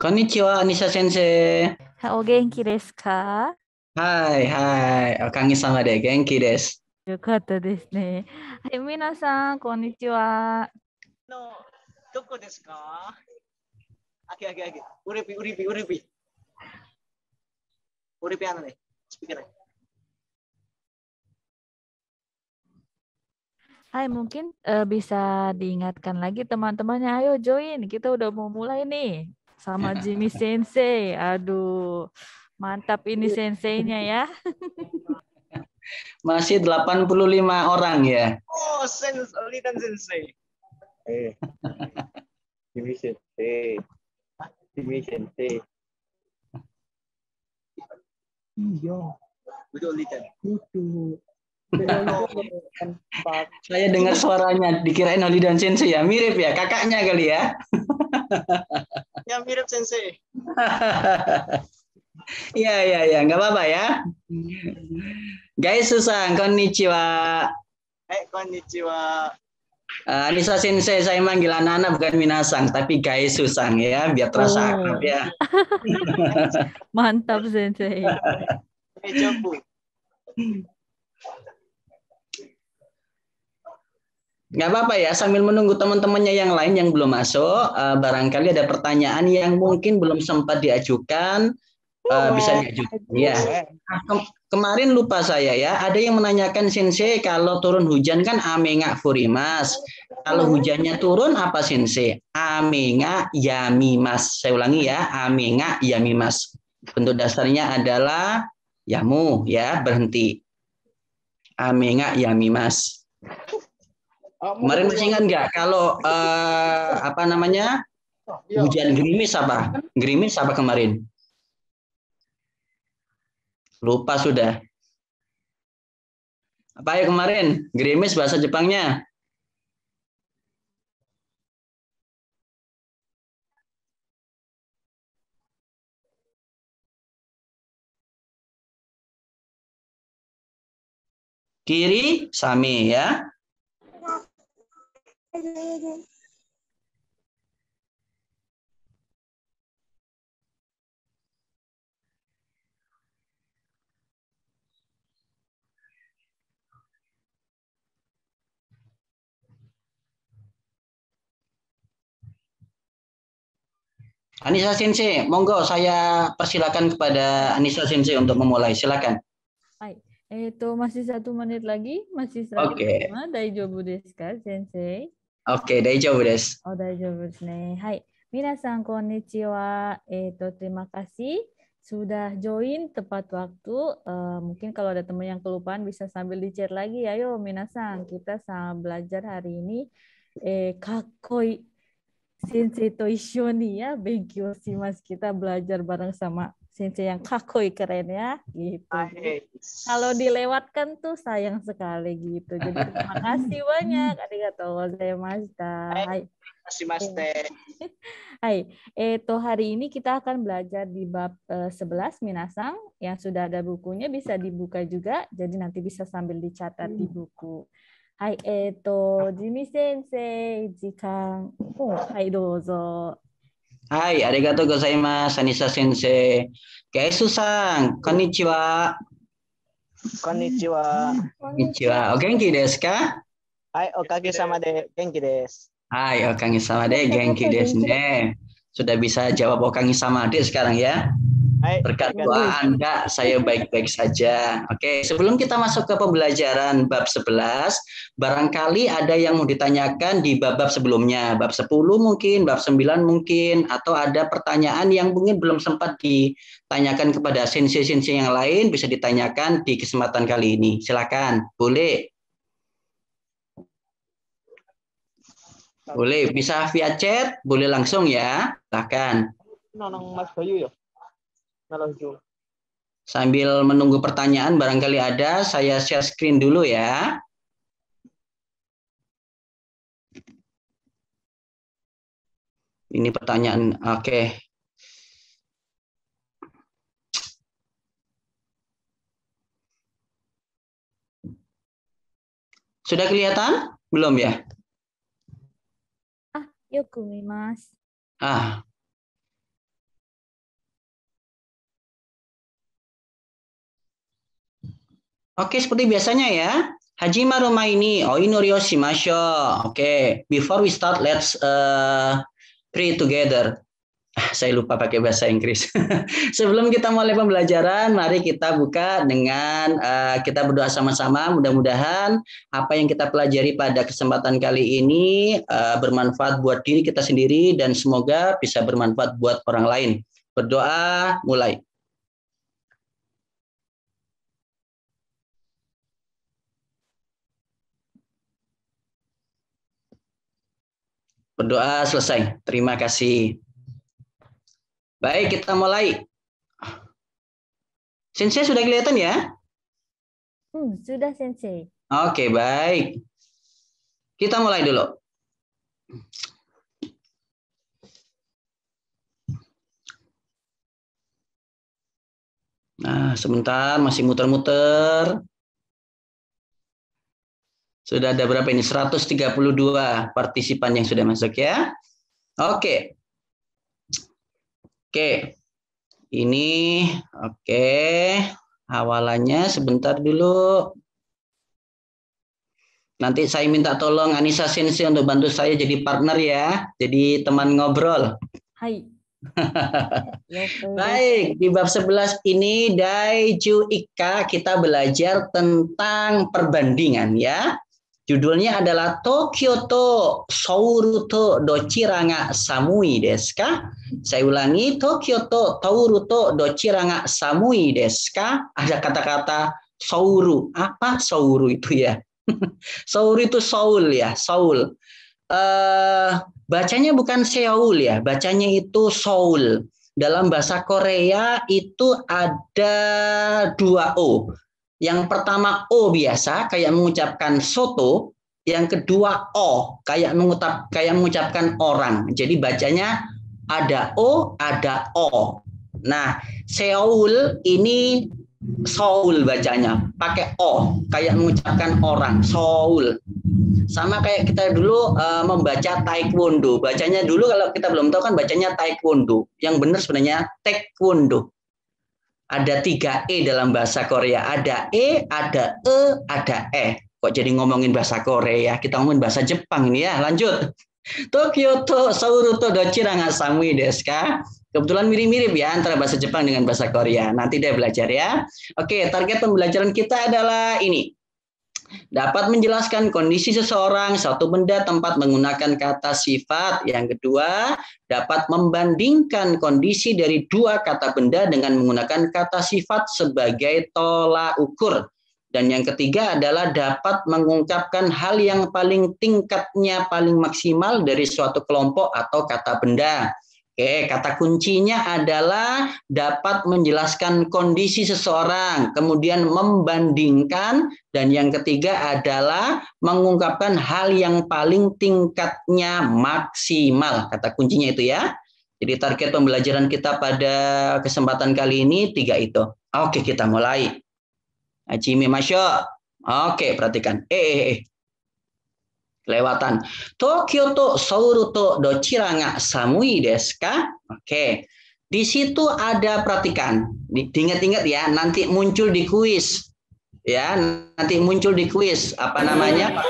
こんにちは、西田先生。お元気ですかはいはい、おかげさまで元気です。よかったですね。はい、皆さん、こんにちは。のどこですかあげあげあげ。うれびうれびうれび。うれびあのね、スピーカー Hai, mungkin uh, bisa diingatkan lagi teman-temannya, ayo join, kita udah mau mulai nih sama ya. Jimmy Sensei. Aduh, mantap ini iya. senseinya ya. Masih 85 orang ya. Oh, sensei dan sensei. Eh. Jimmy Sensei. Jimmy Sensei. Iya. Udah Udah. Saya dengar suaranya, dikirain Oli dan Sensei ya, mirip ya, kakaknya kali ya. ya mirip Sensei. Iya, iya, iya, nggak apa-apa ya. Guys, susah, konnichiwa. Eh, konnichiwa. Uh, Anissa Sensei saya manggil anak-anak bukan Minasang tapi guys Susang ya biar terasa oh. akrab ya. Mantap Sensei. Nggak apa-apa ya, sambil menunggu teman-temannya yang lain yang belum masuk, uh, barangkali ada pertanyaan yang mungkin belum sempat diajukan, uh, bisa diajukan. Ya. Nah, kemarin lupa saya ya, ada yang menanyakan Sensei kalau turun hujan kan amenga furimas. Kalau hujannya turun apa Sensei? Amenga yamimas. Saya ulangi ya, amenga yamimas. Bentuk dasarnya adalah yamu ya, berhenti. Amenga yamimas. Ah, kemarin masih ingat nggak kalau uh, apa namanya oh, iya. hujan gerimis apa? Gerimis apa kemarin? Lupa sudah. Apa ya kemarin? Gerimis bahasa Jepangnya? Kiri sami ya. Anissa Sensei, monggo saya persilakan kepada Anissa Sensei untuk memulai. Silakan. Hai. itu masih satu menit lagi, masih satu okay. dari Jobu Deska, Sensei. OK、大丈夫です。お大丈夫ですね。はい。皆さん、こんにちは。えっ、ー、と、terima kasih sudah join tepat waktu. Uh, mungkin kalau ada teman yang kelupaan bisa sambil di chat lagi. yo minasan, kita sama belajar hari ini. Eh, kakoi sensei to thank ya. si mas kita belajar bareng sama cincin yang kaku keren ya gitu. Kalau dilewatkan tuh sayang sekali gitu. Jadi terima kasih banyak. saya gozaimashita. Hai. Terima kasih Mas Teh. Hai, eto hari ini kita akan belajar di bab 11 eh, Minasang yang sudah ada bukunya bisa dibuka juga. Jadi nanti bisa sambil dicatat di hmm. buku. Hai, eto Jimmy Sensei, jika oh, hai dozo. Hai, arigatou gozaimasu, Anissa Sensei. Keisu-san, konnichiwa. Konnichiwa. Konnichiwa. O genki desu ka? Hai, okage sama de genki desu. Hai, okage sama de genki desu ne. Sudah bisa jawab okage sama de sekarang ya. Berkat doa Anda, saya baik-baik saja. Oke, sebelum kita masuk ke pembelajaran bab 11, barangkali ada yang mau ditanyakan di bab-bab sebelumnya. Bab 10 mungkin, bab 9 mungkin, atau ada pertanyaan yang mungkin belum sempat ditanyakan kepada sensi-sensi yang lain, bisa ditanyakan di kesempatan kali ini. Silakan, boleh. Boleh, bisa via chat, boleh langsung ya. silakan. Nonong Mas Bayu ya? menuju. Sambil menunggu pertanyaan barangkali ada, saya share screen dulu ya. Ini pertanyaan, oke. Okay. Sudah kelihatan? Belum ya? Ah, yuk, Mas. Ah, Oke, seperti biasanya ya. Haji rumah ini, oh ini ryoshi shimasho. Oke, before we start, let's uh, pray together. Ah, saya lupa pakai bahasa Inggris. Sebelum kita mulai pembelajaran, mari kita buka dengan uh, kita berdoa sama-sama. Mudah-mudahan apa yang kita pelajari pada kesempatan kali ini uh, bermanfaat buat diri kita sendiri dan semoga bisa bermanfaat buat orang lain. Berdoa mulai. Berdoa selesai. Terima kasih. Baik, kita mulai. Sensei sudah kelihatan ya? Hmm, sudah Sensei. Oke, okay, baik. Kita mulai dulu. Nah, sebentar masih muter-muter. Sudah ada berapa ini? 132 partisipan yang sudah masuk ya. Oke. Oke. Ini oke. Awalannya sebentar dulu. Nanti saya minta tolong Anissa Sensei untuk bantu saya jadi partner ya. Jadi teman ngobrol. Hai. Baik, di bab 11 ini Daiju Ika kita belajar tentang perbandingan ya. Judulnya adalah Tokyo to Souru to Dochira ga Samui desu ka? Saya ulangi, Tokyo to Sauru to Dochira ga Samui desu ka? Ada kata-kata Sauru. Apa Sauru itu ya? sauru itu Saul ya, Saul. Uh, eh, bacanya bukan Seoul ya, bacanya itu Saul Dalam bahasa Korea itu ada dua O. Yang pertama O biasa, kayak mengucapkan soto. Yang kedua O, kayak mengutap, kayak mengucapkan orang. Jadi bacanya ada O, ada O. Nah, Seoul ini Seoul bacanya, pakai O, kayak mengucapkan orang, Seoul. Sama kayak kita dulu e, membaca Taekwondo, bacanya dulu kalau kita belum tahu kan bacanya Taekwondo, yang benar sebenarnya Taekwondo. Ada tiga E dalam bahasa Korea. Ada E, ada E, ada E. Kok jadi ngomongin bahasa Korea? Kita ngomongin bahasa Jepang ini ya. Lanjut. Tokyo to Sauru to dochi Samui deska. Kebetulan mirip-mirip ya antara bahasa Jepang dengan bahasa Korea. Nanti deh belajar ya. Oke, target pembelajaran kita adalah ini dapat menjelaskan kondisi seseorang, satu benda, tempat menggunakan kata sifat. Yang kedua, dapat membandingkan kondisi dari dua kata benda dengan menggunakan kata sifat sebagai tolak ukur. Dan yang ketiga adalah dapat mengungkapkan hal yang paling tingkatnya paling maksimal dari suatu kelompok atau kata benda. Oke, kata kuncinya adalah dapat menjelaskan kondisi seseorang, kemudian membandingkan, dan yang ketiga adalah mengungkapkan hal yang paling tingkatnya maksimal. Kata kuncinya itu ya. Jadi target pembelajaran kita pada kesempatan kali ini tiga itu. Oke, kita mulai. Ajimi Masyo. Oke, perhatikan. Eh, eh, eh lewatan. Tokyo to Souru to dochira samui desu Oke. Di situ ada perhatikan. Diingat-ingat ya, nanti muncul di kuis. Ya, nanti muncul di kuis apa namanya?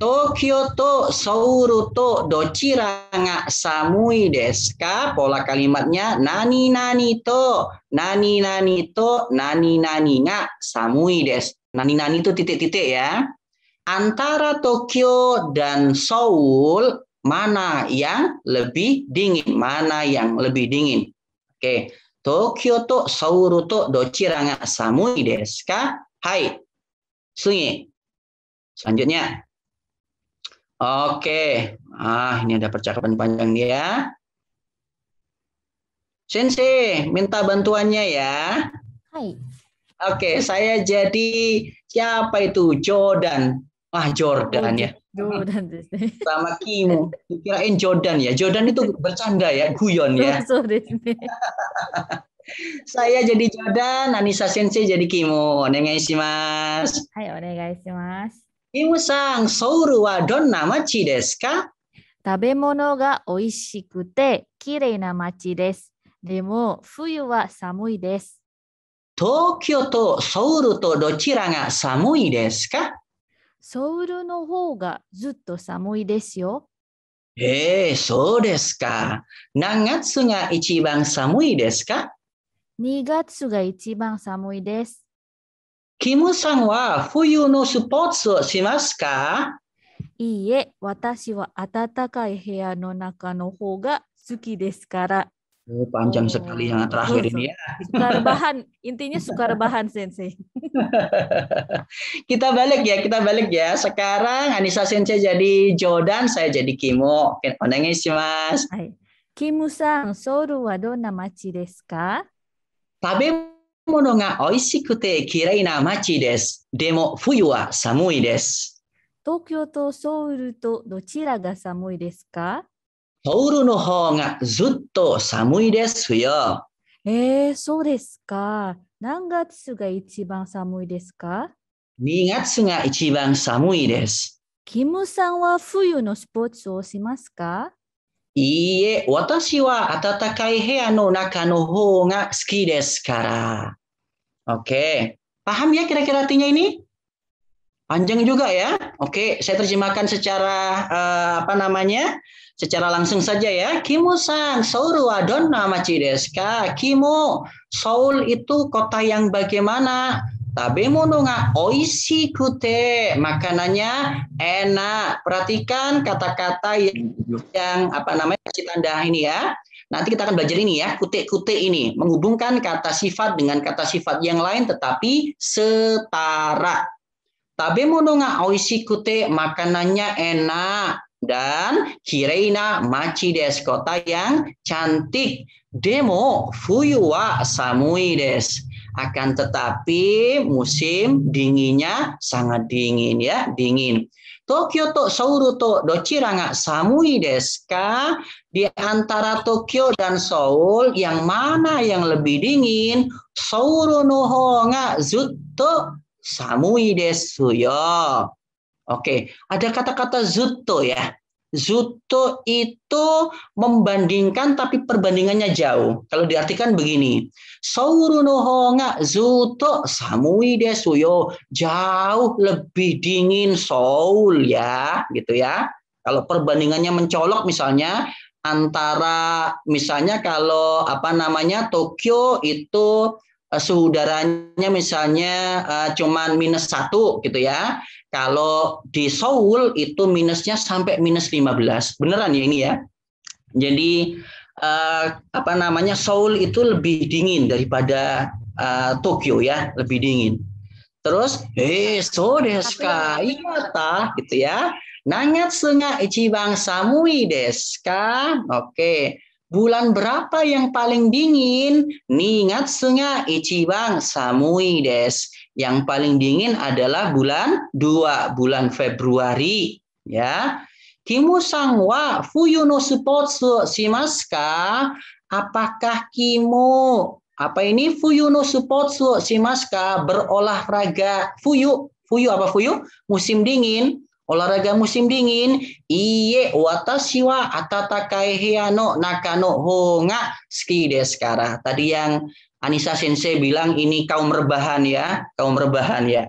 Tokyo to Souru to dochira samui desu Pola kalimatnya nani nani to, nani nani to, nani nani ga samui desu. Nani nani itu titik-titik ya antara Tokyo dan Seoul mana yang lebih dingin, mana yang lebih dingin. Oke, Tokyo to Seoul to dochira ga samui desu ka? Hai. Sungi. Selanjutnya. Oke. Ah, ini ada percakapan panjang dia. Sensei, minta bantuannya ya. Hai. Oke, saya jadi siapa itu Jordan? Ah Jordan ya. Jordan. Sama Kimu. Kirain Jordan ya. Jordan itu bercanda ya, guyon ya. Saya jadi Jordan, Anissa Sensei jadi Kimu. Onegai mas. Hai, onegai mas. Kimu sang, souru wa donna machi desu ka? Tabemono ga oishikute kirei na machi desu. Demo fuyu wa samui desu. Tokyo to Seoul to dochira ga samui desu ka? ソウルの方がずっと寒いですよ。えー、そうですか。何月が一番寒いですか ?2 月が一番寒いです。キムさんは冬のスポーツをしますかいいえ、私は暖かい部屋の中の方が好きですから。panjang oh. sekali yang terakhir ini ya. Sukar bahan, intinya sukar bahan Sensei. kita balik ya, kita balik ya. Sekarang Anissa Sensei jadi Jordan, saya jadi Kimo. Onegai Hai. Kimu-san, Seoul wa donna machi desu ka? Tabe mono ga oishikute te na machi desu. Demo fuyu wa samui desu. Tokyo to Seoul to dochira ga samui desu ka? トールの方がずっと寒いですよ。えー、そうですか。何月が一番寒いですか月が一番寒いです。キムさんは冬のスポーツをしますかいいえ、私は暖かい部屋の中の方が好きですから。Oke, okay. paham ya kira-kira artinya ini? Panjang juga ya. Oke, okay. saya terjemahkan secara uh, apa namanya? secara langsung saja ya. Kimo sang donna machi nama ka? Kimo Seoul itu kota yang bagaimana? mono ga oishi kute. Makanannya enak. Perhatikan kata-kata yang, apa namanya kasih tanda ini ya. Nanti kita akan belajar ini ya, kute-kute ini. Menghubungkan kata sifat dengan kata sifat yang lain tetapi setara. mono ga oishi kute. Makanannya enak dan Kireina machi des kota yang cantik. Demo fuyu wa samui des. Akan tetapi musim dinginnya sangat dingin ya, dingin. Tokyo to Seoul to dochira ga samui desu Di antara Tokyo dan Seoul yang mana yang lebih dingin? Seoul no ho ga zutto samui desu yo. Oke, ada kata-kata zuto ya. Zuto itu membandingkan tapi perbandingannya jauh. Kalau diartikan begini, Sauru nohonga zuto samui desuyo jauh lebih dingin soul ya, gitu ya. Kalau perbandingannya mencolok misalnya antara misalnya kalau apa namanya Tokyo itu eh, suhu misalnya uh, cuman minus satu gitu ya. Kalau di Seoul itu minusnya sampai minus 15. Beneran ya ini ya. Jadi eh, apa namanya Seoul itu lebih dingin daripada eh, Tokyo ya, lebih dingin. Terus, eh, sodeska, ikata, gitu ya. Nangat sunga ichibang samui deska. Oke. Bulan berapa yang paling dingin? Ningat sunga ichibang samui des. Yang paling dingin adalah bulan 2, bulan Februari. Ya. Kimu sangwa fuyuno supotsu shimaska. Apakah kimu apa ini fuyuno supotsu shimaska berolahraga fuyu fuyu apa fuyu musim dingin olahraga musim dingin iye watashi wa atatakai hiano nakano honga ski deskara tadi yang Anissa Sensei bilang ini kaum rebahan ya, kaum rebahan ya.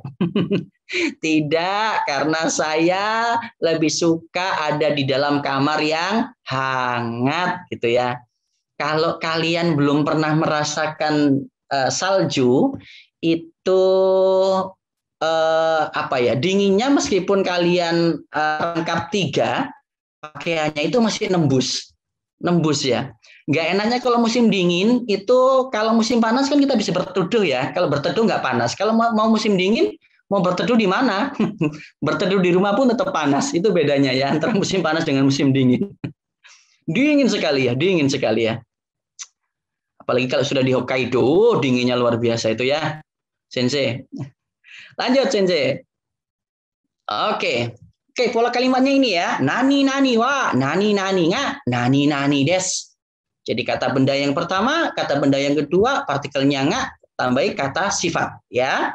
Tidak, karena saya lebih suka ada di dalam kamar yang hangat gitu ya. Kalau kalian belum pernah merasakan uh, salju, itu uh, apa ya dinginnya meskipun kalian uh, rangkap tiga pakaiannya itu masih nembus nembus ya Nggak enaknya kalau musim dingin itu kalau musim panas kan kita bisa berteduh ya. Kalau berteduh nggak panas. Kalau mau musim dingin mau berteduh di mana? berteduh di rumah pun tetap panas. Itu bedanya ya antara musim panas dengan musim dingin. dingin sekali ya, dingin sekali ya. Apalagi kalau sudah di Hokkaido, dinginnya luar biasa itu ya. Sensei. Lanjut Sensei. Oke. Oke, pola kalimatnya ini ya. Nani nani wa, nani nani nga, nani nani des. Jadi kata benda yang pertama, kata benda yang kedua, partikel nyanga, tambahi kata sifat, ya.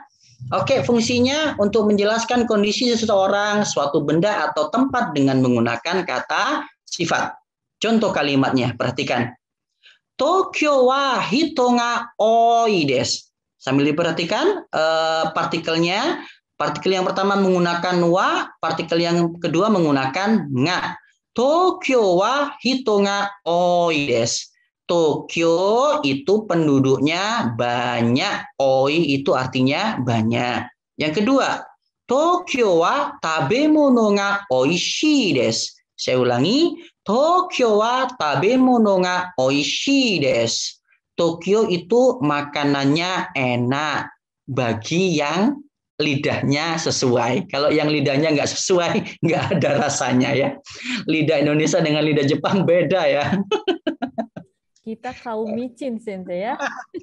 Oke, fungsinya untuk menjelaskan kondisi seseorang, suatu benda atau tempat dengan menggunakan kata sifat. Contoh kalimatnya, perhatikan. Tokyo wa hito ga oi desu. Sambil diperhatikan eh, partikelnya, partikel yang pertama menggunakan wa, partikel yang kedua menggunakan nga. Tokyo wa hitonga oi desu. Tokyo itu penduduknya banyak. Oi itu artinya banyak. Yang kedua, Tokyo wa tabemono ga oishi desu. Saya ulangi, Tokyo wa tabemono ga oishi desu. Tokyo itu makanannya enak bagi yang lidahnya sesuai. Kalau yang lidahnya nggak sesuai, nggak ada rasanya ya. Lidah Indonesia dengan lidah Jepang beda ya. Kita kaum micin, Sente ya.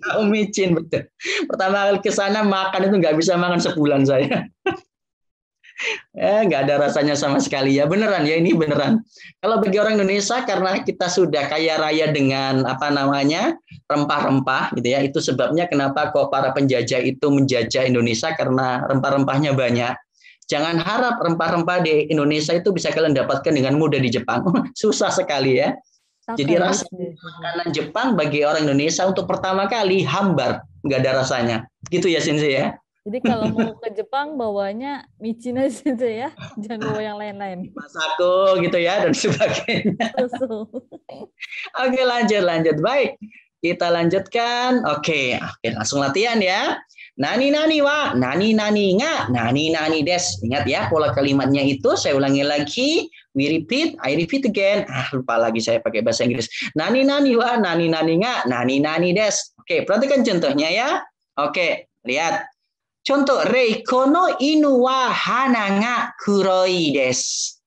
kaum micin, betul. Pertama kali ke sana makan itu nggak bisa makan sebulan saya. ya nggak ada rasanya sama sekali ya beneran ya ini beneran kalau bagi orang Indonesia karena kita sudah kaya raya dengan apa namanya rempah-rempah gitu ya itu sebabnya kenapa kok para penjajah itu menjajah Indonesia karena rempah-rempahnya banyak jangan harap rempah-rempah di Indonesia itu bisa kalian dapatkan dengan mudah di Jepang susah sekali ya okay. jadi rasa makanan Jepang bagi orang Indonesia untuk pertama kali hambar nggak ada rasanya gitu ya Sensei ya jadi kalau mau ke Jepang bawanya Michina saja gitu ya, jangan bawa yang lain-lain. Masako gitu ya dan sebagainya. Oke lanjut lanjut baik. Kita lanjutkan. Oke, oke langsung latihan ya. Nani nani wa, nani nani nga, nani nani des. Ingat ya pola kalimatnya itu saya ulangi lagi. We repeat, I repeat again. Ah lupa lagi saya pakai bahasa Inggris. Nani nani wa, nani nani nga, nani nani des. Oke, perhatikan contohnya ya. Oke, lihat. Contoh, rei kono inu wa hana ga kuroi desu.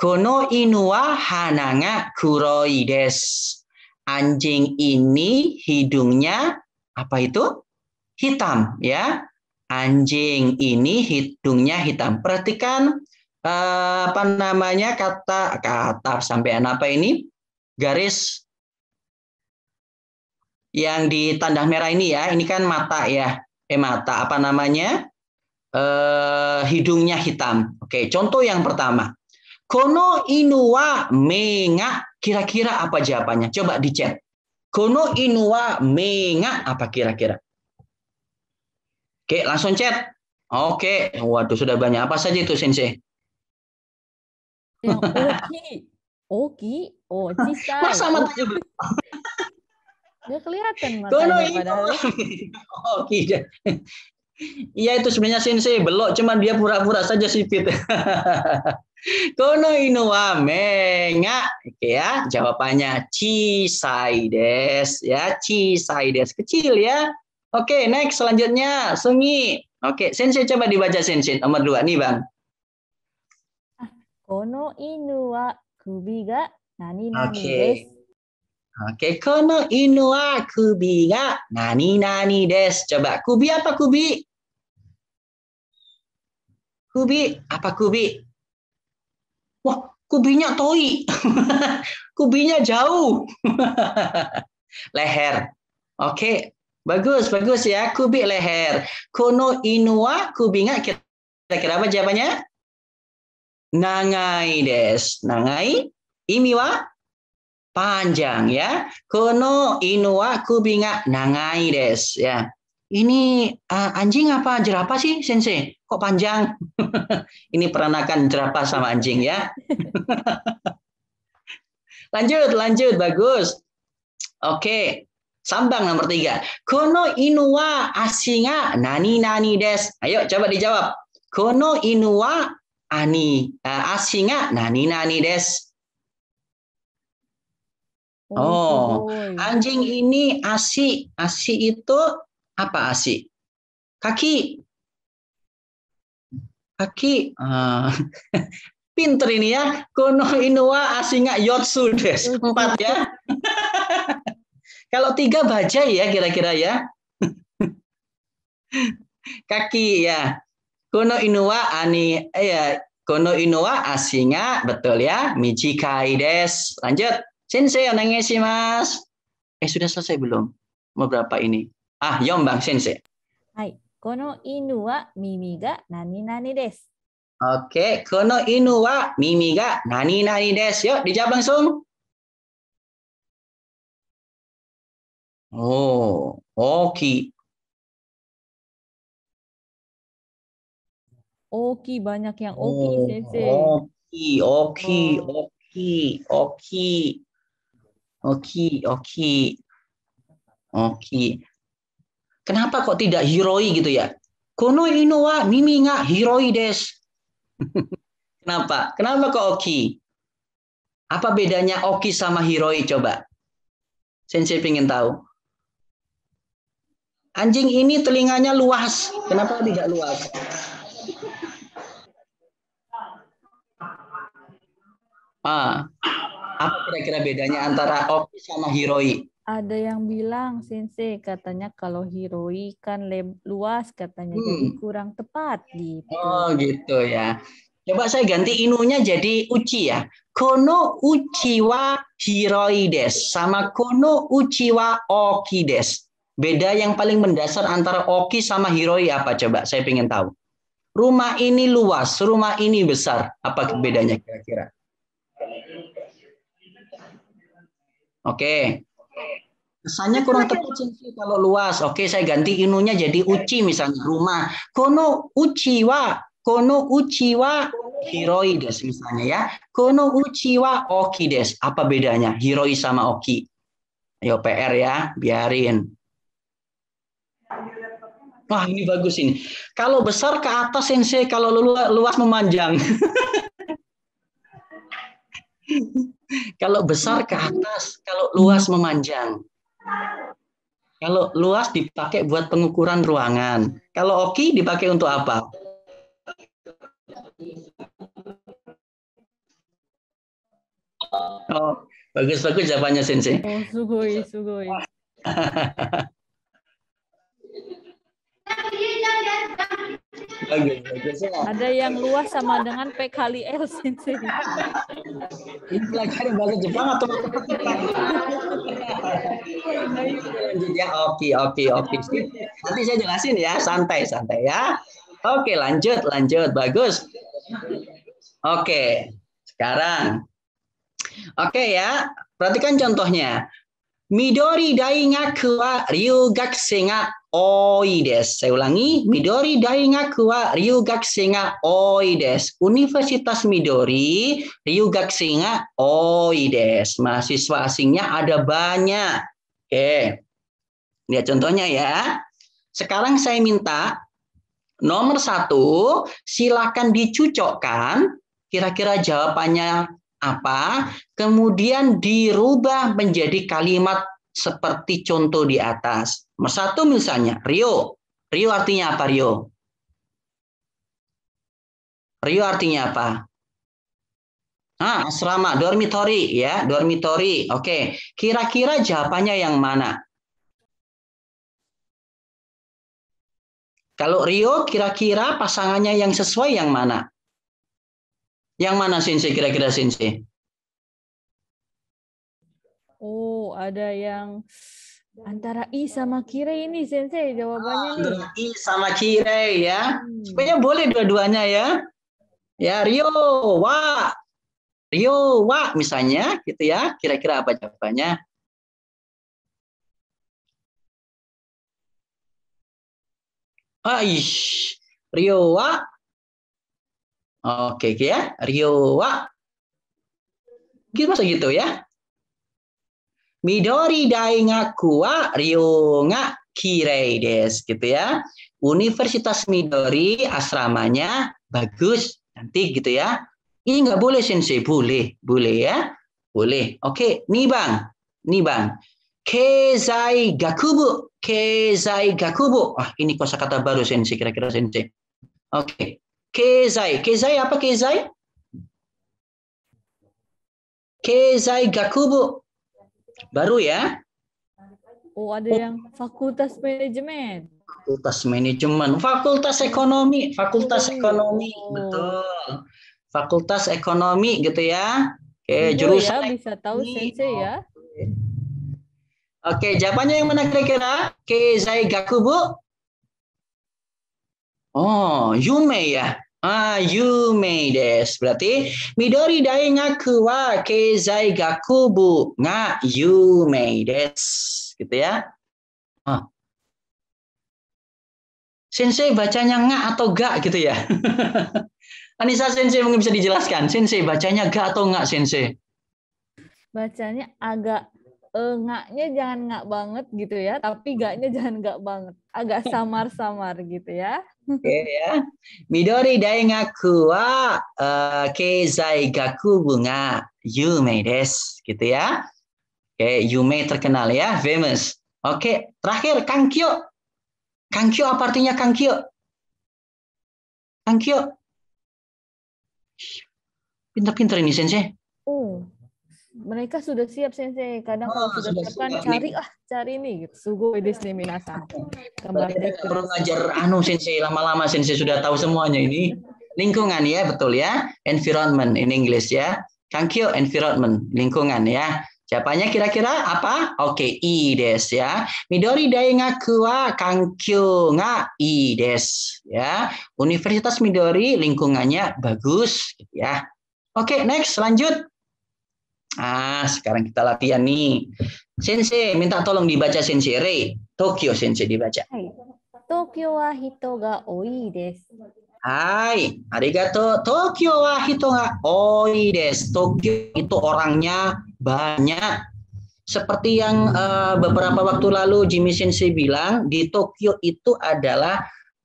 Kono inu wa hana ga kuroi desu. Anjing ini hidungnya apa itu? Hitam ya. Anjing ini hidungnya hitam. Perhatikan eh, apa namanya kata kata sampai apa ini? Garis yang di tanda merah ini ya, ini kan mata ya eh mata apa namanya eh, hidungnya hitam. Oke, contoh yang pertama. Kono inua menga kira-kira apa jawabannya? Coba dicek. Kono inua menga apa kira-kira? Oke, langsung chat. Oke, waduh sudah banyak. Apa saja itu Sensei? Oke, ya, oke, oki, oh, Masa mata juga. Gak kelihatan matanya iya, padahal. Oh, iya. iya itu sebenarnya sensei belok cuman dia pura-pura saja sipit. Kono inuwa menga ya jawabannya cisai des ya cisai des kecil ya. Oke, next selanjutnya sungi. Oke, sensei coba dibaca sensei nomor dua nih, Bang. Ah, kono inuwa kubi ga nani nani des. Oke, kono inua kubi ga nani nani des. Coba kubi apa kubi? Kubi apa kubi? Wah, kubinya toi. kubinya jauh. leher. Oke, bagus bagus ya. Kubi leher. Kono inua kubi ga kira-kira apa jawabannya? Nangai des. Nangai imiwa panjang ya. Kono inua kubinga nangai des ya. Ini uh, anjing apa jerapah sih sensei? Kok panjang? Ini peranakan jerapah sama anjing ya. lanjut, lanjut, bagus. Oke, sambang nomor tiga. Kono inua asinga nani nani des. Ayo coba dijawab. Kono inua ani eh, asinga nani nani des. Oh, anjing ini asi. Asi itu apa asi? Kaki. Kaki. Ah. pinter ini ya. Kono inua asinga yotsu des. Empat ya. Kalau tiga baca ya kira-kira ya. Kaki ya. Kono inua ani ya. Kono inua asinga betul ya. Michi des. Lanjut. Sensei, nangis mas. Eh, sudah selesai belum? Mau berapa ini? Ah, yombang, sensei. Hai. Kono inu wa mimi ga nani nani desu. Oke, okay. kono inu wa mimi ga nani nani desu. Yuk, dijawab langsung. Oh, oki. Oki banyak yang oki, oh, sensei. Oki, oki, oh. oki, oki. Oki, Oki, Oki. Kenapa kok tidak hiroi gitu ya? Kono ino mimi nga hiroi des. Kenapa? Kenapa kok Oki? Apa bedanya Oki sama hiroi coba? Sensei pengen tahu. Anjing ini telinganya luas. Kenapa tidak luas? Ah, apa kira-kira bedanya antara Oki sama hiroi? Ada yang bilang, Sensei, katanya kalau hiroi kan luas, katanya hmm. jadi kurang tepat gitu. Oh gitu ya. Coba saya ganti inunya jadi Uci ya. Kono uchiwa Heroides sama kono uchiwa okides. Beda yang paling mendasar antara oki sama hiroi apa coba? Saya ingin tahu. Rumah ini luas, rumah ini besar. Apa bedanya kira-kira? Oke. Kesannya kurang tepat sih kalau luas. Oke, saya ganti inunya jadi uci misalnya rumah. Kono uci wa, kono uci wa hiroi des misalnya ya. Kono uci wa oki des. Apa bedanya hiroi sama oki? Ayo PR ya, biarin. Wah ini bagus ini. Kalau besar ke atas sensei, kalau luas memanjang. Kalau besar ke atas, kalau luas memanjang. Kalau luas dipakai buat pengukuran ruangan. Kalau oki dipakai untuk apa? Oh, bagus-bagus jawabannya Sensei. Oh, sugoi, sugoi. ada yang luas sama dengan P kali L sensei. Ini pelajaran bahasa Jepang atau ya oke oke oke nanti saya jelasin ya santai santai ya oke lanjut lanjut bagus oke sekarang oke ya perhatikan contohnya Midori Daigaku wa Ryugakusei ga Oides. Saya ulangi, mhm. Midori Daingaku wa oi Oides. Universitas Midori oi Oides. Mahasiswa asingnya ada banyak. Oke. Lihat contohnya ya. Sekarang saya minta nomor satu, silakan dicucokkan kira-kira jawabannya apa, kemudian dirubah menjadi kalimat seperti contoh di atas. Satu misalnya, Rio. Rio artinya apa, Rio? Rio artinya apa? Ah, asrama, dormitory ya, dormitory. Oke, okay. kira-kira jawabannya yang mana? Kalau Rio kira-kira pasangannya yang sesuai yang mana? Yang mana Sensei kira-kira Sensei? Oh, ada yang antara I sama kire ini Sensei jawabannya ah, nih. I sama kire ya. Hmm. Sebenarnya boleh dua-duanya ya. Ya, Rio, wa. Rio, wa misalnya gitu ya. Kira-kira apa jawabannya? Aish, ah, Rio wa. Oke okay, ya, Rio wa. Gitu, masa gitu ya. Midori Daigaku wa nga Kirei des gitu ya. Universitas Midori asramanya bagus nanti gitu ya. Ini nggak boleh sensei, boleh, boleh ya. Boleh. Oke, ni Bang. ni Bang. Keizai gakubu, keizai gakubu. Ah, ini kosakata baru sensei kira-kira sensei. Oke. Keizai. Keizai apa keizai? Keizai gakubu baru ya. Oh, ada yang Fakultas Manajemen. Fakultas Manajemen, Fakultas Ekonomi, Fakultas oh. Ekonomi, betul. Fakultas Ekonomi gitu ya. Oke, okay, iya ya, jurusan ya, bisa tahu sensei ya. Oke, jawabannya yang mana kira-kira? Kezai Gakubu? Oh, Yume ya. Ah, you may des. Berarti Midori dai ngaku wa keizai gaku bu nga you may des. Gitu ya. Ah. Sensei bacanya nga atau ga gitu ya. Anissa Sensei mungkin bisa dijelaskan. Sensei bacanya ga atau nga Sensei? Bacanya agak eh, ngaknya jangan ngak banget gitu ya, tapi gaknya jangan gak banget. Agak samar-samar gitu ya. Oke okay, ya. Midori Daigaku wa uh, Keizai Gakubu ga Yume desu. Gitu ya. Oke, okay, Yume terkenal ya, famous. Oke, okay, terakhir Kankyo. Kankyo apa artinya Kankyo? Kankyo. Pinter-pinter ini Sensei. Oh mereka sudah siap sensei kadang oh, ah, kalau sudah, sudah siap kan cari ah cari nih gitu sugoi desu ne minasan perlu ngajar anu sensei lama-lama sensei sudah tahu semuanya ini lingkungan ya betul ya environment in English ya thank you environment lingkungan ya Jawabannya kira-kira apa? Oke, okay, i des ya. Midori dai ngaku wa kankyo nga i des ya. Universitas Midori lingkungannya bagus gitu ya. Oke, okay, next lanjut. Ah, sekarang kita latihan nih. Sensei, minta tolong dibaca sensei. Rei, Tokyo sensei dibaca. Tokyo wa hito ga oi desu. Hai, arigato. Tokyo wa hito ga oi desu. Tokyo itu orangnya banyak. Seperti yang uh, beberapa waktu lalu Jimmy Sensei bilang, di Tokyo itu adalah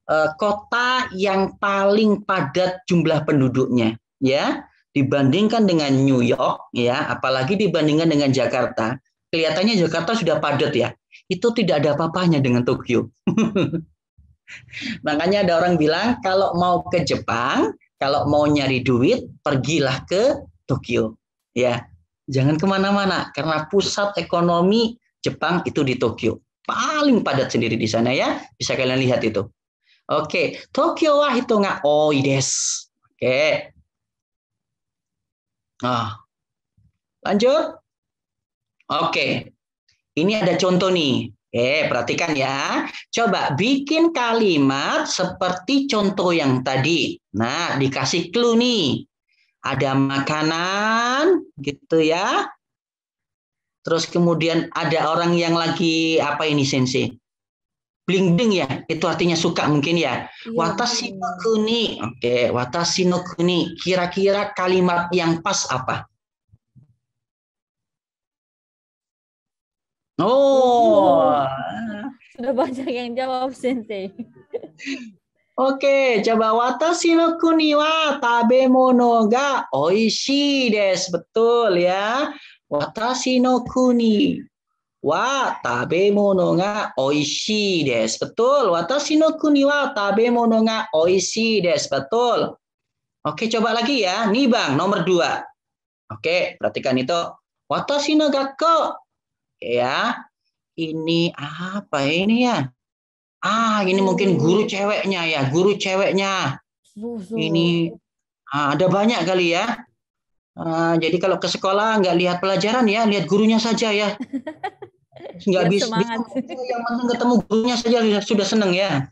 uh, kota yang paling padat jumlah penduduknya, ya dibandingkan dengan New York ya apalagi dibandingkan dengan Jakarta kelihatannya Jakarta sudah padat ya itu tidak ada apa-apanya dengan Tokyo makanya ada orang bilang kalau mau ke Jepang kalau mau nyari duit pergilah ke Tokyo ya jangan kemana-mana karena pusat ekonomi Jepang itu di Tokyo paling padat sendiri di sana ya bisa kalian lihat itu oke Tokyo wah wa oi oides oke Nah, lanjut. Oke, ini ada contoh nih. Eh, perhatikan ya. Coba bikin kalimat seperti contoh yang tadi. Nah, dikasih clue nih. Ada makanan, gitu ya. Terus kemudian ada orang yang lagi apa ini sensei? Blingding ya, itu artinya suka mungkin ya. yeah. Watashi no kuni. Iya. Oke, okay. watashi no kuni. Kira-kira kalimat yang pas apa? Oh. Sudah banyak yang jawab Sensei. Oke, okay, coba watashi no kuni wa tabemono ga oishii desu. Betul ya. Watashi no kuni wa tabemono ga oishii desu. Betul. Watashi no kuni wa tabemono ga oishii desu. Betul. Oke, coba lagi ya. Nih Bang, nomor dua. Oke, perhatikan itu. Watashi no gakko. Ya. Ini apa ini ya? Ah, ini mungkin guru ceweknya ya, guru ceweknya. Ini ah, ada banyak kali ya. Uh, jadi kalau ke sekolah nggak lihat pelajaran ya, lihat gurunya saja ya. nggak ya, bisa, bisa oh, yang penting ketemu gurunya saja ya, sudah, seneng ya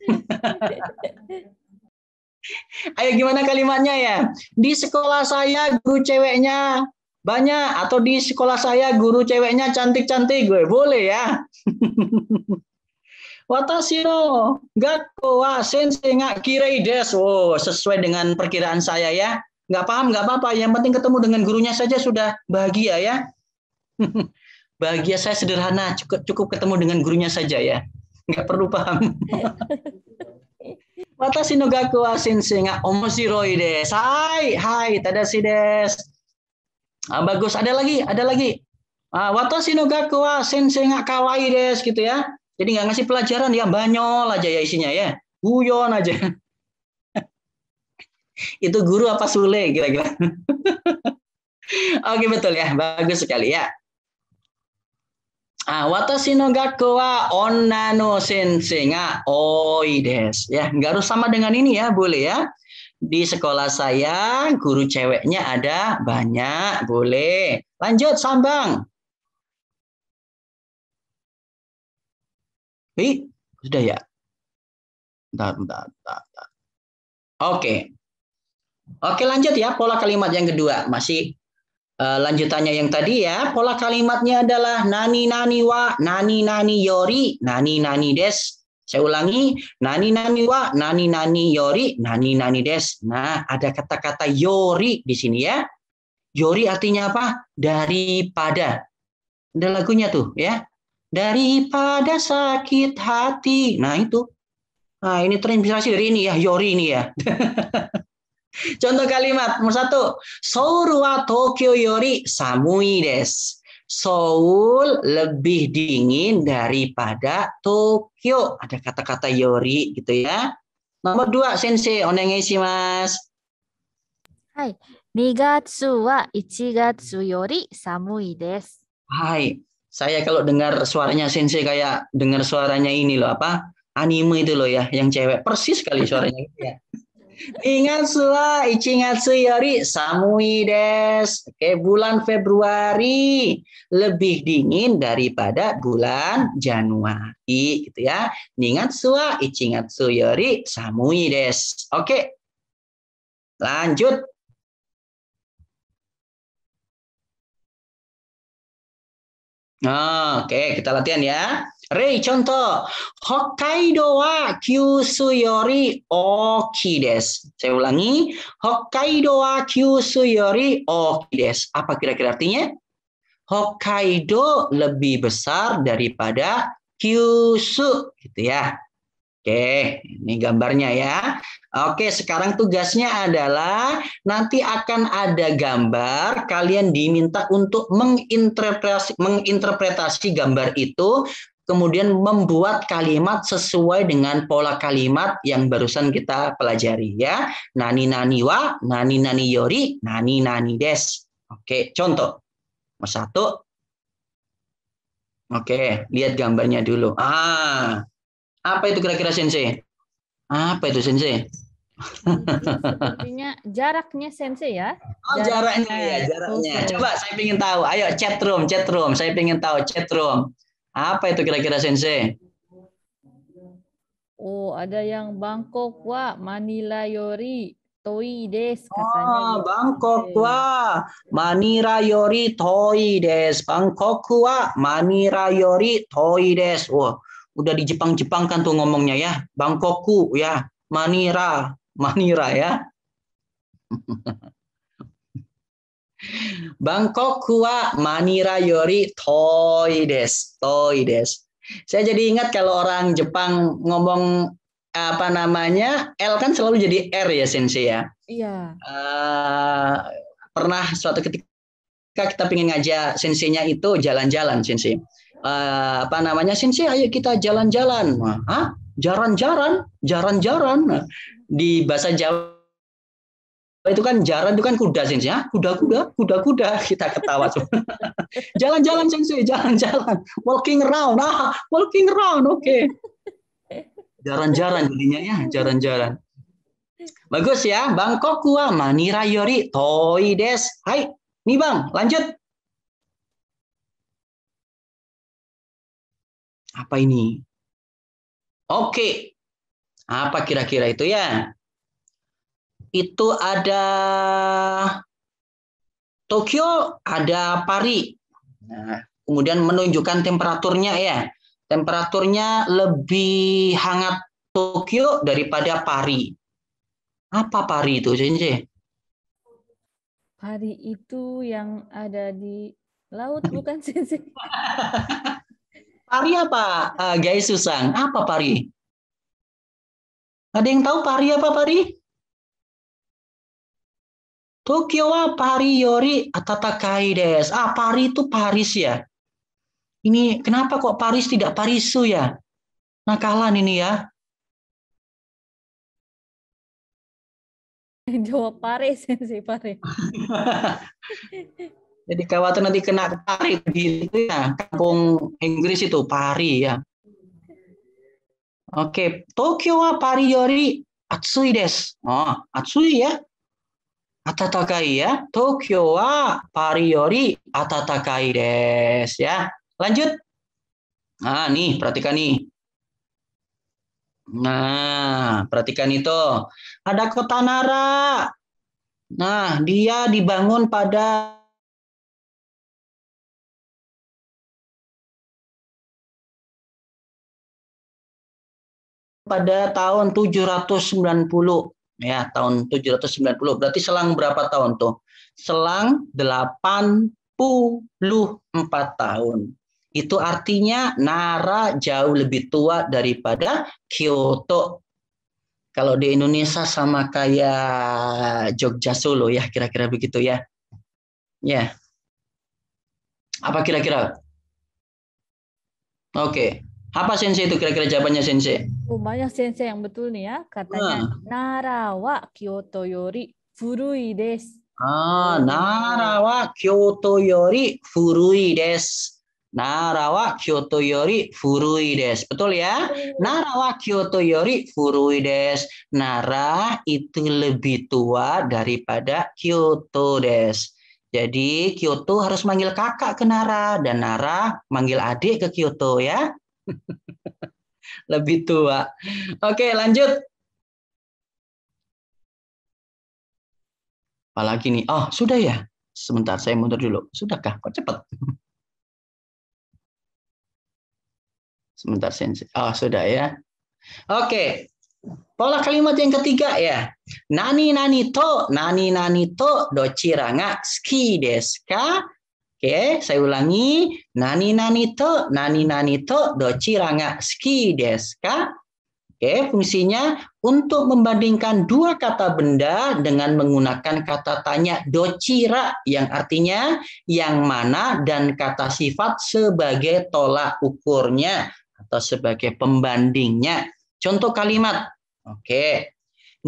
ayo gimana kalimatnya ya di sekolah saya guru ceweknya banyak atau di sekolah saya guru ceweknya cantik-cantik gue boleh ya Watashi gak gakko wa sensei ga kirei desu. Oh, sesuai dengan perkiraan saya ya. Nggak paham, nggak apa-apa. Yang penting ketemu dengan gurunya saja sudah bahagia ya. bahagia saya sederhana cukup cukup ketemu dengan gurunya saja ya nggak perlu paham mata sinogaku asin singa omosiroi des hai Hai, hai, si des Ah, bagus. Ada lagi, ada lagi. Ah, wata no gaku wa kawaii des gitu ya. Jadi nggak ngasih pelajaran ya banyol aja ya isinya ya. Guyon aja. Itu guru apa Sule kira-kira. Oke betul ya, bagus sekali ya. Ah, watashi no gakko wa onna no sensei ga oi des. Ya, nggak harus sama dengan ini ya, boleh ya. Di sekolah saya guru ceweknya ada banyak, boleh. Lanjut Sambang. Hi, sudah ya? Bentar, bentar, bentar, Okay. Oke. Oke, lanjut ya pola kalimat yang kedua. Masih Uh, lanjutannya yang tadi ya, pola kalimatnya adalah nani nani wa, nani nani yori, nani nani des. Saya ulangi, nani nani wa, nani nani yori, nani nani des. Nah, ada kata-kata yori di sini ya. Yori artinya apa? Daripada. Ada lagunya tuh ya. Daripada sakit hati. Nah, itu. Nah, ini terinspirasi dari ini ya, yori ini ya. Contoh kalimat nomor satu, Seoul wa Tokyo yori samui des. Seoul lebih dingin daripada Tokyo. Ada kata-kata yori gitu ya. Nomor dua, sensei, onengeshi mas. Hai, nigatsu wa ichigatsu yori samui des. Hai, saya kalau dengar suaranya sensei kayak dengar suaranya ini loh apa? Anime itu loh ya, yang cewek. Persis kali suaranya gitu ya. Ingat wa Ichigatsu suyori, samui des. Oke, bulan Februari lebih dingin daripada bulan Januari gitu ya. Ingat wa Ichigatsu suyori, samui des. Oke. Lanjut. Oke, kita latihan ya. Rei, contoh. Hokkaido wa Kyushu yori oki desu. Saya ulangi. Hokkaido wa Kyushu yori oki desu. Apa kira-kira artinya? Hokkaido lebih besar daripada Kyushu. Gitu ya. Oke, ini gambarnya ya. Oke, sekarang tugasnya adalah nanti akan ada gambar, kalian diminta untuk menginterpretasi, menginterpretasi gambar itu kemudian membuat kalimat sesuai dengan pola kalimat yang barusan kita pelajari ya. Nani nani wa, nani nani yori, nani nani des. Oke, contoh. Nomor satu. Oke, lihat gambarnya dulu. Ah, apa itu kira-kira sensei? Apa itu sensei? Artinya jaraknya sensei ya. Oh, jaraknya, jaraknya. jaraknya. Coba saya ingin tahu. Ayo chat room, chat room. Saya ingin tahu chat room. Apa itu kira-kira Sensei? Oh, ada yang Bangkok wa Manila Yori Toi des katanya. Oh, Bangkok wa Manila Yori Toi des. Bangkok wa Manila Yori Toi des. Oh, udah di Jepang-Jepang kan tuh ngomongnya ya. Bangkokku ya. Manila, Manila ya. Bangkok kuwa manira yori toides. Toides. Saya jadi ingat kalau orang Jepang ngomong apa namanya L kan selalu jadi R ya sensei ya. Iya. Uh, pernah suatu ketika kita pingin ngajak senseinya itu jalan-jalan sensei. Uh, apa namanya sensei ayo kita jalan-jalan. Hah? Jaran-jaran, jaran-jaran. Nah, di bahasa Jawa itu kan jaran itu kan kuda sih ya kuda-kuda, kuda-kuda kita ketawa Jalan-jalan sih eh, jalan-jalan, walking around, ah walking around, oke. Okay. Jaran-jaran jadinya ya, jaran-jaran. Bagus ya, Bangkok Bang Manira yori toy des. Hai, nih Bang, lanjut. Apa ini? Oke. Apa kira-kira itu ya? itu ada Tokyo, ada Paris. Nah, kemudian menunjukkan temperaturnya ya. Temperaturnya lebih hangat Tokyo daripada Paris. Apa Paris itu, cincin Paris itu yang ada di laut, bukan Sensei? pari apa, uh, eh, Guys Susang? Apa pari? Ada yang tahu pari apa pari? Tokyo wa Paris? yori atatakai des. Ah, pari itu Paris ya. Ini kenapa kok Paris tidak Parisu ya? Nakalan ini ya. Jawab Paris sih Paris. Jadi khawatir nanti kena Paris gitu ya, kampung Inggris itu Paris ya. Oke, okay. Tokyo wa Paris? yori atsui des. Oh, atsui ya. Atatakai ya Tokyo wa pari yori atatakai desu ya. Lanjut. Nah, nih perhatikan nih. Nah, perhatikan itu. Ada kota Nara. Nah, dia dibangun pada pada tahun 790 ya tahun 790 berarti selang berapa tahun tuh selang 84 tahun itu artinya Nara jauh lebih tua daripada Kyoto kalau di Indonesia sama kayak Jogja Solo ya kira-kira begitu ya ya apa kira-kira oke apa sensei itu kira-kira jawabannya sensei? Oh, banyak sensei yang betul nih ya. Katanya nah. narawa Kyoto yori furui des. Ah, narawa Kyoto yori furui des. Ah, narawa Kyoto yori furui des. Betul ya? Narawa Kyoto yori furui des. Ya? Nara itu lebih tua daripada Kyoto des. Jadi Kyoto harus manggil kakak ke Nara dan Nara manggil adik ke Kyoto ya. Lebih tua. Oke, lanjut. Apalagi nih. Oh, sudah ya. Sebentar, saya mundur dulu. Sudahkah? Kok cepat? Sebentar, Sensei. Oh, sudah ya. Oke. Pola kalimat yang ketiga ya. Nani nani to, nani nani to, dochira nga ski desu ka, Oke, saya ulangi. Nani nani to, nani nani to, dochi ranga ski deska. Oke, fungsinya untuk membandingkan dua kata benda dengan menggunakan kata tanya docira yang artinya yang mana dan kata sifat sebagai tolak ukurnya atau sebagai pembandingnya. Contoh kalimat. Oke. Okay.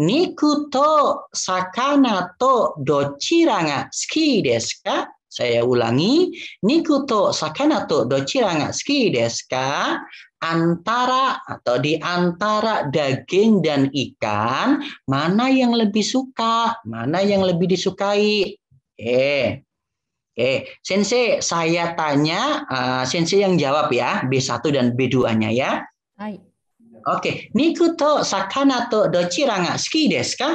Niku to sakana to docira ga ski deska. Saya ulangi, nikuto sakanato dochira ga suki desu ka? Antara atau di antara daging dan ikan, mana yang lebih suka? Mana yang lebih disukai? Eh, eh, Sensei, saya tanya uh, Sensei yang jawab ya, B1 dan B2-nya ya. Hai. Oke, niku to sakana to dochira ga suki desu ka?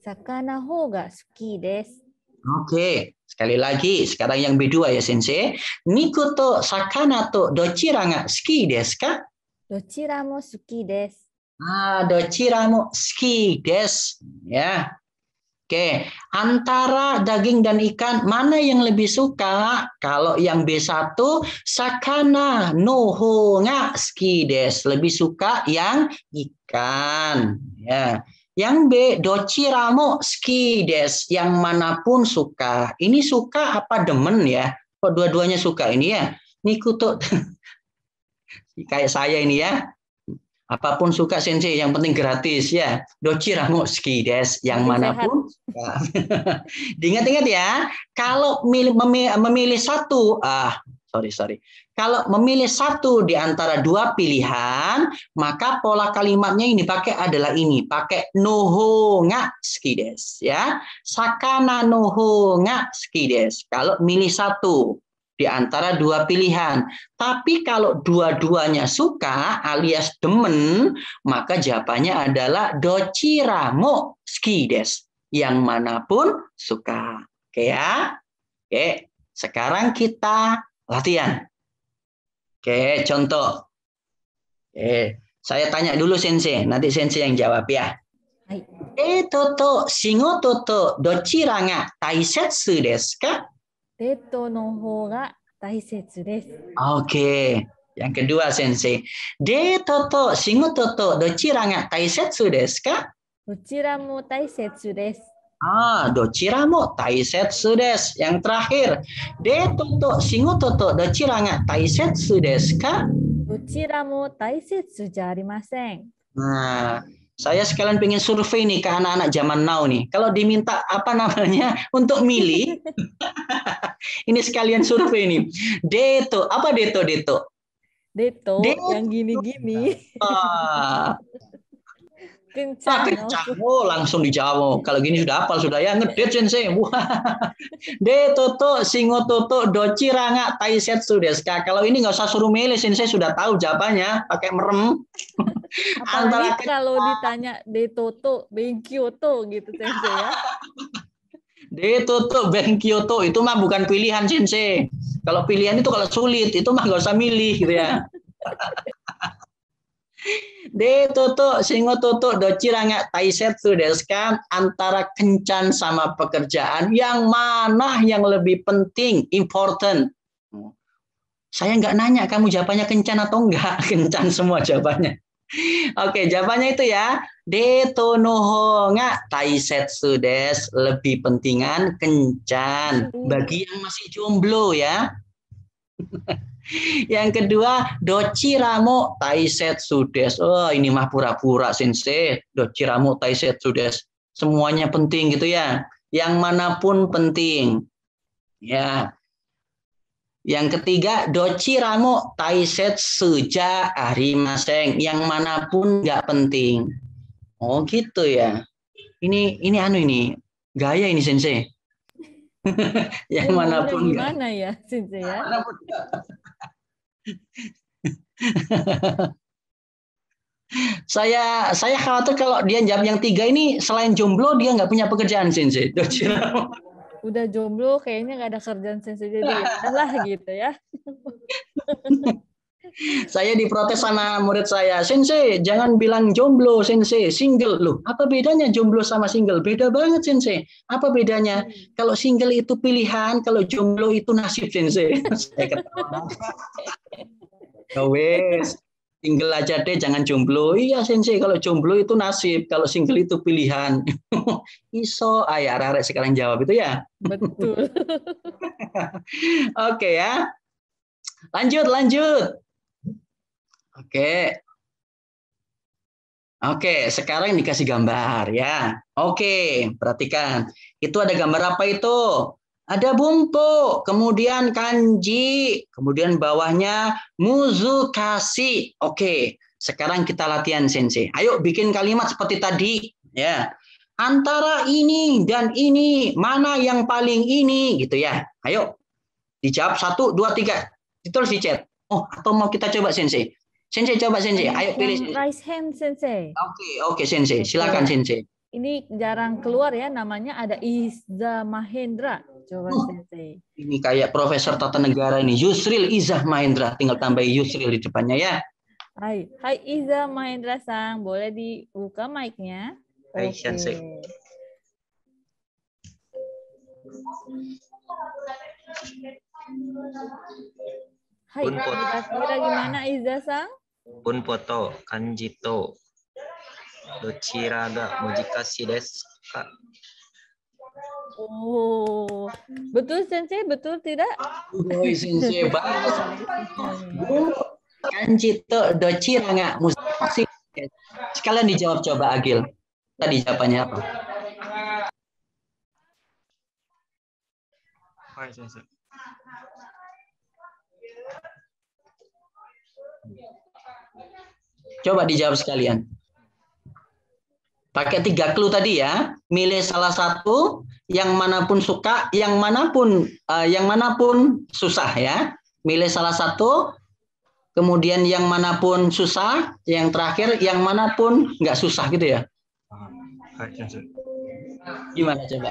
Sakana ho ga suki desu. Oke, sekali lagi sekarang yang B2 ya sensei. Niku to sakana to dochira ga suki desu ka? Dochira mo suki desu. Ah, dochira mo suki desu ya. Oke, antara daging dan ikan mana yang lebih suka? Kalau yang B1 sakana no ho ga suki desu, lebih suka yang ikan ya. Yang B, doci ramo des, yang manapun suka. Ini suka apa demen ya? Kok dua-duanya suka ini ya? Ini kutuk. Kayak saya ini ya. Apapun suka sensei, yang penting gratis ya. Doci ramo des, yang manapun suka. Ingat-ingat ya, kalau memilih, memilih satu, ah sorry sorry. Kalau memilih satu di antara dua pilihan, maka pola kalimatnya ini pakai adalah ini, pakai noho nga skides ya. Sakana noho nga skides. Kalau milih satu di antara dua pilihan. Tapi kalau dua-duanya suka alias demen, maka jawabannya adalah mo skides. Yang manapun suka. Oke ya. Oke, sekarang kita latihan. Oke, contoh. Oke, saya tanya dulu sensei, nanti sensei yang jawab ya. E toto singo toto dochira ga taisetsu desu ka? Deto no hou ga taisetsu desu. Oke. Yang kedua sensei, Detto, to shingoto to dochira ga taisetsu desu ka? Dochira mo taisetsu desu. Ah, ciramu tai set sudes Yang terakhir, de toto toto do ciranga tai set sudes ka? ciramu tai set sujari maseng. Nah, saya sekalian pengen survei nih ke anak-anak zaman now nih. Kalau diminta apa namanya untuk milih, ini sekalian survei nih. Deto, apa deto deto? Deto, deto. yang gini-gini. Ah kencang. Ah, Oh, langsung dijawab. Kalau gini sudah hafal sudah ya ngedit sensei. Wah. De toto singo toto doci ranga sudah. deska. Kalau ini nggak usah suruh milih sensei sudah tahu jawabannya pakai merem. Antara kalau ditanya de toto bengkyoto gitu sensei ya. de toto bengkyoto itu mah bukan pilihan sensei. Kalau pilihan itu kalau sulit itu mah nggak usah milih gitu ya. De toto singo toto taiset tu deskan antara kencan sama pekerjaan yang mana yang lebih penting important saya nggak nanya kamu jawabannya kencan atau enggak kencan semua jawabannya Oke, jawabannya itu ya. de Detonoho nga taisetsu des lebih pentingan kencan iya. bagi yang masih jomblo ya. Yang kedua, doci dochiramo taiset sudes Oh, ini mah pura-pura sensei. Dochiramo taiset sudes Semuanya penting gitu ya. Yang manapun penting. Ya. Yang ketiga, doci dochiramo taisetsu ahri arimaseng. Yang manapun nggak penting. Oh, gitu ya. Ini ini anu ini. Gaya ini sensei. yang manapun gimana ya sensei ya? Manapun saya saya khawatir kalau dia jam yang tiga ini selain jomblo dia nggak punya pekerjaan sensei. Udah jomblo kayaknya nggak ada kerjaan sensei jadi lah gitu ya. saya diprotes sama murid saya, Sensei, jangan bilang jomblo, Sensei, single. Loh, apa bedanya jomblo sama single? Beda banget, Sensei. Apa bedanya? Kalau single itu pilihan, kalau jomblo itu nasib, Sensei. saya ketawa. Ya wes, single aja deh, jangan jomblo. Iya sensei, kalau jomblo itu nasib, kalau single itu pilihan. Iso, ayah, ya, sekarang jawab itu ya. Betul. Oke okay, ya. Lanjut, lanjut. Oke. Oke, sekarang dikasih gambar ya. Oke, perhatikan. Itu ada gambar apa itu? Ada bungko, kemudian kanji, kemudian bawahnya muzukasi. Oke, sekarang kita latihan sensei. Ayo bikin kalimat seperti tadi ya. Antara ini dan ini, mana yang paling ini gitu ya. Ayo dijawab satu, dua, tiga. Ditulis di chat. Oh, atau mau kita coba sensei? Sensei coba Sensei, ayo pilih. Hmm, Sensei. Rice hand Sensei. Oke, okay, oke okay, Sensei, silakan Sensei. Ini jarang keluar ya namanya ada Iza Mahendra. Coba oh, Sensei. Ini kayak Profesor Tata Negara ini, Yusril Iza Mahendra, tinggal tambah Yusril di depannya ya. Hai, Hai Iza Mahendra Sang, boleh dibuka mic-nya? Hai okay. Sensei. Hai, kira-kira gimana Iza Sang? pun kanji Kanjito, Dochiraga, Mujikashi desu ka? Oh, betul sensei, betul tidak? Oh, sensei bagus. Kanjito Dochiraga Mujikashi. Sekalian dijawab coba Agil. Tadi jawabannya apa? Hai sensei. Coba dijawab sekalian. Pakai tiga clue tadi ya. Milih salah satu yang manapun suka, yang manapun uh, yang manapun susah ya. Milih salah satu, kemudian yang manapun susah, yang terakhir yang manapun nggak susah gitu ya. Gimana coba?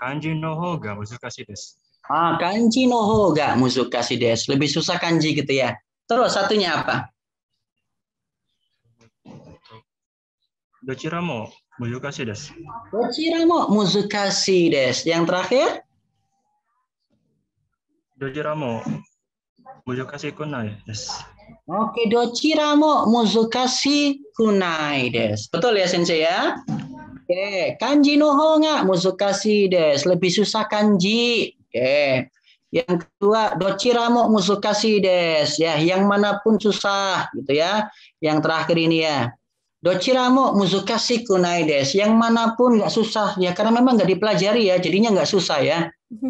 Kanji no ho ga musukasi des. Ah, kanji no ho ga musukasi des Lebih susah kanji gitu ya. Terus satunya apa? Dochiramo muzukashi des. Dochiramo muzukashi des. Yang terakhir? Dochiramo muzukashi kunai des. Oke, dochiramo muzukashi kunai des. Betul ya sensei ya? Oke, kanji no muzukasi des. Lebih susah kanji. Oke. Yang kedua, dociramo des ya, yang manapun susah gitu ya. Yang terakhir ini ya. Dociramo kunai des, yang manapun nggak susah ya, karena memang nggak dipelajari ya, jadinya nggak susah ya.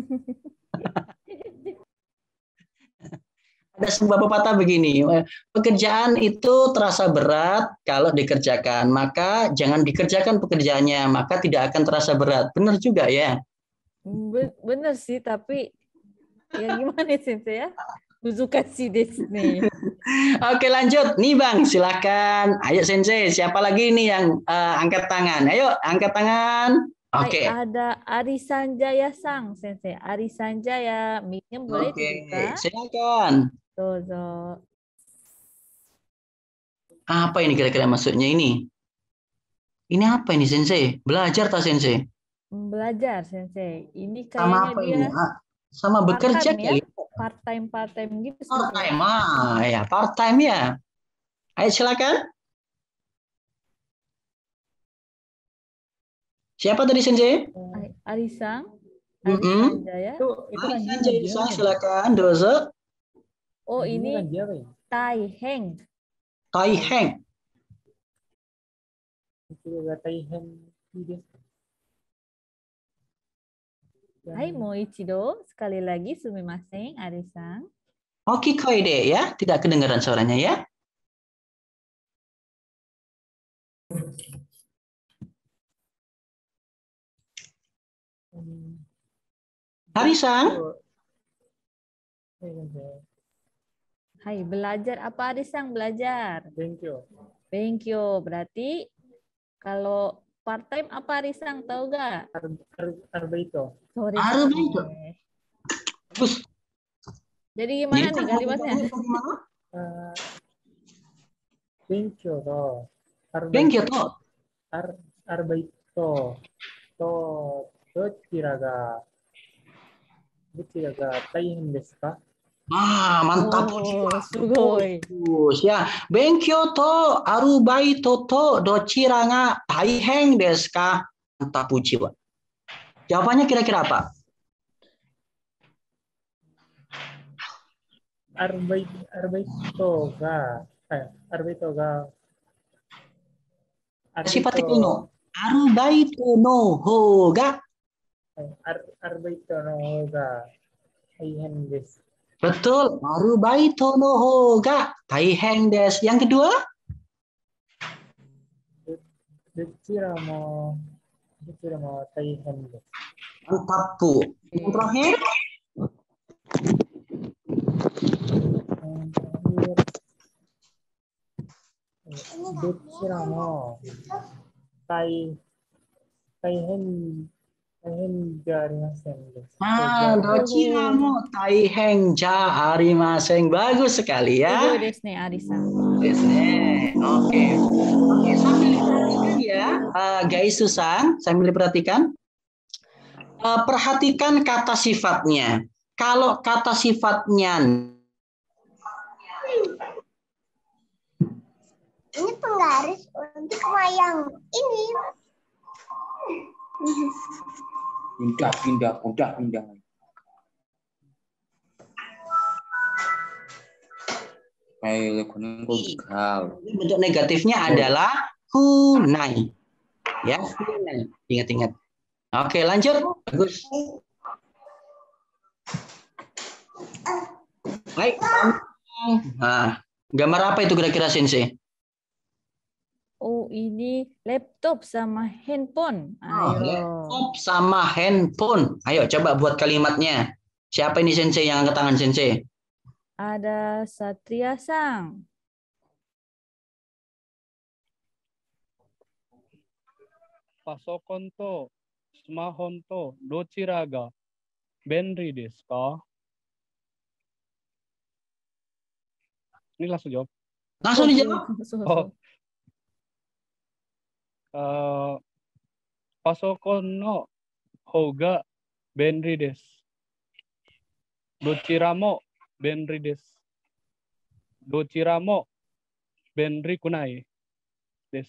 Ada sebuah pepatah begini, eh, pekerjaan itu terasa berat kalau dikerjakan, maka jangan dikerjakan pekerjaannya, maka tidak akan terasa berat. Benar juga ya? Benar sih, tapi Ya, gimana ya, ya? Oke lanjut, nih Bang, silakan. Ayo Sensei, siapa lagi nih yang uh, angkat tangan? Ayo angkat tangan. Oke. Okay. Ada Ari Sanjaya Sang, Sensei. Ari Sanjaya, mic boleh okay. dibuka? silakan. Dozo. Apa ini kira-kira maksudnya ini? Ini apa ini Sensei? Belajar tak Sensei? Belajar Sensei. Ini kayaknya apa dia... ini? Ah sama part bekerja time, Ya? Part time, part time gitu. Part time, ah, ya part time ya. Ayo silakan. Siapa tadi Sensei? Arisa. Mm -hmm. Jaya. Itu Arisa kan ya? silakan Dozo. Oh ini kan ya? Tai Heng. Tai Heng. Tai Heng. Iya hai sekali lagi, sumi sumimasen, Arisan. oke koide ya, tidak kedengaran suaranya ya. Arisan. Hai, belajar apa Arisan? Belajar. Thank you. Thank you. Berarti kalau Part time apa Risang tau ga? Ar ar arbeito. Sorry. Arbeito. Terus. Jadi gimana nih kali Thank you to. Bencio to. Ar arbeito. To. Do kira Do kira ga? desu ka? Ah Mantap bagus ya. to to Mantap pujiwa. Jawabannya kira-kira apa? Arbeit, arbaito ga. Eh, arbaito ga. Arbito... Kuno. uno. Arbaito no hoga. Eh, ar, arbaito no hoga. Aihen desu Betul, baru ho ga tai heng des. Yang kedua? Dechiramo dechiramo taihen des. Mantap, Bu. Yang terakhir? Dechiramo tai heng 変じゃありませんです。Ah, dochiramu taiheng ja arimasen. Bagus sekali ya. Itu desne Arisa. Oke. Oke, sambil diperhatikan ya, eh, guys Susan, sambil diperhatikan. Eh, perhatikan kata sifatnya. Kalau kata sifatnya ini penggaris untuk wayang ini pindah pindah pindah pindah bentuk negatifnya adalah kunai ya kunai ingat-ingat oke lanjut bagus baik nah, gambar apa itu kira-kira sensei Oh ini laptop sama handphone. Oh, Ayo. Oh, laptop sama handphone. Ayo coba buat kalimatnya. Siapa ini sensei yang angkat tangan sensei? Ada Satria Sang. Pasokon to, smahon to, dociraga, benri desu Ini langsung jawab. Langsung dijawab. Oh, uh, eh, no Hoga Benri des. Benrides, Benri des. Benri kunai des.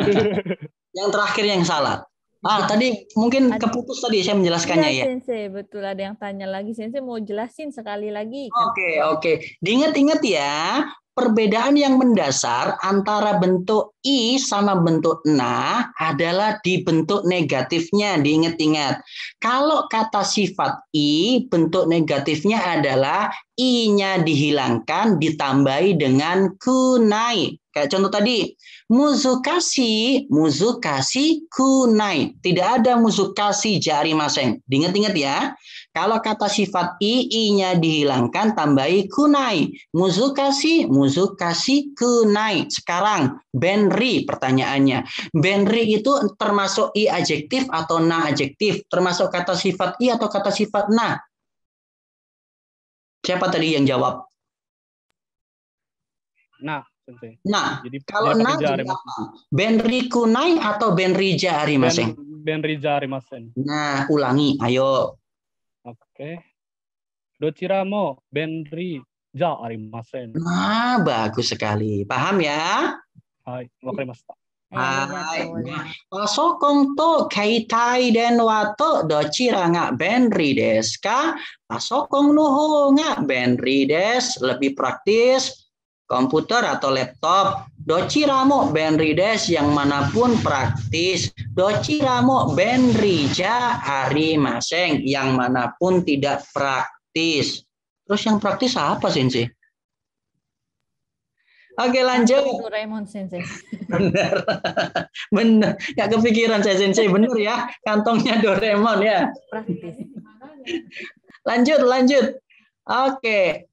yang terakhir yang salah. Ah, tadi mungkin ada, keputus tadi saya menjelaskannya iya, ya. Sensei, betul ada yang tanya lagi. Sensei mau jelasin sekali lagi. Oke, okay, oke. Okay. Diingat-ingat ya, perbedaan yang mendasar antara bentuk I sama bentuk na adalah di bentuk negatifnya, diingat-ingat. Kalau kata sifat I, bentuk negatifnya adalah I-nya dihilangkan, ditambahi dengan kunai. Kayak contoh tadi, muzukasi, muzukasi kunai. Tidak ada muzukasi jari maseng. Diingat-ingat ya. Kalau kata sifat i, i-nya dihilangkan, tambahi kunai. Muzukasi, muzukasi kunai. Sekarang, benri pertanyaannya. Benri itu termasuk i adjektif atau na adjektif? Termasuk kata sifat i atau kata sifat na? Siapa tadi yang jawab? Nah, Nah, jadi kalau na Benri kunai atau Benri jari arimasen? Benri jari arimasen. Nah, ulangi. Ayo, Oke. Dociramo, benri ja arimasen. Ah, bagus sekali. Paham ya? Hai, Hai. Hai. Pasokong to kaitai den wato dochira nga benri des ka? Pasokong ah, nuho nga benri des. Lebih praktis komputer atau laptop Dociramo benrides yang manapun praktis. Dociramo benrija Maseng yang manapun tidak praktis. Terus yang praktis apa Sensei? Oke lanjut. Raymond Sensei. Bener. Bener. Gak kepikiran saya Sensei. Bener ya. Kantongnya Doraemon ya. Praktis. Lanjut, lanjut. Oke.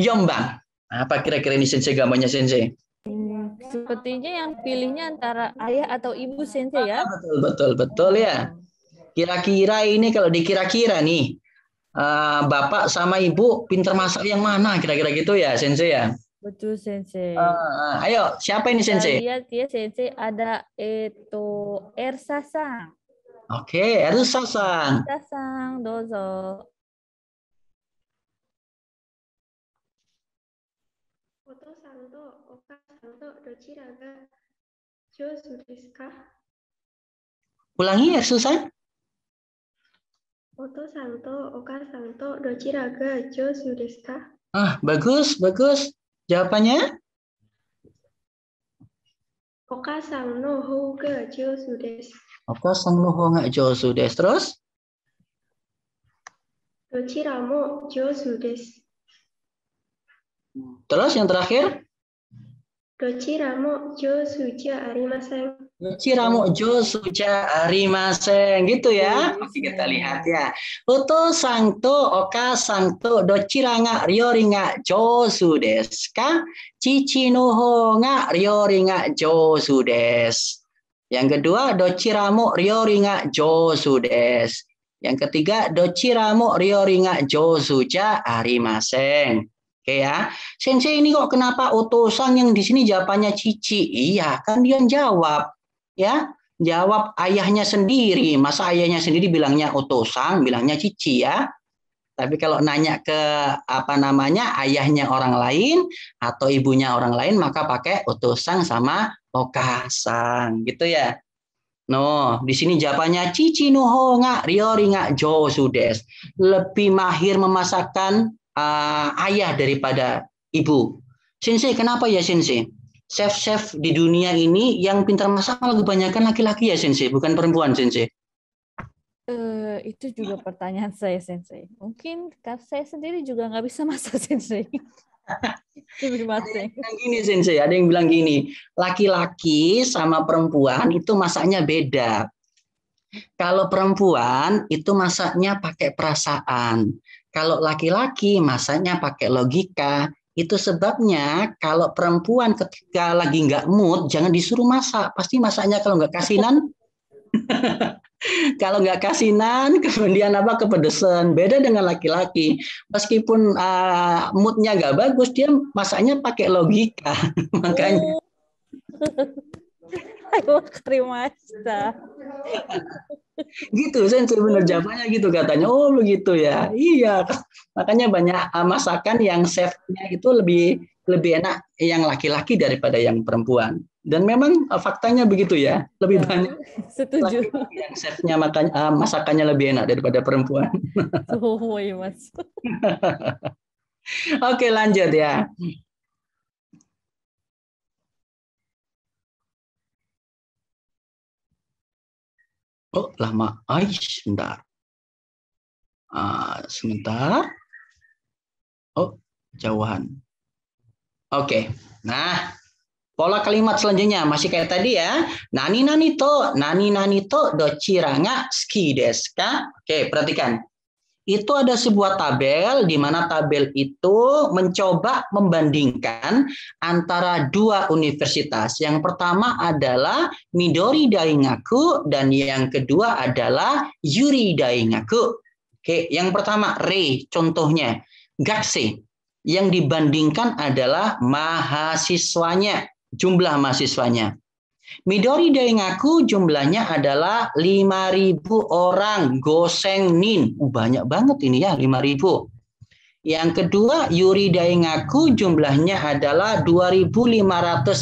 Yombang. Apa kira-kira ini sensei gambarnya sensei? Iya, sepertinya yang pilihnya antara ayah atau ibu sensei ya. Betul betul betul ya. Kira-kira ini kalau dikira-kira nih eh, bapak sama ibu pinter masak yang mana kira-kira gitu ya sensei ya. Betul sensei. Uh, ayo siapa ini sensei? Iya lihat ya sensei ada itu Sasa. Oke, okay, Ersa Sasa, dozo. Chiraga chose Mariska. Ulangi ya, Susan. Oto santo, oka santo, Doci Raga Jo Mariska. Ah, bagus, bagus. Jawabannya? Oka sang no ho ga chose desu. Oka sang no ho ga chose desu. Terus? Doci Ramo Jo Sudes. Terus yang terakhir? ramo jo suja arimasen. ramo jo suja Maseng. Gitu ya. Oke oh, iya. kita lihat ya. Uto sangto oka sangto ryo ringa jo su ka? Cici noho nga ringa jo desu. Yang kedua dochiramo ringa jo desu. Yang ketiga dochiramo ryoringa josu ja arimasen. Oke ya. Sensei ini kok kenapa otosan yang di sini jawabannya cici? Iya, kan dia jawab. Ya, jawab ayahnya sendiri. Masa ayahnya sendiri bilangnya otosan, bilangnya cici ya. Tapi kalau nanya ke apa namanya ayahnya orang lain atau ibunya orang lain maka pakai otosang sama okasang gitu ya. No, di sini jawabannya cici nuho ngak riori ngak jo sudes. Lebih mahir memasakkan uh, ayah daripada ibu. Sensei, kenapa ya Sensei? Chef-chef di dunia ini yang pintar masak malah kebanyakan laki-laki ya Sensei, bukan perempuan Sensei. Uh, eh, itu juga pertanyaan saya Sensei. Mungkin saya sendiri juga nggak bisa masak Sensei. yang gini Sensei, ada yang bilang gini, laki-laki sama perempuan itu masaknya beda. Kalau perempuan itu masaknya pakai perasaan. Kalau laki-laki masanya pakai logika, itu sebabnya kalau perempuan ketika lagi nggak mood, jangan disuruh masak. Pasti masaknya kalau nggak kasinan, kalau nggak kasinan, kemudian apa kepedesan. Beda dengan laki-laki. Meskipun uh, moodnya nggak bagus, dia masaknya pakai logika. Makanya. Oh. Ayo, kasih gitu sensei bener jawabannya gitu katanya oh begitu ya iya makanya banyak ah, masakan yang chefnya itu lebih lebih enak yang laki-laki daripada yang perempuan dan memang ah, faktanya begitu ya lebih ya, banyak setuju yang chefnya makanya ah, masakannya lebih enak daripada perempuan oh iya mas oke lanjut ya Oh, lama. Aish, sebentar. Uh, ah, sebentar. Oh, jauhan. Oke. Okay. Nah, pola kalimat selanjutnya masih kayak tadi ya. Nani nani to, nani nani to do ciranga ski deska. Oke, okay, perhatikan itu ada sebuah tabel di mana tabel itu mencoba membandingkan antara dua universitas. Yang pertama adalah Midori Daingaku dan yang kedua adalah Yuri Daingaku. Oke, yang pertama Rei contohnya Gakse Yang dibandingkan adalah mahasiswanya, jumlah mahasiswanya. Midori ngaku jumlahnya adalah 5.000 orang Goseng Nin. Uh, banyak banget ini ya 5.000. Yang kedua Yuri Daingaku jumlahnya adalah 2.500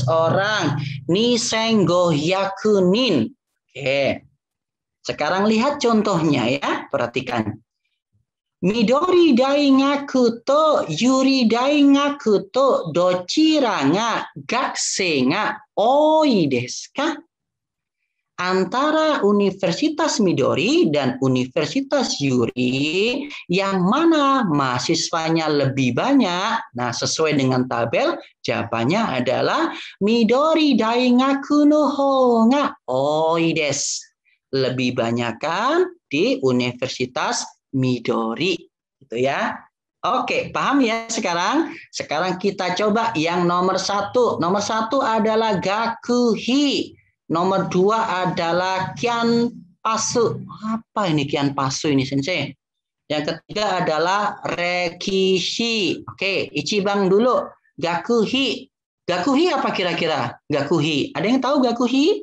orang Niseng Gohyaku Nin. Oke. Sekarang lihat contohnya ya, perhatikan. Midori dai ngaku to, Yuri dai ngaku to, dochira ga gakse ga oi desu Antara Universitas Midori dan Universitas Yuri, yang mana mahasiswanya lebih banyak? Nah, sesuai dengan tabel, jawabannya adalah Midori dai ngaku no ho ga oi desu. Lebih banyak kan di Universitas Midori gitu ya. Oke, paham ya sekarang? Sekarang kita coba yang nomor satu. Nomor satu adalah Gakuhi. Nomor dua adalah Kian Pasu. Apa ini Kian Pasu ini, Sensei? Yang ketiga adalah Rekishi. Oke, Ichibang dulu. Gakuhi. Gakuhi apa kira-kira? Gakuhi. Ada yang tahu Gakuhi?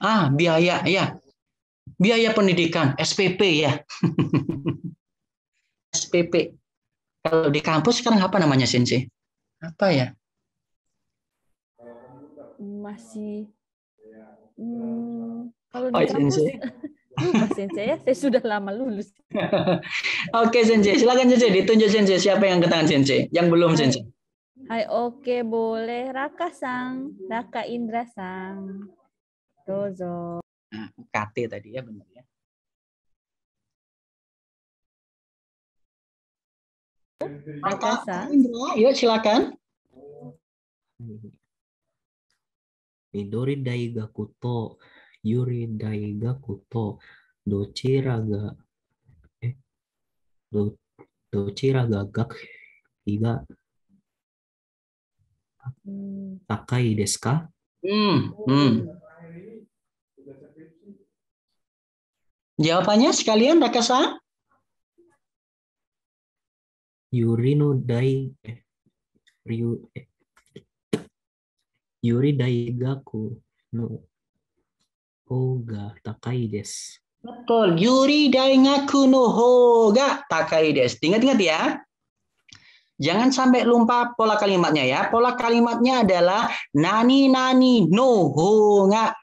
Ah, biaya. Ya, biaya pendidikan SPP ya SPP kalau di kampus sekarang apa namanya Sensei apa ya masih hmm, kalau di kampus Sensei. lupa Sensei ya saya sudah lama lulus oke Sensei silakan Sensei ditunjuk Sensei siapa yang ketangan Sensei yang belum Sensei Hai oke boleh Raka Sang Raka Indra Sang tozo KT UKT tadi ya benar ya. Angka Indra, yuk ya, silakan. Midori Daiga Kuto, Yuri Daiga Kuto, Dochi eh, Do, Dochi Raga Gak, Iga, hmm. Takai Deska. Hmm, hmm. Jawabannya sekalian Rakesa? Yurino dai eh, Ryu eh, Yuri daigaku no hoga takai des. Betul. Yuri daigaku no hoga takai des. Ingat-ingat ya. Jangan sampai lupa pola kalimatnya ya. Pola kalimatnya adalah nani nani no hoga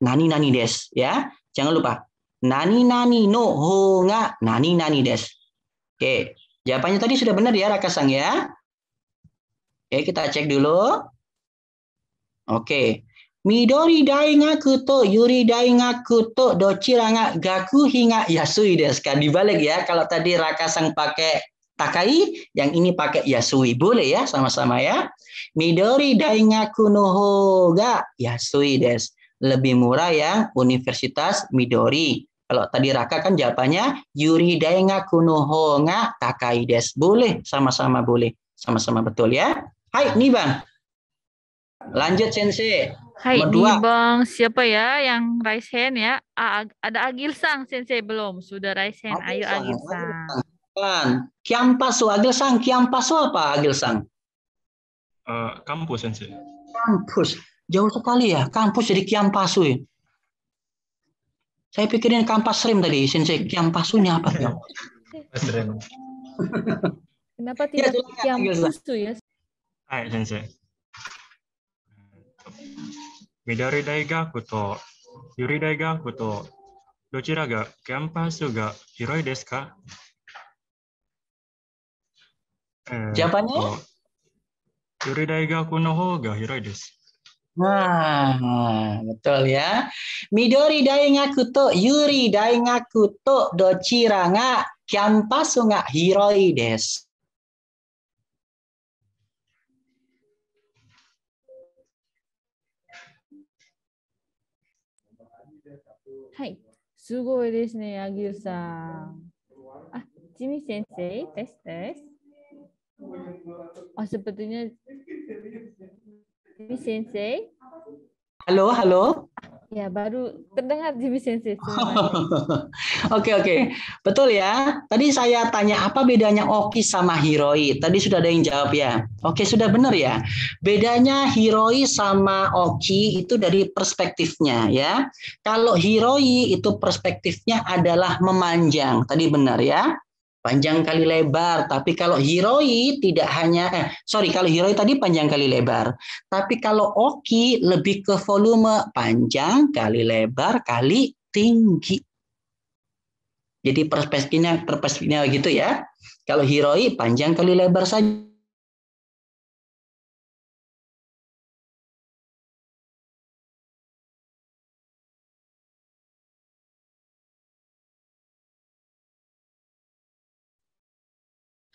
nani nani des ya. Jangan lupa. Nani nani no nani nani des. Oke, jawabannya tadi sudah benar ya raka sang ya. Oke, kita cek dulu. Oke. Midori dai kuto kuto, Yuri dai kuto to, Dochira nga gaku hinga Yasui des, Kan Dibalik ya, kalau tadi raka sang pakai Takai, yang ini pakai Yasui. Boleh ya, sama-sama ya. Midori dai kuno no ga Yasui des, Lebih murah yang Universitas Midori. Kalau tadi Raka kan jawabannya yuri nga Takai Des Boleh, sama-sama boleh. Sama-sama betul ya. Hai, nih Bang. Lanjut Sensei. Hai, nih Bang. Siapa ya yang raise hand ya? ada Agil Sang Sensei belum? Sudah raise hand. Agil Ayo sang, Agil Sang. Kan. Kiampasu Agil Sang, Kiampasu apa Agil Sang? Uh, kampus Sensei. Kampus. Jauh sekali ya, kampus jadi Kiampasu. Ya. Saya pikirin kampas rem tadi, Sensei. Kiampasunya apa? Kampas Kenapa iya, tidak ya, kiampasu ya? Hai, Sensei. Midari daiga kuto yuri daigaku kuto, dochira ga kiampasu ga hiroi desu ka? Eh, Jawabannya? Yuri daigaku kuno ho ga hiroi desu. Nah, betul ya. Midori daingaku to yuri daingaku to dochira ga kyanpasu ga hiroi Hai, sugoi desu ne, Yagyu-san. Ah, Jimmy sensei, tes tes. Oh, sepertinya Jimmy Sensei. Halo, halo. Ya, baru terdengar Jimmy Sensei. Oke, oke. Betul ya. Tadi saya tanya apa bedanya Oki sama Hiroi. Tadi sudah ada yang jawab ya. Oke, sudah benar ya. Bedanya Hiroi sama Oki itu dari perspektifnya ya. Kalau Hiroi itu perspektifnya adalah memanjang. Tadi benar ya panjang kali lebar. Tapi kalau hiroi tidak hanya eh sorry kalau hiroi tadi panjang kali lebar. Tapi kalau oki lebih ke volume panjang kali lebar kali tinggi. Jadi perspektifnya perspektifnya gitu ya. Kalau hiroi panjang kali lebar saja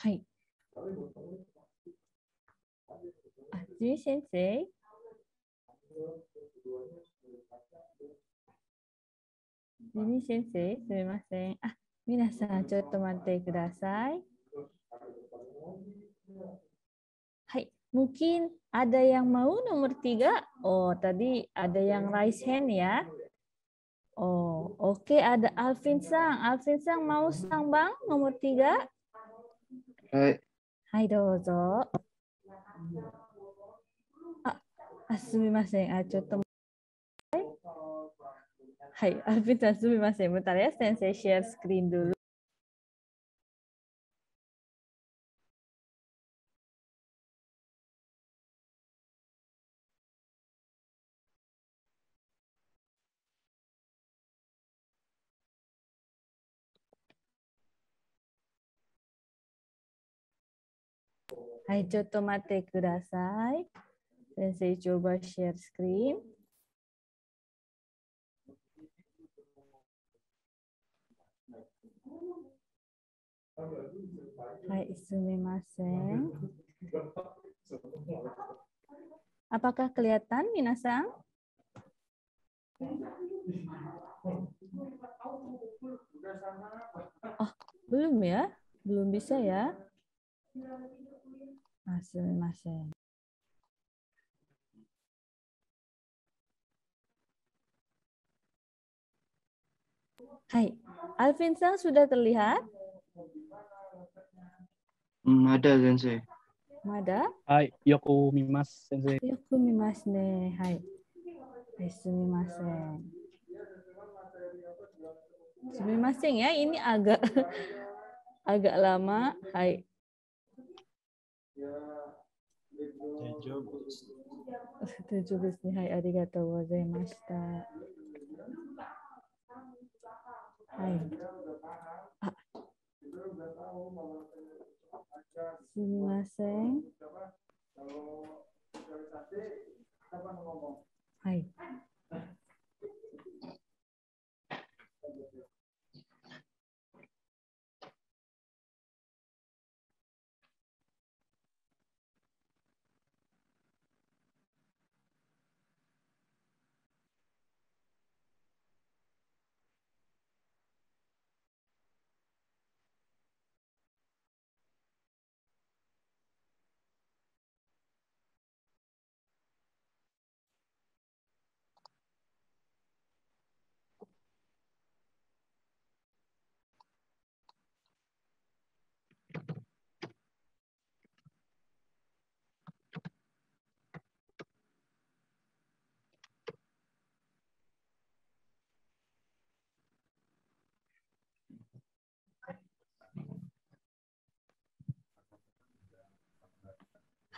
はい。あ、ジュ先生。ジュ先生、すみません。あ、皆さん、ちょっと待ってください。Hai, ada yang mau nomor tiga? Oh, tadi ada yang raise hand ya. Oh, oke okay, ada Alvin Sang. Alvin Sang mau sang bang nomor tiga? はい。はい、どうぞ。あ、あすみません。あ、ちょっと。はい、はい、あ、別にすみません。ムタレす。先生、シェアスクリーンドゥル。coba share screen. Hai, Apakah kelihatan minasang? Oh, belum ya? Belum bisa ya? Hai, Alvin Sang sudah terlihat? Hmm, ada sensei. Ada. Hai, Yoko mimas sensei. Yoko mimas ne, hai. Sumimasen. Sumimasen ya, ini agak agak lama. Hai. 大丈夫です。大丈夫ですね。はい、ありがとうございました。はい。あすみません。はい。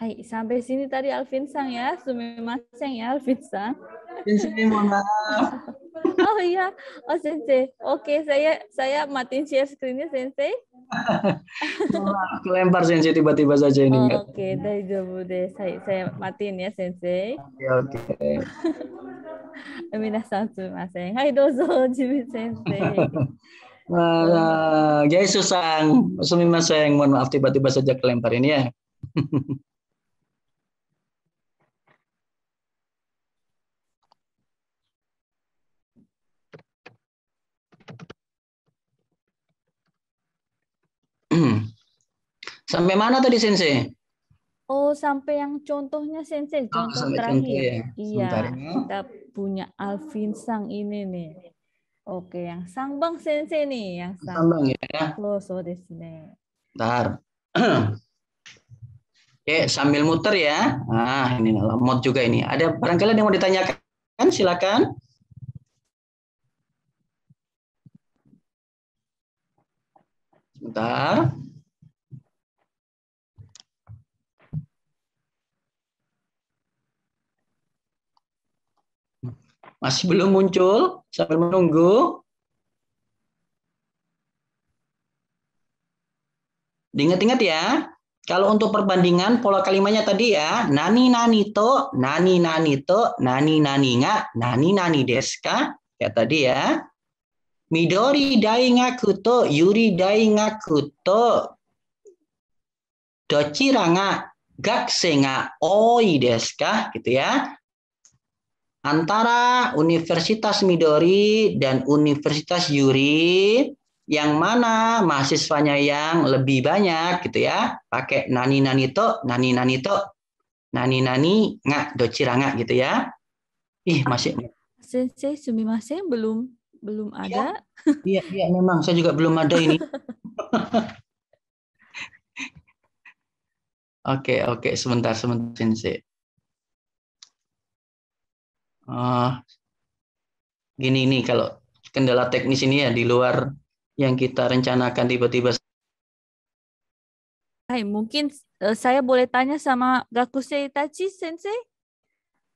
Hai, sampai sini tadi Alvin Sang ya, sumimasen ya Alvin Sang. Sensei, mohon maaf. Oh iya, oh Sensei. Oke, okay, saya saya matiin share screen-nya Sensei. Oh, lempar Sensei tiba-tiba saja ini. Oh, oke, okay, dari jauh deh. Saya, saya matiin ya Sensei. Oke, oke. Okay. Minasan sumimasen. Hai dozo, Jimmy Sensei. Gaisu Sang, sumimasen. Mohon maaf tiba-tiba saja kelempar ini ya. Sampai mana tadi Sensei? Oh, sampai yang contohnya Sensei, ah, contoh oh, terakhir. Contoh ya. Iya, ya. kita punya Alvin Sang ini nih. Oke, yang Sangbang Sensei nih, yang Bang ya. Oh, so Bentar. Oke, sambil muter ya. Nah, ini mod juga ini. Ada barangkali ada yang mau ditanyakan, silakan. Sebentar. Masih belum muncul, sambil menunggu. Diingat-ingat ya, kalau untuk perbandingan pola kalimatnya tadi ya, nani nani to, nani nani to, nani nani nga, nani nani deska, ya tadi ya. Midori dai ngaku to, yuri dai ngaku to, dochira nga, gakse nga oi deska, gitu ya antara Universitas Midori dan Universitas Yuri yang mana mahasiswanya yang lebih banyak gitu ya pakai nani nani to nani nani to nani nani nggak docira nggak gitu ya ih ah, masih sensei masih belum belum iya. ada iya iya, iya memang saya juga belum ada ini oke oke sebentar sebentar sensei uh, gini nih kalau kendala teknis ini ya di luar yang kita rencanakan tiba-tiba. Hai, mungkin uh, saya boleh tanya sama Gakusei Itachi Sensei?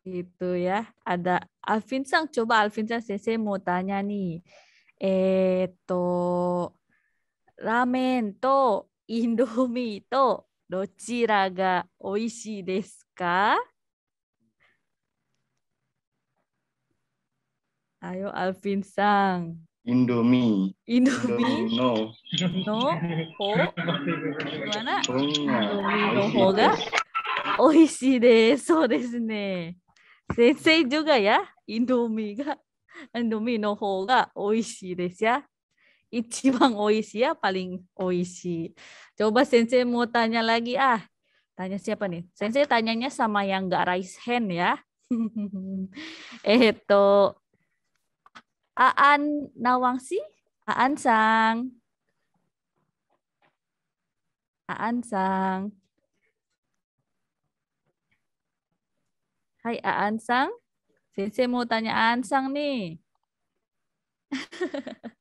Gitu ya. Ada Alvin Sang, coba Alvin Sang Sensei mau tanya nih. Eto ramen to indomie to ga どちらが美味しいですか Ayo Alvin Sang. Indomie. Indomie. No. No. Ho. Gimana? Indomie no ho ga oishi desu desu ne. Sensei juga ya. Indomie ga. Indomie no ho ga oishi desu ya. Ichiwang oishi ya paling oishi. Coba sensei mau tanya lagi ah. Tanya siapa nih? Sensei tanyanya sama yang gak raise hand ya. Eto. Eh, Aan Nawangsi, Aan Sang. Aan Sang. Hai Aan Sang. Sensei mau tanya Aan Sang nih.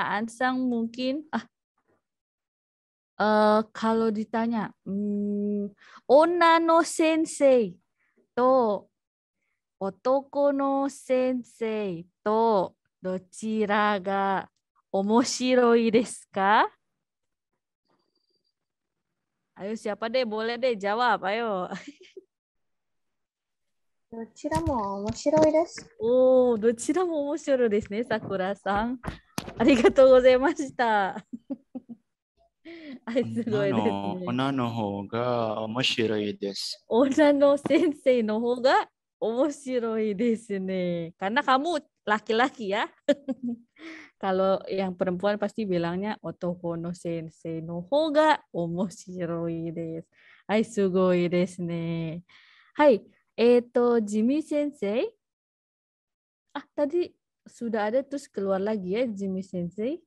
Aan Sang mungkin ah, Uh, kalau ditanya, hmm, Ona no sensei to otoko no sensei to どちらが面白いですか Ayo siapa deh boleh deh jawab ayo. どちらも面白いです。おお、どちらも面白いですね、さくらさん。ありがとうございました。あれすごいです、ね、女の方が面白いです。女の先生の方が面白いですね。かな、かも。laki-laki ya. Kalau yang perempuan pasti bilangnya no sensei no hoga omoshiroi desu. Hai sugoi desu ne. Hai, eto Jimmy sensei. Ah, tadi sudah ada terus keluar lagi ya Jimmy sensei.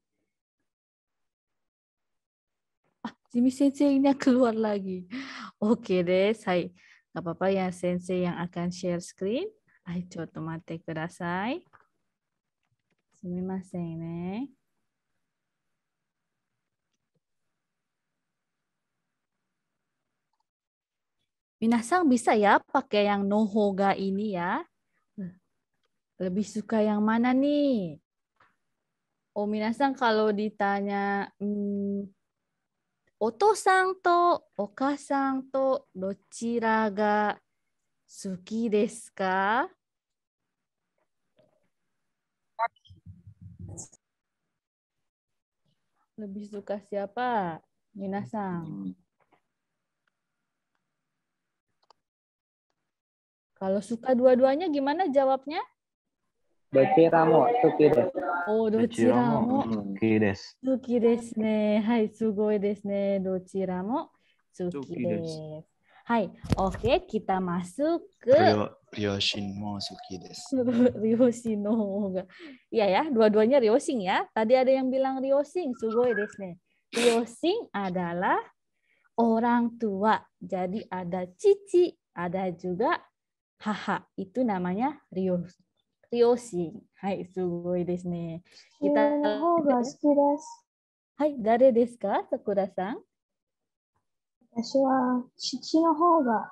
Ah, Jimmy sensei ini keluar lagi. Oke okay deh, hai. Gak apa-apa ya sensei yang akan share screen. Hai, coba mati kerasai. すみませんね。Minasang bisa ya pakai yang nohoga ini ya. Lebih suka yang mana nih? Oh minasang kalau ditanya hmm, oto to oka to dochira ga suki desu ka? Lebih suka siapa? Minasang. Kalau suka dua-duanya gimana jawabnya? Ramo suki desu. Oh, Ramo Suki hmm, desu. Suki desu ne. Hai, sugoi desu ne. Ramo suki desu. Hai, oke okay, kita masuk ke Ayo. Ryoshin mo Suki desu. Ryoshin no ga. Iya ya, dua-duanya Ryoshin ya. Tadi ada yang bilang Ryoshin, sugoi desu ne. Ryoshin adalah orang tua. Jadi ada cici, ada juga haha. Itu namanya Ryoshin. Ryoshin. Hai, sugoi desu ne. Kita Oh, ga suki desu. Hai, dare desu ka, Sakura-san? 私は父の方が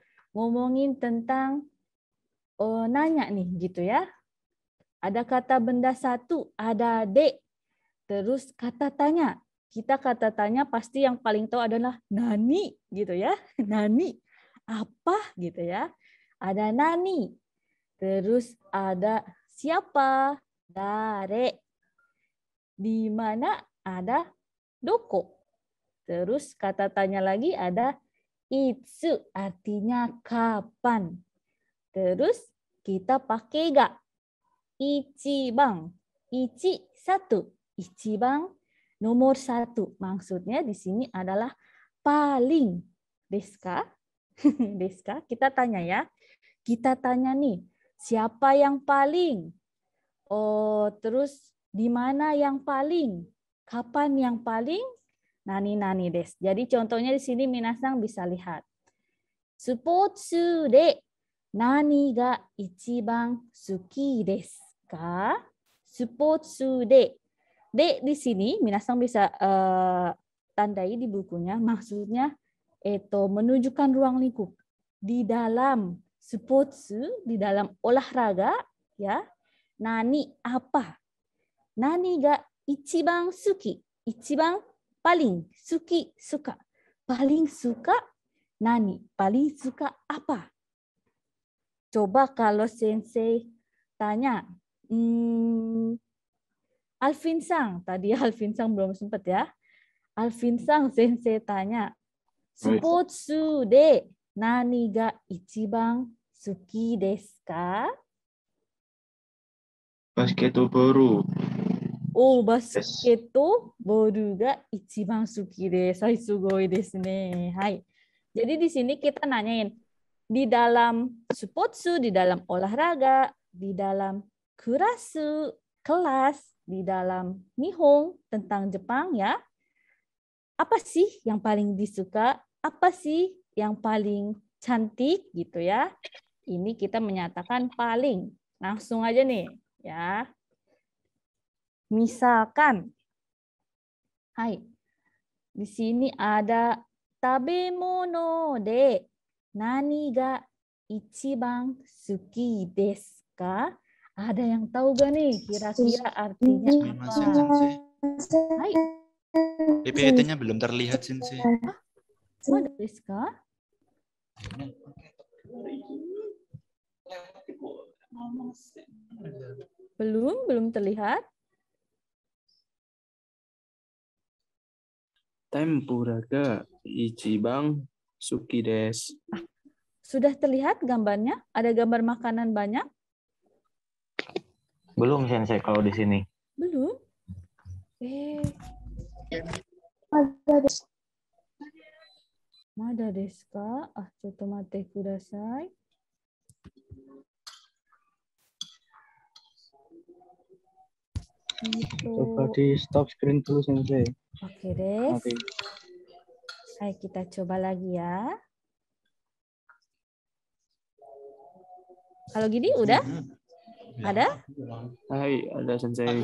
ngomongin tentang uh, nanya nih gitu ya. Ada kata benda satu, ada D. Terus kata tanya. Kita kata tanya pasti yang paling tahu adalah nani gitu ya. Nani apa gitu ya. Ada nani. Terus ada siapa, dare. Di mana ada doko. Terus kata tanya lagi ada itsu artinya kapan. Terus kita pakai ga. bang Ichi satu. ichi bang nomor satu. Maksudnya di sini adalah paling. Deska. Deska, kita tanya ya. Kita tanya nih, siapa yang paling? Oh, terus di mana yang paling? Kapan yang paling? nani nani des. Jadi contohnya di sini minasang bisa lihat. Supotsu de nani ga ichiban suki desu ka? Supotsu de. De di sini minasang bisa uh, tandai di bukunya maksudnya itu menunjukkan ruang lingkup di dalam sportsu di dalam olahraga ya nani apa nani ga ichiban suki ichiban paling suki suka. Paling suka nani? Paling suka apa? Coba kalau sensei tanya, hmm, Alvin Sang, tadi Alvin Sang belum sempat ya. Alvin Sang sensei tanya, Sportsu de nani ga ichiban suki desu ka? Basketball baru jadi di sini kita nanyain di dalam spotsu, di dalam olahraga, di dalam kurasu, kelas, di dalam nihong tentang Jepang ya. Apa sih yang paling disuka? Apa sih yang paling cantik gitu ya? Ini kita menyatakan paling. Langsung aja nih ya. Misalkan, hai, di sini ada tabemono de nani ga ichiban suki desu ka? Ada yang tahu gak nih kira-kira artinya apa? Hai. PPT-nya belum terlihat, Sensei. Ah, mana desu ka? Belum, belum terlihat. Tempura ga ichiban suki des. Sudah terlihat gambarnya? Ada gambar makanan banyak? Belum, Sensei, kalau di sini. Belum? Eh. Ada des. Mada desu, ka? Ah, coto mate kudasai. Coba di stop screen dulu, Sensei. Oke, Des. Oke. Ayo kita coba lagi ya. Kalau gini udah? Mm-hmm. Ya. Ada? Hai, ada sensei.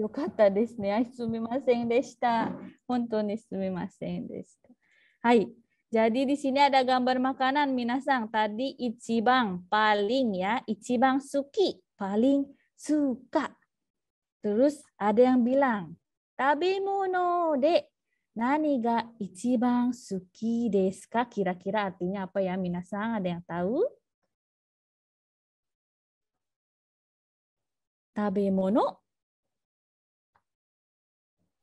Yokata desu ne. Sumimasen deshita. Hontou ni sumimasen deshita. Hai. Jadi di sini ada gambar makanan minasang. Tadi ichibang paling ya, ichibang suki, paling suka. Terus ada yang bilang de, nani suki ka? Kira-kira artinya apa ya, Minasang? Ada yang tahu? Tabemono?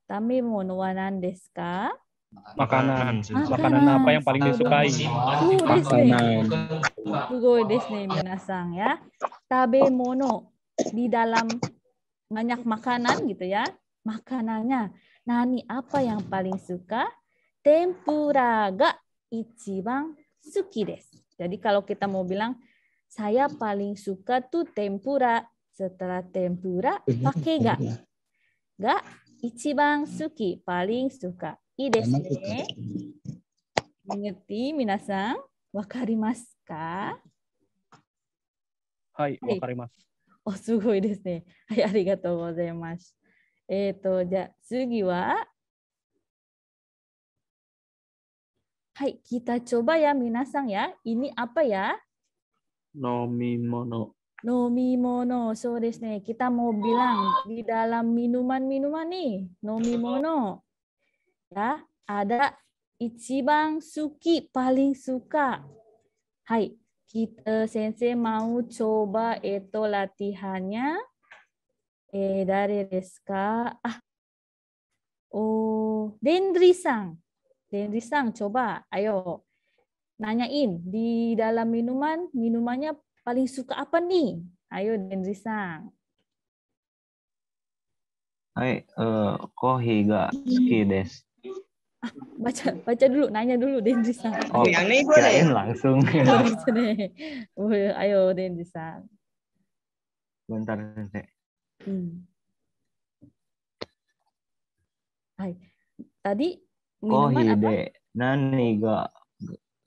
Tabemono wa nan desu ka? Makanan. Makanan. Makanan apa yang paling disukai? Makanan. Tugo desu ne, Minasang ya. Tabemono. Di dalam banyak makanan gitu ya makanannya. Nani apa yang paling suka? Tempura ga ichiban suki desu. Jadi kalau kita mau bilang saya paling suka tuh tempura. Setelah tempura iya, pakai ga. Iya, ga iya. ichiban suki paling suka. I desu ne. Mengerti minasan? Wakarimasu ka? Hai, wakarimasu. Oh, sugoi desu ne. Hai, arigatou gozaimasu. えっ、ー、と、じゃあ次は。はい、kita coba ya minasang ya. Ini apa ya? Nomimono. Nomimono, so desu ne. Kita mau bilang di dalam minuman-minuman nih, nomimono. Ya, ada ichibang suki, paling suka. Hai, kita sensei mau coba itu latihannya. えー、誰ですかあ、oh, ah. Dendri Sang. Dendri Sang, coba, ayo. Nanyain, di dalam minuman, minumannya paling suka apa nih? Ayo, Dendri Sang. Hai, uh, eh, kohi ga Ah, baca baca dulu, nanya dulu Dendrisa. Oh, yang ini boleh. langsung. Oh, ayo Dendrisa. Bentar, Nek. Hmm. hai tadi minuman apa? Nani ga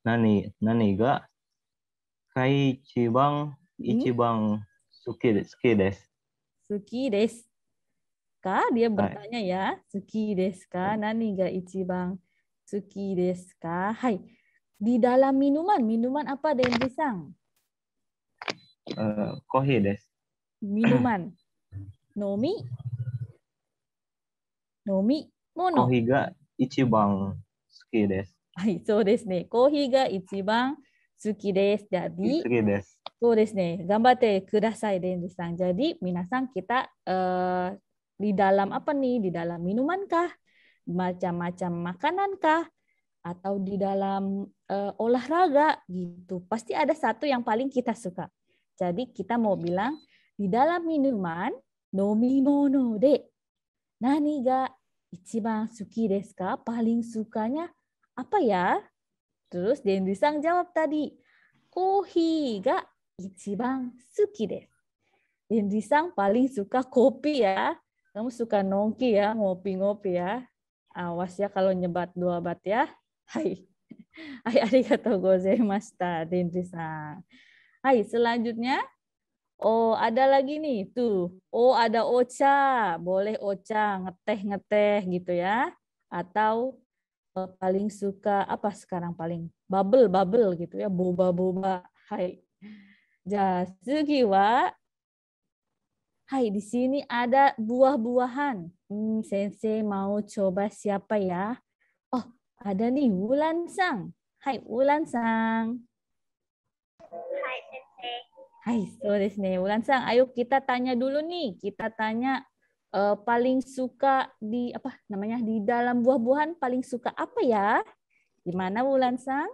nani nani ga kai chibang hmm? ichibang suki suki des. Suki des. Ka dia bertanya ya, suki des ka nani ga ichibang suki des ka? Hai. Di dalam minuman, minuman apa Den disang Uh, eh, kohi des. Minuman. Nomi. Nomi mono. suki so ne. ga ichiban suki desu. Jadi, Suki So ne. jadi kita uh, di dalam apa nih? Di dalam minuman kah? Macam-macam makanan kah? Atau di dalam uh, olahraga gitu. Pasti ada satu yang paling kita suka. Jadi, kita mau bilang di dalam minuman 飲み物で何が一番好きですか? Paling sukanya apa ya? Terus Dendrisang jawab tadi, kohi ga ichiban suki Dendi Dendrisang paling suka kopi ya. Kamu suka nongki ya, ngopi-ngopi ya. Awas ya kalau nyebat dua bat ya. Hai. Hai, arigatou gozaimashita, Dendrisang. Hai, selanjutnya Oh, ada lagi nih tuh. Oh, ada ocha. Boleh ocha, ngeteh-ngeteh gitu ya. Atau eh, paling suka apa sekarang paling bubble bubble gitu ya, boba-boba. Hai. Jasugi wa Hai, di sini ada buah-buahan. Hmm, sensei mau coba siapa ya? Oh, ada nih Wulan Sang. Hai, Wulan Sang. Hai, sensei. Hai, so Wulan Sang, ayo kita tanya dulu nih. Kita tanya uh, paling suka di apa namanya di dalam buah-buahan paling suka apa ya? Gimana Wulan Sang?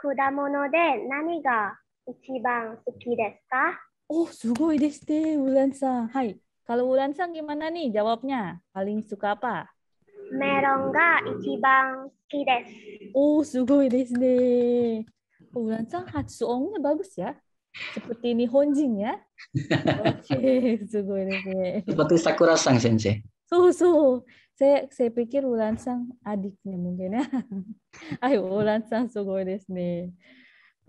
Kudamono de nani ga ichiban suki desu ka? Oh, sugoi desu de Wulan Sang. Hai. Kalau Wulan Sang gimana nih jawabnya? Paling suka apa? Melon ga ichiban suki desu. Oh, sugoi desu ne. Wulan Sang, hatsuongnya bagus ya seperti ini honjin ya. Oke, Seperti Sakura Sang Sensei. So, so. Saya, saya pikir Ulan Sang adiknya mungkin ya. Ayo, Ulan Sang sugoi desu ne.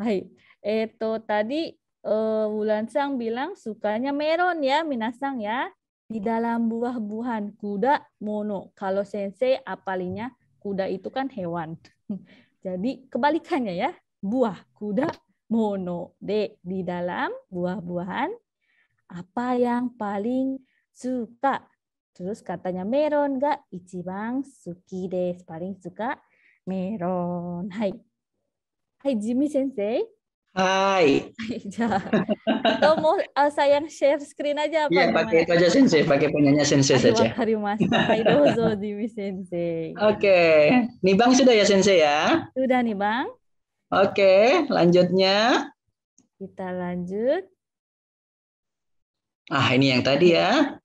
Hai. Eto, tadi uh, eh, Ulan Sang bilang sukanya meron ya, Minasang ya. Di dalam buah-buahan kuda mono. Kalau sensei apalinya kuda itu kan hewan. Jadi kebalikannya ya, buah kuda mono de di dalam buah-buahan apa yang paling suka terus katanya meron ga ichibang suki desu paling suka meron hai hai Jimmy sensei hai ya. atau mau uh, eh, yang share screen aja apa ya, pakai itu aja sensei pakai penyanyi sensei Ayu, saja mas hai dozo Jimmy sensei oke okay. nih bang sudah ya sensei ya sudah nih bang Oke, lanjutnya. Kita lanjut. Ah, ini yang tadi ya.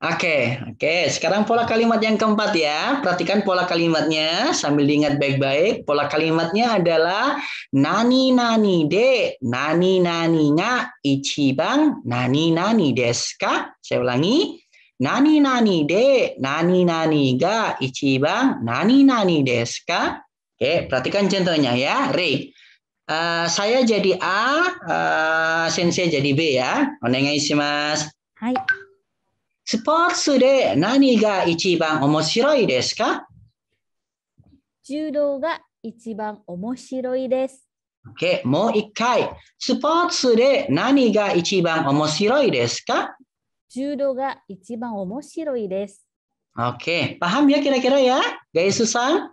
Oke, oke. Sekarang pola kalimat yang keempat ya. Perhatikan pola kalimatnya sambil diingat baik-baik. Pola kalimatnya adalah nani nani de, nani nani nga, ichiban nani nani deska. Saya ulangi. Nani nani de, nani nani ga, ichiban nani nani deska. Oke, perhatikan contohnya ya, Re. Uh, saya jadi A, uh, sensei jadi B ya. Onegai mas. Hai. Sports de nani ga ichiban omoshiroi desu ka? Judo ga ichiban omoshiroi desu. Oke, mau ikai. Sports de nani ga ichiban omoshiroi desu ka? Judo ga ichiban omoshiroi desu. Oke, paham ya kira-kira ya? Gaya susah?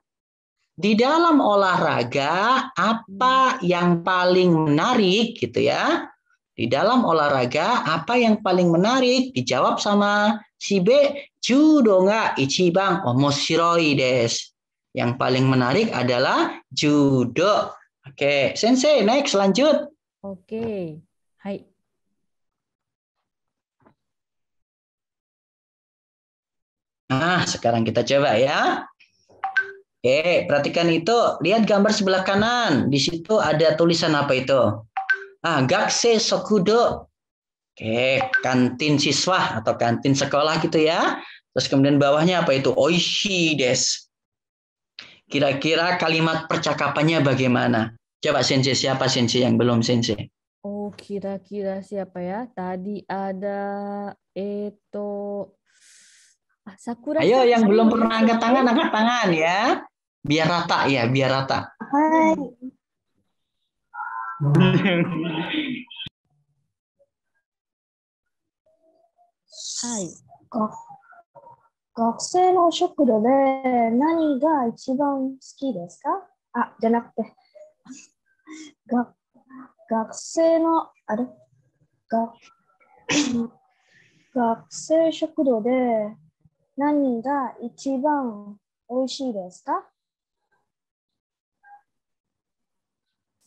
di dalam olahraga apa hmm. yang paling menarik gitu ya? Di dalam olahraga apa yang paling menarik? Dijawab sama si B, judo ga ichibang omoshiroi desu. Yang paling menarik adalah judo. Oke, sensei next lanjut. Oke. Hai. Nah, sekarang kita coba ya. Oke, perhatikan itu. Lihat gambar sebelah kanan. Di situ ada tulisan apa itu? Ah, Gakse Sokudo. Oke, kantin siswa atau kantin sekolah gitu ya. Terus kemudian bawahnya apa itu? Oishi des. Kira-kira kalimat percakapannya bagaimana? Coba sensei siapa sensei yang belum sensei? Oh, kira-kira siapa ya? Tadi ada itu ah, Sakura. Ayo yang belum pernah angkat tangan angkat tangan ya. Biar rata ya, biar rata. Hai. はい。学生の食堂で何が一番好きですかあ、じゃなくて。が学生の、あれが学生食堂で何が一番美味しいですか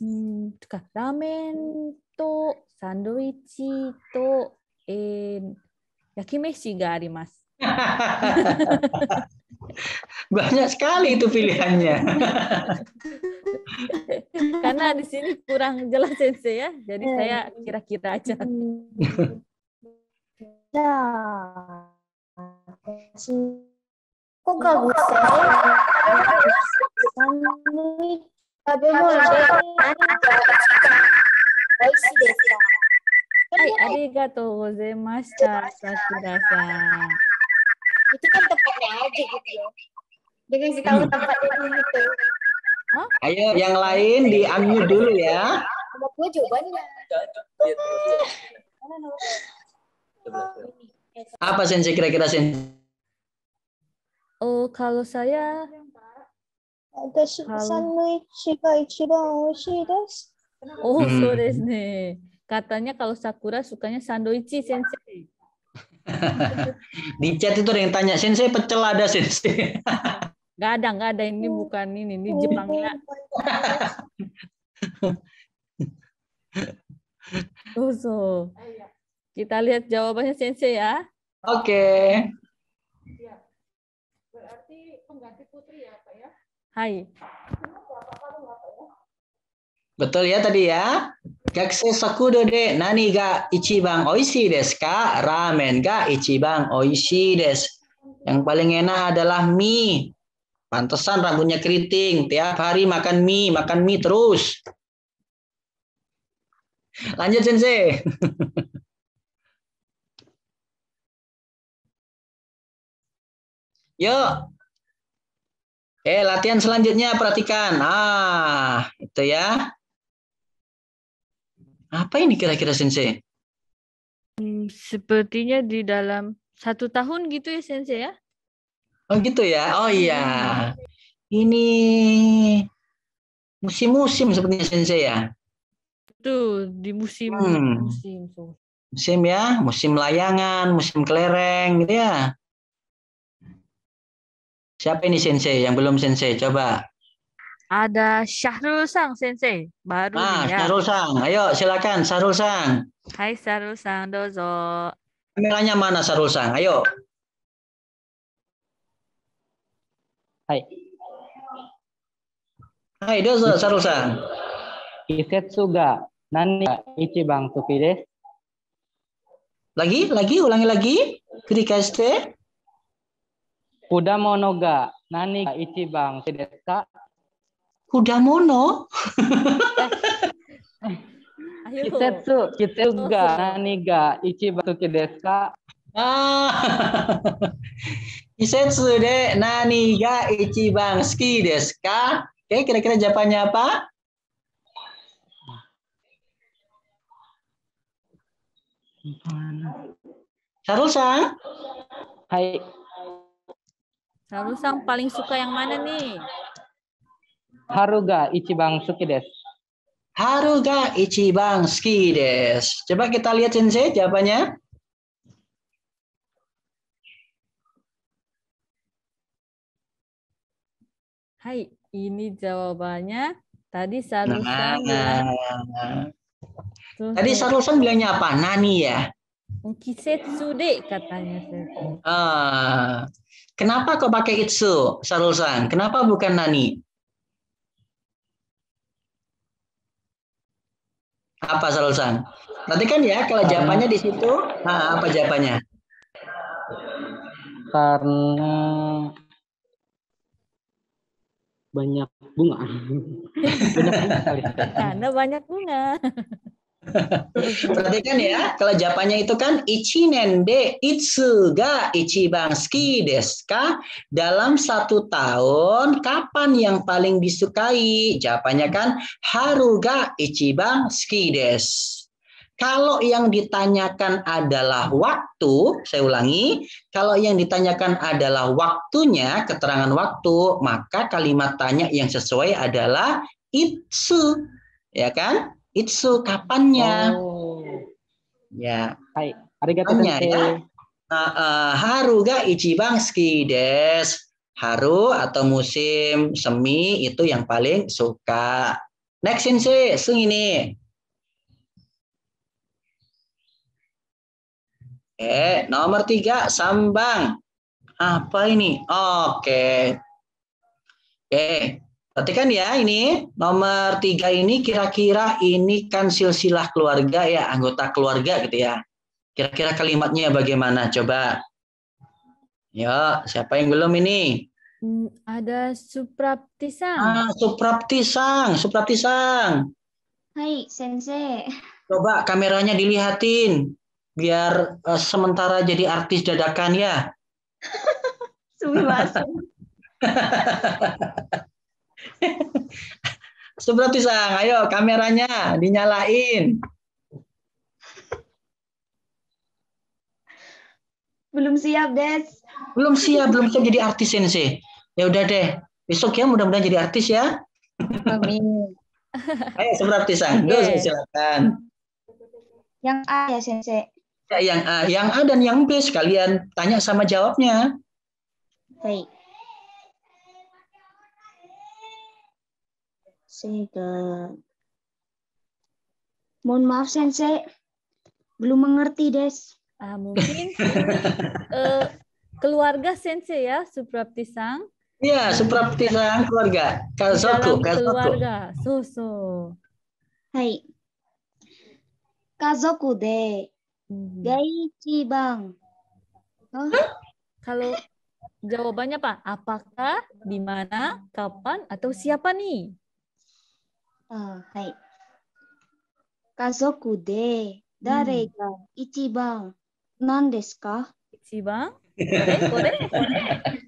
うんとかラーメンとサンドイッチと、えー、焼き飯があります。Banyak sekali itu pilihannya. Karena di sini kurang jelas sensei ya, jadi eh. saya kira-kira aja. Ya. Kok gak ya? bisa? Sandwich kan tempatnya aja gitu ya. kasih tahu tempatnya gitu. Hah? Ayo yang lain di unmute dulu ya. gue jawabannya. Apa sensei kira-kira sensei? Oh, kalau saya Oh, hmm. so desu Katanya kalau Sakura sukanya sandwich sensei. Di chat itu ada yang tanya, sensei pecel ada sensei. Gak ada, gak ada. Ini bukan ini, ini Jepangnya. Oh so. Kita lihat jawabannya sensei ya. Oke. Okay. Hai. Betul ya tadi ya? Gakse sakudo de nani ga ichibang oishi desu ka? Ramen ga ichibang oishi desu. Yang paling enak adalah mie. Pantesan rambutnya keriting. Tiap hari makan mie, makan mie terus. Lanjut Sensei. Yuk, Eh, latihan selanjutnya perhatikan. Ah, itu ya. Apa ini kira-kira Sensei? Hmm, sepertinya di dalam satu tahun gitu ya Sensei ya? Oh gitu ya? Oh iya. Ini musim-musim sepertinya Sensei ya? Itu hmm. di musim. Hmm. Musim, musim ya, musim layangan, musim kelereng gitu ya. Siapa ini sensei yang belum sensei? Coba. Ada Syahrul Sang sensei baru ah, nih ya. Syahrul Sang, ayo silakan Syahrul Sang. Hai Syahrul Sang, dozo. Kameranya mana Syahrul Sang? Ayo. Hai. Hai dozo Syahrul Sang. Isetsu ga nani ichibang suki desu. Lagi, lagi, ulangi lagi. Kurikaste. Kuda mono ga, nani ga bang sedeska. Kuda mono? Kitetsu, kitetsu ga, nani ga ichi bang eh, desu ka? Ah. de nani ga ichibang suki desu ka? Oke, kira-kira jawabannya apa? Sarul-san? Hai. Lalu nah, sang paling suka yang mana nih? Haruga Ichiban Suki Des. Haruga Ichiban Suki Des. Coba kita lihat Sensei jawabannya. Hai, ini jawabannya. Tadi Sarusan nah, nah, Nah. Tadi Sarusan bilangnya apa? Nani ya? Kisetsu de katanya. Ah. Kenapa kau pakai itsu, sarul Kenapa bukan nani? Apa Sarul-san? kan ya kalau jawabannya di situ, nah, apa jawabannya? Karena banyak bunga. banyak bunga Karena banyak bunga. Perhatikan ya, kalau jawabannya itu kan ichinen de itsu ga desu deska dalam satu tahun kapan yang paling disukai? Jawabannya kan haru ga ski des. Kalau yang ditanyakan adalah waktu, saya ulangi, kalau yang ditanyakan adalah waktunya, keterangan waktu, maka kalimat tanya yang sesuai adalah itsu, ya kan? Itsu kapannya? Oh. Ya. Hai. Arigato ya. Uh, uh, haru ga suki des. Haru atau musim semi itu yang paling suka. Next sensei, sung ini. Oke, eh, nomor tiga, sambang. Apa ini? Oke. Oke, eh, Perhatikan ya ini nomor tiga ini kira-kira ini kan silsilah keluarga ya anggota keluarga gitu ya. Kira-kira kalimatnya bagaimana? Coba. Ya siapa yang belum ini? Hmm, ada supraptisang. Ah, supraptisang, supraptisang. Hai, sensei. Coba kameranya dilihatin biar uh, sementara jadi artis dadakan ya. Suwi Sebelah pisang, ayo kameranya dinyalain. Belum siap, Des. Belum siap, belum siap jadi artis ini Ya udah deh, besok ya mudah-mudahan jadi artis ya. Amin. ayo sebelah pisang, Dos, yeah. silakan. Yang A ya, Sensei. Ya, yang A, yang A dan yang B sekalian tanya sama jawabnya. Baik. Sega. Mohon maaf Sensei, belum mengerti Des. Ah, mungkin uh, keluarga Sensei ya, Sang. Iya, Sang keluarga. Kazoku, keluarga. keluarga, Soso. Hai. Kazoku de hmm. gaichi bang. Huh? Kalau jawabannya apa? Apakah, di mana, kapan, atau siapa nih? あはい。家族で誰が一番何ですか、うん、一番これこれこれ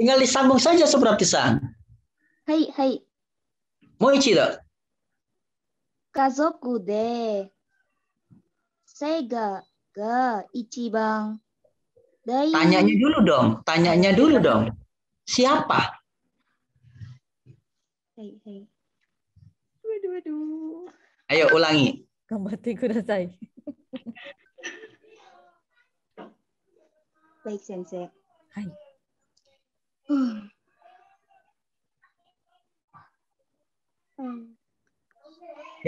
Tinggal disambung saja seberat pisang. Hai, hai. Mau tidak? Kazoku de sega ga ichibang. Tanyanya dulu dong, tanyanya dulu dong. Siapa? Hei, hei. Waduh, waduh. Ayo ulangi. Kembali kudasai. Baik, Sensei. Hai.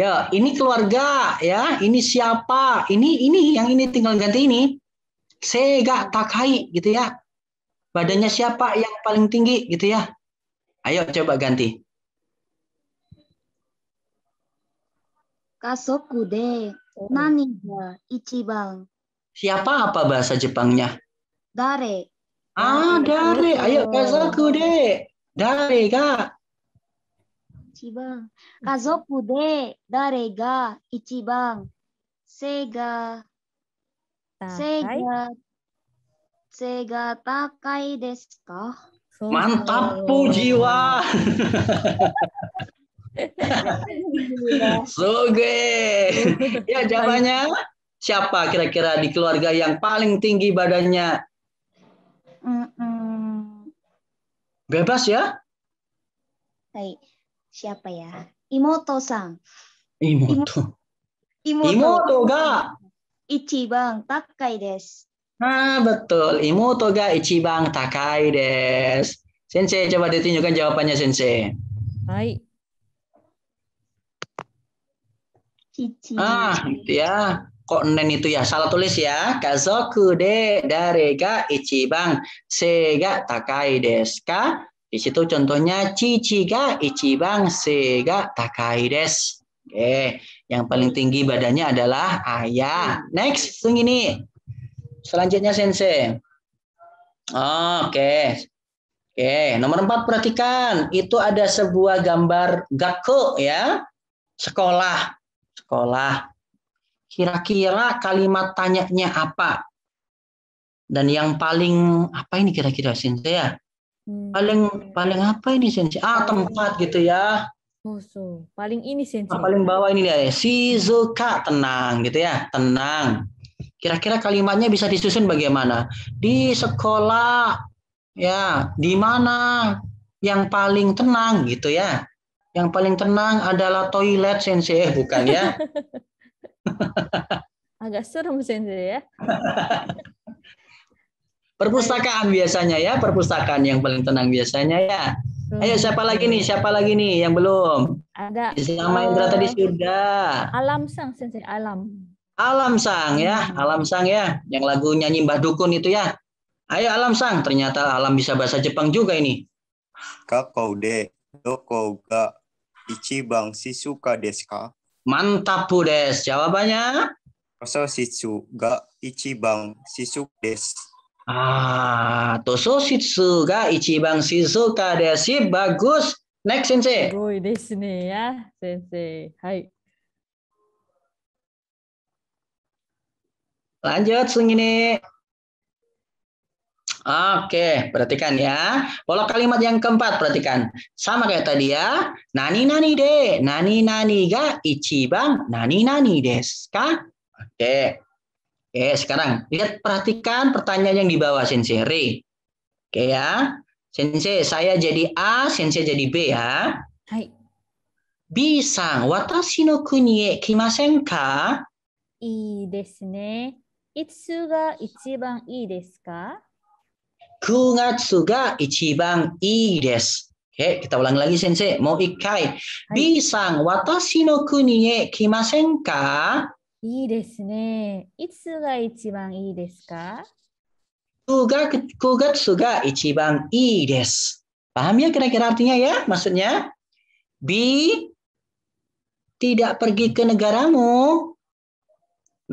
Ya, ini keluarga ya, ini siapa? Ini ini yang ini tinggal ganti ini. Sega takai gitu ya. Badannya siapa yang paling tinggi gitu ya. Ayo coba ganti. Kasoku de oh. nani ga ichiban. Siapa apa bahasa Jepangnya? Dare. Ah, dare. Ayo kasoku de. Dare ga ichiban. Kasoku de dare ga ichiban. Sega. Sega. Sega takai desu ka? Mantap pujiwa. Soge. Ya jawabannya siapa kira-kira di keluarga yang paling tinggi badannya? Bebas ya? Hai. Siapa ya? Imoto-san. Imoto. Imoto. Imoto ga ichiban takai desu. Ah betul. Imoto ga ichiban takai desu. Sensei, coba ditunjukkan jawabannya, Sensei. Hai. Cici. Ah, gitu ya. nen itu ya salah tulis ya. Kazoku de bang ichiban sega takai desu ka? Di situ contohnya cici ga ichiban sega takai desu. Oke, yang paling tinggi badannya adalah ayah. Next, yang ini. Selanjutnya sensei. Oke. Oke, nomor empat perhatikan. Itu ada sebuah gambar gakko ya. Sekolah sekolah. Kira-kira kalimat tanyanya apa? Dan yang paling apa ini kira-kira Sensei ya? Hmm. Paling paling apa ini Sensei? Ah, tempat gitu ya. Oh so Paling ini Sensei. Ah, paling bawah ini dia ya. Shizuka tenang gitu ya, tenang. Kira-kira kalimatnya bisa disusun bagaimana? Di sekolah ya, di mana yang paling tenang gitu ya. Yang paling tenang adalah toilet sensei, eh, bukan ya? Agak serem sensei ya. perpustakaan biasanya ya, perpustakaan yang paling tenang biasanya ya. Hmm. Ayo siapa lagi nih? Siapa lagi nih yang belum? Ada. selama uh, Indra tadi sudah. Alam sang sensei, alam. Alam sang ya, hmm. alam sang ya, yang lagu nyanyi Mbah Dukun itu ya. Ayo Alam Sang, ternyata Alam bisa bahasa Jepang juga ini. de dokoga, Ichiban Shizuka desu ka? Mantap, Bu Des. Jawabannya? Toso Shitsu ga Ichiban Shizuka desu. Ah, Toso Shitsu ga Ichiban Shizuka desu. Bagus. Next, Sensei. Bagus desu ne ya, Sensei. Hai. Lanjut, Sungini. Oke, perhatikan ya. Pola kalimat yang keempat, perhatikan. Sama kayak tadi ya. Nani nani de, nani nani ga, ichiban, nani nani des ka? Oke. Oke, sekarang lihat perhatikan pertanyaan yang di bawah Sensei Re. Oke ya. Sensei, saya jadi A, Sensei jadi B ya. Hai. B e ka? ga, Ichiban Oke, okay, kita ulang lagi sensei, mau ikai. kimasen ka? Ii Itsu ga, ichiban ii desu. Paham ya kira-kira artinya ya? Maksudnya, B tidak pergi ke negaramu.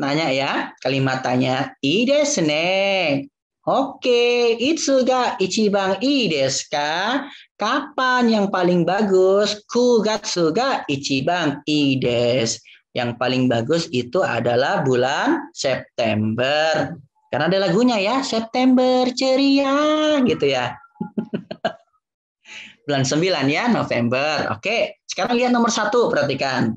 Nanya ya, kalimat tanya. desu desne. Oke, itu ichiban ii desu ka? Kapan yang paling bagus? Kugatsu ga ichiban ii desu. Yang paling bagus itu adalah bulan September. Karena ada lagunya ya, September ceria gitu ya. bulan 9 ya, November. Oke, sekarang lihat nomor satu, perhatikan.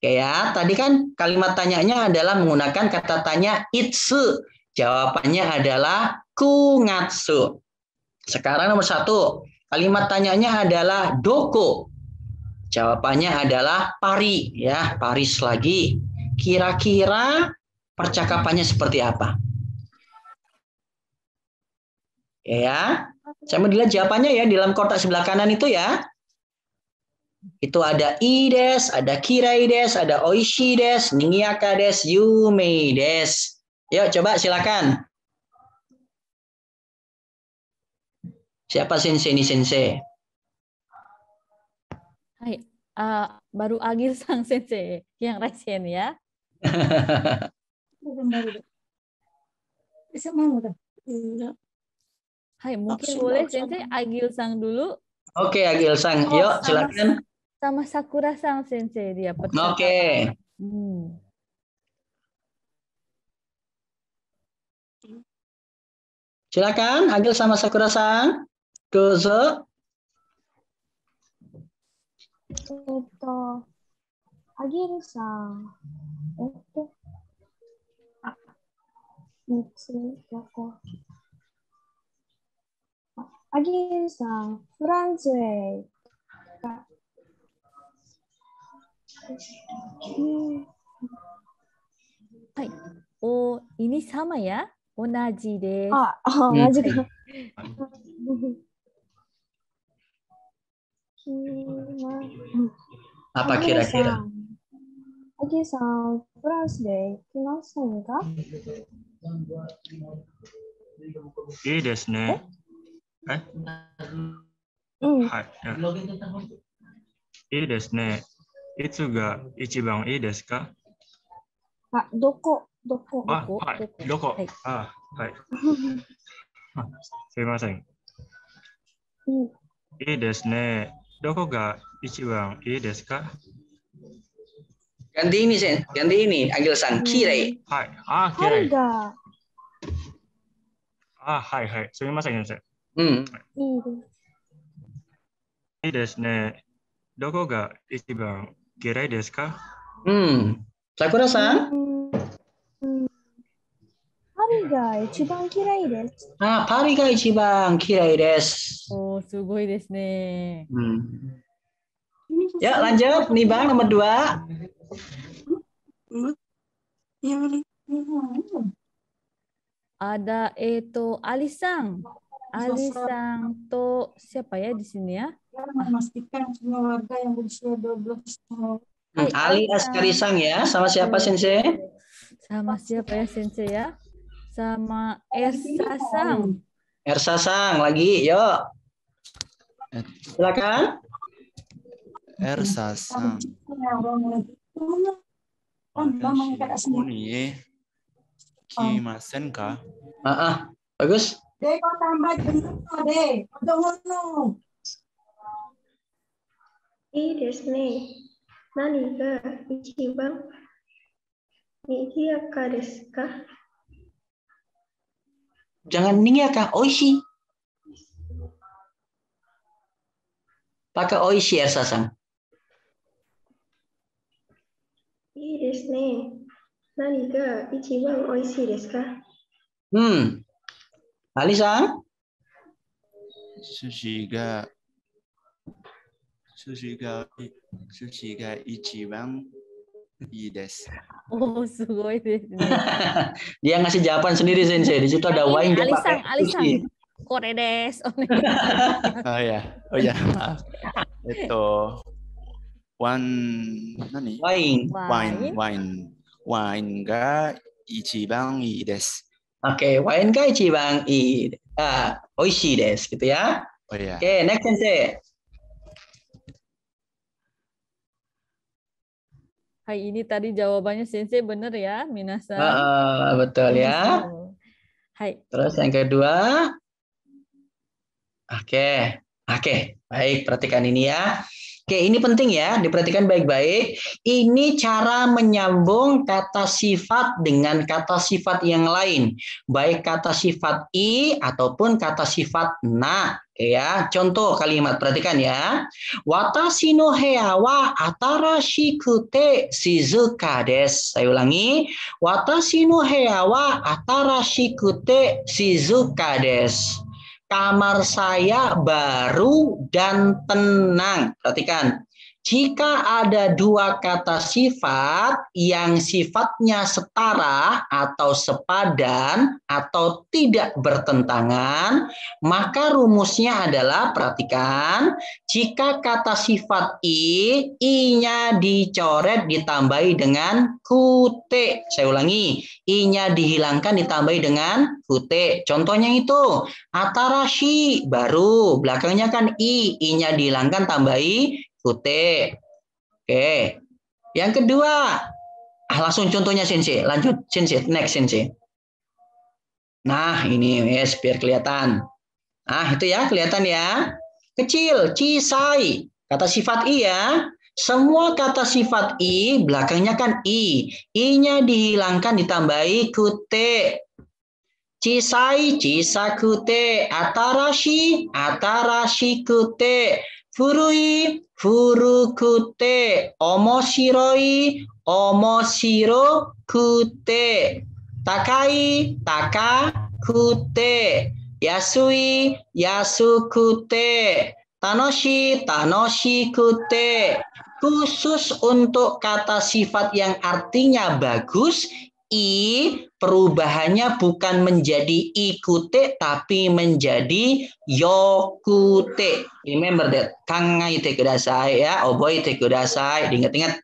Oke ya, tadi kan kalimat tanyanya adalah menggunakan kata tanya itsu Jawabannya adalah kungatsu. Sekarang nomor satu, kalimat tanyanya adalah doko. Jawabannya adalah pari, ya Paris lagi. Kira-kira percakapannya seperti apa? Ya, saya mau dilihat jawabannya ya di dalam kotak sebelah kanan itu ya. Itu ada ides, ada des, ada oishi oishides, ningiakades, yumeides. Yuk coba silakan. Siapa sensei ini sensei? Hai, uh, baru Agil sang sensei yang resen ya. Iya. Hai, mungkin boleh sensei Agil sang dulu. Oke, okay, Agil sang. Yuk, silakan. Sama, sama Sakura sang sensei dia. Oke. Okay. Hmm. Silakan Agil sama sakura sang kuzo itu agil sang Eto. Mitsuko. agil oh ini sama ya? 同じです。あ、あ同じか。パパケラケラ。アキさん、フランスで行きませんかいいですね。えうん。はい。いいですね。いつが一番いいですかあ、どこどこあ、はい、どこ、はい、あ、はいすみません。うん、いいですね。どこが一番いいですか Ganti ini, Sen. Ganti ini, Agil San. Kirei. Hai. Ah, Kirei. Harga. Ah, hai, hai. Sumimasen, Sen. Hmm. Ini desu ne. Doko ga ichiban kirei desu ka? Hmm. Sakura-san? Hmm. pari pari ah, oh, ya lanjut. Nih Bang, nomor dua. Ada, itu eh, Alisang. Alisang to siapa ya di sini ya? Ya, memastikan semua warga yang berusia 12 tahun. Hmm, Ali ya, sama siapa Sensei? Sama siapa ya Sensei ya? Sama Ersa Sang. Ersa Sang lagi, yuk. Eh. Silakan. Ersa Sang. Ya, Kimasen ka? Ah, ah. bagus. Deh, kau tambah jenuh deh. Untuk ngono. ini desne. Nani ka? Ichiban Nihiyaka desu Jangan nihiyaka, oishi. Pakai oishi ya Sasang. Ii desu ne. Nani ga ichiban oishi desu ka? Hmm. Ali-san? Sushi ga sushi ga sushi ga ichiban Iya, oh いいです。Oh, Dia ngasih jawaban sendiri Sensei. Di situ ada iya, wine dia alisan, alisan. Iya. Kore des. Oh, oh ya. Oh ya. Itu one nani? Wine. Wine, wine. Wine ga ichiban ii desu. Oke, okay, wine ga ichiban ii ah, oishii desu gitu ya. Oh ya. Oke, okay, next Sensei. Hai ini tadi jawabannya sensei benar ya, Minasa. Uh, betul ya. Hai. Terus yang kedua. Oke. Okay. Oke, okay. baik perhatikan ini ya. Oke, okay, ini penting ya, diperhatikan baik-baik. Ini cara menyambung kata sifat dengan kata sifat yang lain, baik kata sifat i ataupun kata sifat na. Ya, contoh kalimat perhatikan ya. Watashi no heya wa atarashikute shizuka desu. Saya ulangi. Watashi no heya wa atarashikute shizuka desu. Kamar saya baru dan tenang. Perhatikan. Jika ada dua kata sifat yang sifatnya setara atau sepadan atau tidak bertentangan, maka rumusnya adalah perhatikan, jika kata sifat i, i-nya dicoret ditambahi dengan kute. Saya ulangi, i-nya dihilangkan ditambahi dengan kute. Contohnya itu, atarashi baru belakangnya kan i, i-nya dihilangkan tambahi putih. Oke. Yang kedua, ah, langsung contohnya Sensei. Lanjut Sensei, next Sensei. Nah, ini yes, biar kelihatan. Nah, itu ya, kelihatan ya. Kecil, cisai. Kata sifat i ya. Semua kata sifat i belakangnya kan i. I-nya dihilangkan ditambahi kute. Cisai, cisakute. Atarashi, atarashi kute. Furui, furukute omoshiroi omoshiro kute takai taka kute yasui yasukute tanoshi tanoshi kute khusus untuk kata sifat yang artinya bagus i perubahannya bukan menjadi ikute tapi menjadi yokute. Remember that. Kangai te kudasai ya. Oboi te kudasai. Ingat-ingat.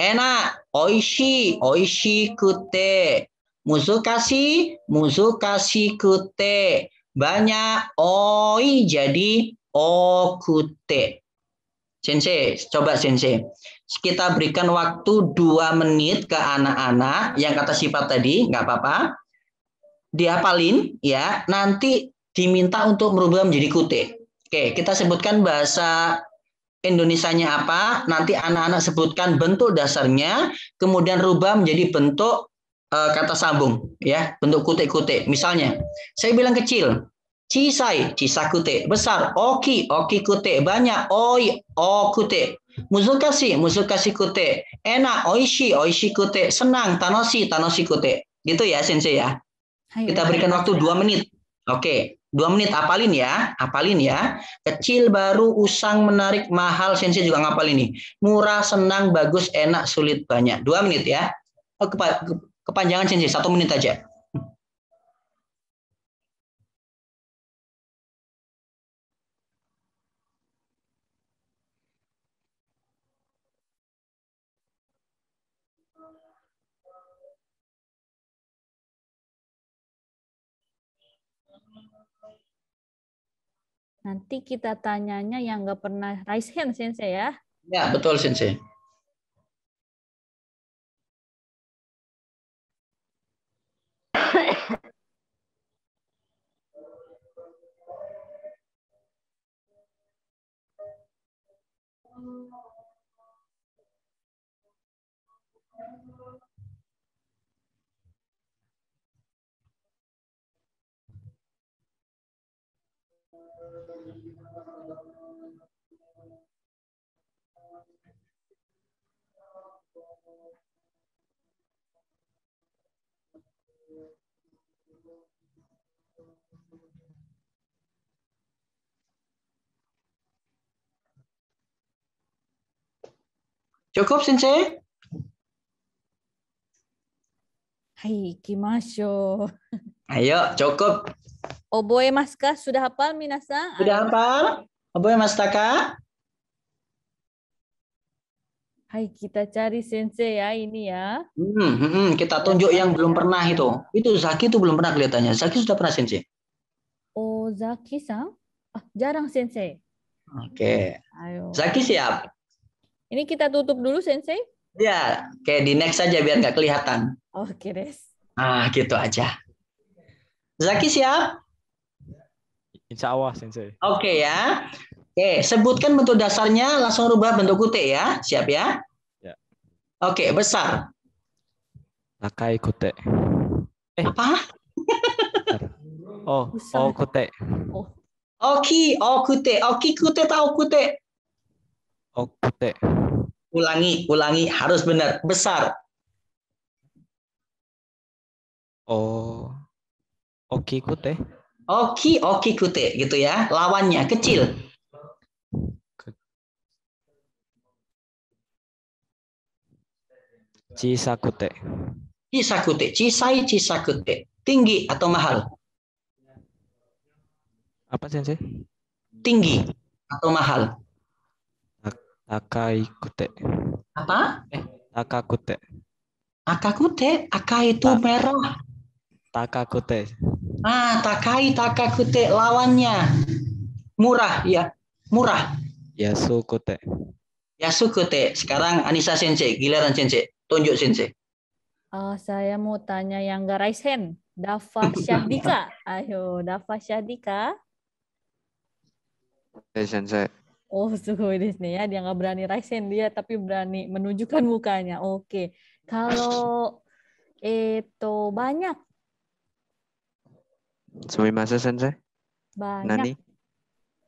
Enak. Oishi. Oishi kute. Muzukasi. Muzukasi kute. Banyak oi jadi okute. Sensei, coba sensei kita berikan waktu dua menit ke anak-anak yang kata sifat tadi, nggak apa-apa. Diapalin, ya, nanti diminta untuk merubah menjadi kute. Oke, kita sebutkan bahasa Indonesianya apa, nanti anak-anak sebutkan bentuk dasarnya, kemudian rubah menjadi bentuk e, kata sambung ya, bentuk kute-kute. Misalnya, saya bilang kecil, cisai, cisa kute, besar, oki, oki kute, banyak, oi, o kute. Muzukashi, muzukashi kute. Enak, oishi, oishi kute. Senang, tanoshi, tanoshi kute. Gitu ya, sensei ya. Kita berikan waktu dua menit. Oke, dua menit apalin ya, apalin ya. Kecil baru usang menarik mahal sensei juga ngapalin nih. Murah, senang, bagus, enak, sulit, banyak. Dua menit ya. Oh, kepanjangan sensei, satu menit aja. Nanti kita tanyanya yang nggak pernah raise hand, Sensei ya. Ya, betul, Sensei. Thank you. Jacob 先生はい行きましょう。Ayo, cukup. Oboe maska sudah hafal minasa? Sudah hafal? Oboe mastaka? Hai, kita cari sensei ya ini ya. Hmm, hmm, hmm, kita tunjuk yang belum pernah itu. Itu Zaki itu belum pernah kelihatannya. Zaki sudah pernah sensei. Oh, Zaki sang? Ah, jarang sensei. Oke. Okay. Ayo. Zaki siap. Ini kita tutup dulu sensei. Ya, kayak di next saja biar nggak kelihatan. Oke, okay, Des. Ah, gitu aja. Zaki siap? Insya Allah, Sensei. Oke okay, ya. Oke, okay, sebutkan bentuk dasarnya, langsung rubah bentuk kute ya. Siap ya? ya. Oke, okay, besar. Nakai kute. Eh. Apa? oh, oh kute. Oh. Oki, oh kute. Oki kute tahu kute. Oh kute. Ulangi, ulangi. Harus benar. Besar. Oh. Oki Kute. Oki Oki Kute gitu ya. Lawannya kecil. Cisa kute, Cisa kute, Cisai Cisa kute, Tinggi atau mahal? Apa sih? Tinggi atau mahal? Akai kute. Apa? Eh, akakute. Akakute, Akai itu merah. Takakute. Ah, Takai Takakute lawannya. Murah ya. Murah. Yasukute. Yasukute. Sekarang Anissa Sensei, giliran Sensei. Tunjuk Sensei. Uh, saya mau tanya yang gak raise hand. Dafa Syadika. Ayo, Dafa Syadika. Hey, sensei. Oh, sugoi nih ya. Dia nggak berani raise hand dia, tapi berani menunjukkan mukanya. Oke. Okay. Kalau itu eh, banyak Sumimasa sensei? Banyak. Nani?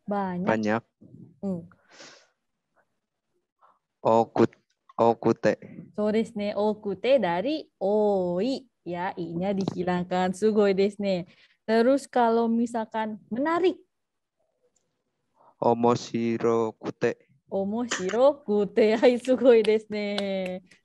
Banyak. Banyak. Hmm. Okut okute. So desu ne. Okute dari oi. Ya, i-nya dihilangkan. Sugoi desne Terus kalau misalkan menarik. Omoshiro kute. Omoshiro kute. Hai, sugoi desne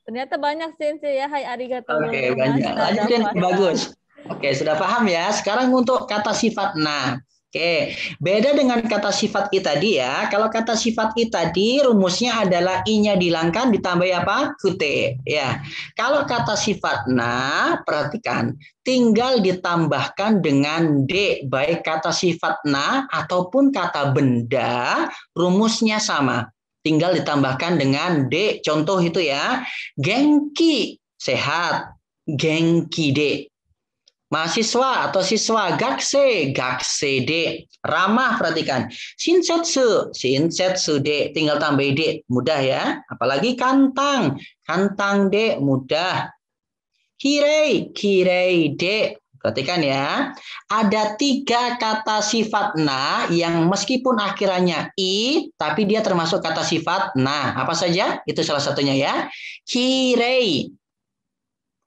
Ternyata banyak sensei ya. Hai, arigatou. Oke, okay, banyak. Lanjutin, bagus. Oke, sudah paham ya. Sekarang untuk kata sifat nah. Oke, beda dengan kata sifat i tadi ya. Kalau kata sifat i tadi rumusnya adalah i-nya dihilangkan ditambah apa? Qt. Ya. Kalau kata sifat na, perhatikan, tinggal ditambahkan dengan d baik kata sifat na ataupun kata benda, rumusnya sama. Tinggal ditambahkan dengan d. Contoh itu ya. gengki sehat, gengki d mahasiswa atau siswa gakse gakse de ramah perhatikan shinsetsu shinsetsu de, tinggal tambah de, mudah ya apalagi kantang kantang de mudah kirei kirei de, perhatikan ya ada tiga kata sifat na yang meskipun akhirannya i tapi dia termasuk kata sifat na apa saja itu salah satunya ya kirei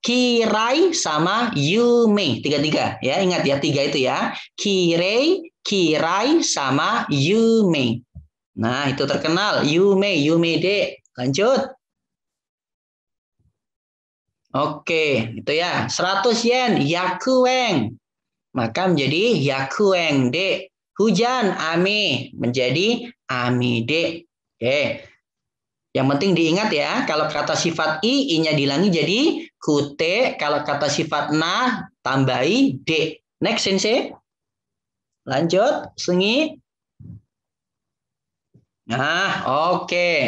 Kirai sama Yume. Tiga-tiga ya. Ingat ya, tiga itu ya. Kirei, Kirai sama Yume. Nah, itu terkenal. Yume, Yume de. Lanjut. Oke, itu ya. 100 yen, yakueng. Maka menjadi yakueng de. Hujan, Ami Menjadi Ami de. Oke. Yang penting diingat ya, kalau kata sifat i, i-nya dilangi jadi Kute kalau kata sifat na tambahi d. Next sensei. Lanjut sengi. Nah, oke. Okay.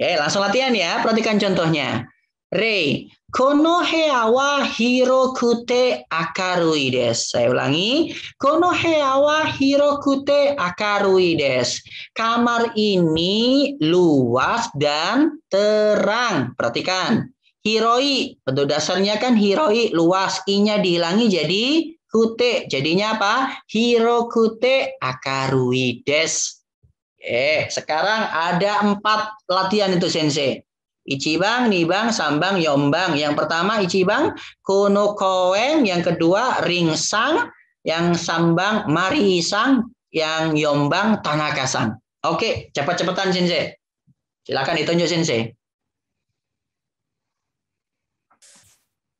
Oke, langsung latihan ya. Perhatikan contohnya. Rei, kono hea wa hirokute akarui des. Saya ulangi, kono hea wa hirokute akarui des. Kamar ini luas dan terang. Perhatikan. Hiroi, bentuk dasarnya kan hiroi luas, i-nya dihilangi jadi kute. Jadinya apa? Hirokute akaruides. Eh, sekarang ada empat latihan itu sensei. Ichibang, Nibang, Sambang, Yombang. Yang pertama Ichibang, Kuno Koeng. Yang kedua Ringsang. Yang Sambang, mari Marisang. Yang Yombang, Tanakasang. Oke, cepat-cepatan Sensei. Silakan ditunjuk Sensei.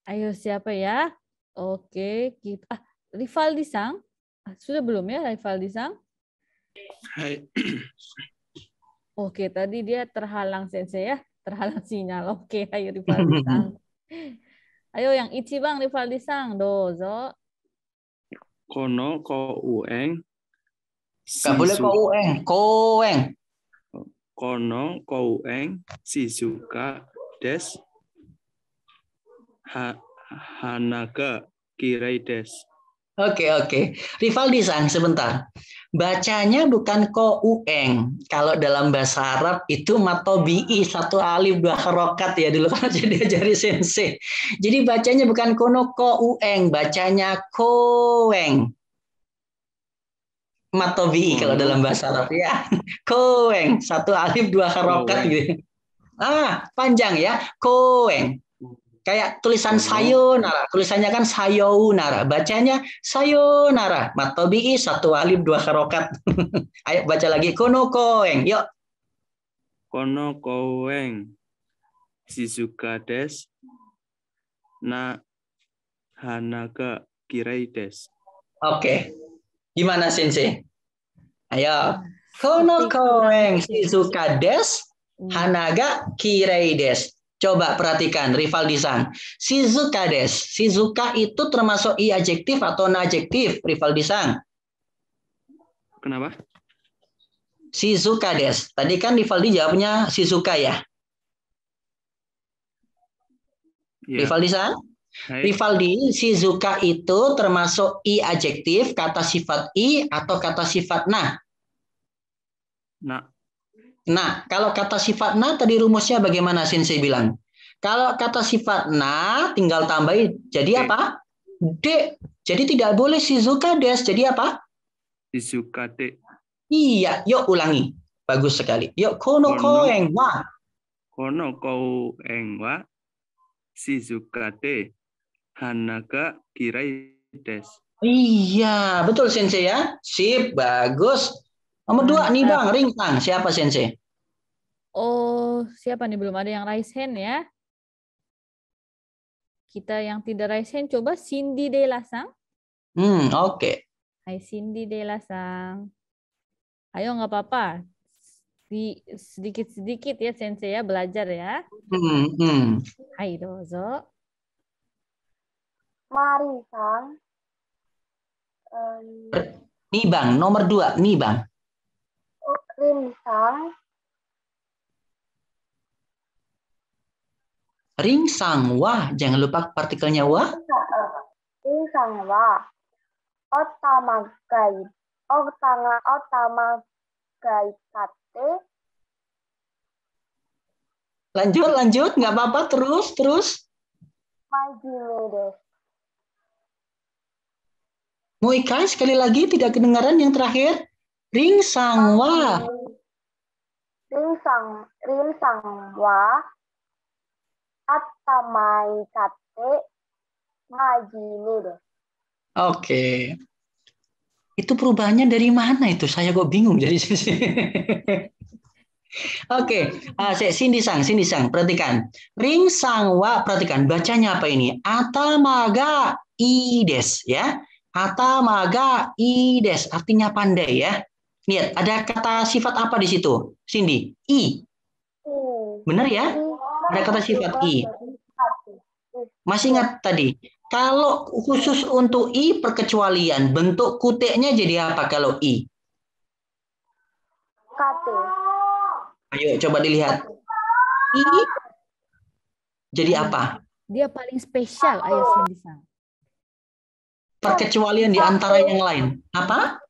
Ayo siapa ya? Oke, kita gitu. ah, Rivaldi Sang. Ah, sudah belum ya Rivaldi Sang? Hai. Oke, tadi dia terhalang sensei ya, terhalang sinyal. Oke, ayo Rivaldi Sang. ayo yang Ichi Bang Rivaldi Sang, dozo. Kono ko ueng. Gak boleh ko ueng, ko ueng. Kono ko ueng, si suka des ha, Hanaka Kiraides. Oke, okay, oke. Okay. Rivaldi Sang, sebentar. Bacanya bukan ko ueng. Kalau dalam bahasa Arab itu matobi satu alif dua harokat ya dulu kan jadi diajari sensei. Jadi bacanya bukan kono ko ueng, bacanya koeng. Matobi'i kalau hmm. dalam bahasa Arab ya. Koeng, satu alif dua harokat gitu. Ah, panjang ya. Koeng. Kayak tulisan sayonara, tulisannya kan sayonara, bacanya sayonara. Matobi'i satu alif dua harokat. Ayo baca lagi kono koeng, yuk. Kono koeng, shizuka des, na hanaga kirai des. Oke, okay. gimana sensei? Ayo, kono koeng, shizuka des, hmm. hanaga kirai des. Coba perhatikan Rivaldi Sang. Shizuka des. Shizuka itu termasuk i adjektif atau na adjektif Rivaldi Sang? Kenapa? Shizuka des. Tadi kan Rivaldi jawabnya Shizuka ya. Rival Rivaldi Sang? Rivaldi, Shizuka itu termasuk i adjektif, kata sifat i atau kata sifat na? Nah. Nah, kalau kata sifat na tadi rumusnya bagaimana Sensei bilang? Kalau kata sifat na tinggal tambahin jadi apa? D. Jadi tidak boleh shizuka des. Jadi apa? Shizuka D. Iya, yuk ulangi. Bagus sekali. Yuk kono koeng wa. Kono koeng wa shizuka de hanaka kirai des. Iya, betul Sensei ya. Sip, bagus. Nomor dua nih nah, Bang, ring tang. Siapa Sensei? Oh, siapa nih? Belum ada yang raise hand ya. Kita yang tidak raise hand, coba Cindy Delasang. Hmm, oke. Okay. Hai Cindy Delasang. Ayo nggak apa-apa. Di, sedikit-sedikit ya Sensei ya, belajar ya. Hmm, hmm. Hai Dozo. Mari, sang. Um... Nih Bang, nomor dua. Nih Bang. Ring sang, wa, jangan lupa partikelnya wa. sang, wa. Otama gai, otama otama gai kate. Lanjut, lanjut, nggak apa-apa, terus, terus. Majime desu. Muikai sekali lagi tidak kedengaran yang terakhir. Ring sang wa rinsang rinsang wa atamai kate majini Oke. Itu perubahannya dari mana itu? Saya kok bingung jadi Oke, okay. Ah, uh, sini Sang, sini Sang, perhatikan. Ring Sang Wa, perhatikan. Bacanya apa ini? Atamaga Ides, ya. Atamaga Ides, artinya pandai, ya. Niat ada kata sifat apa di situ? Cindy, I. Benar ya? Ada kata sifat I. Masih ingat tadi? Kalau khusus untuk I perkecualian, bentuk kuteknya jadi apa kalau I? Kata. Ayo coba dilihat. I jadi apa? Dia paling spesial, ayo Cindy. Perkecualian di antara yang lain. Apa?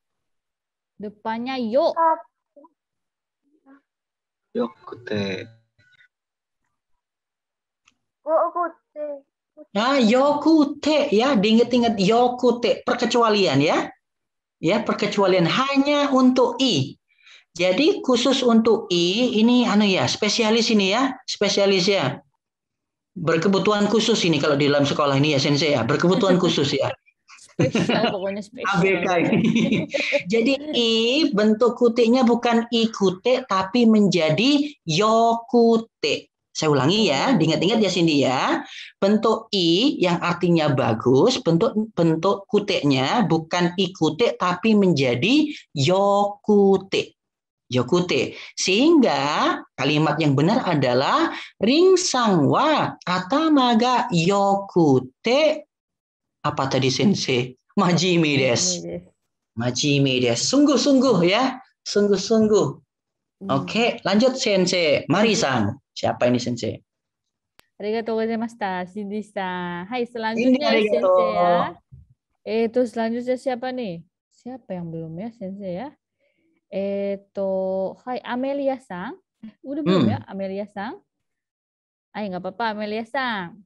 Depannya oh, ya, yo. Yokute. Yokute. Nah, yokute ya, diinget-inget yokute, perkecualian ya. Ya, perkecualian hanya untuk i. Jadi khusus untuk i ini anu ya, spesialis ini ya, spesialis ya. Berkebutuhan khusus ini kalau di dalam sekolah ini ya sensei ya, berkebutuhan khusus ya. pokoknya spesial. ABK Jadi i bentuk kutiknya bukan i kutik tapi menjadi yokute. Saya ulangi ya, diingat-ingat ya Cindy ya. Bentuk i yang artinya bagus, bentuk bentuk kuteknya bukan i kutik tapi menjadi yokute. Yokute. Sehingga kalimat yang benar adalah ring sangwa atamaga yokute apa tadi sensei? majime des. majime des. Sungguh-sungguh ya. Sungguh-sungguh. Hmm. Oke, okay, lanjut sensei. Mari sang. Siapa ini sensei? Arigatou gozaimashita, Cindy-san. Hai, selanjutnya ini sensei ya. Itu selanjutnya siapa nih? Siapa yang belum ya sensei ya? itu hai Amelia Sang. Udah belum hmm. ya Amelia Sang? Ayo nggak apa-apa Amelia Sang.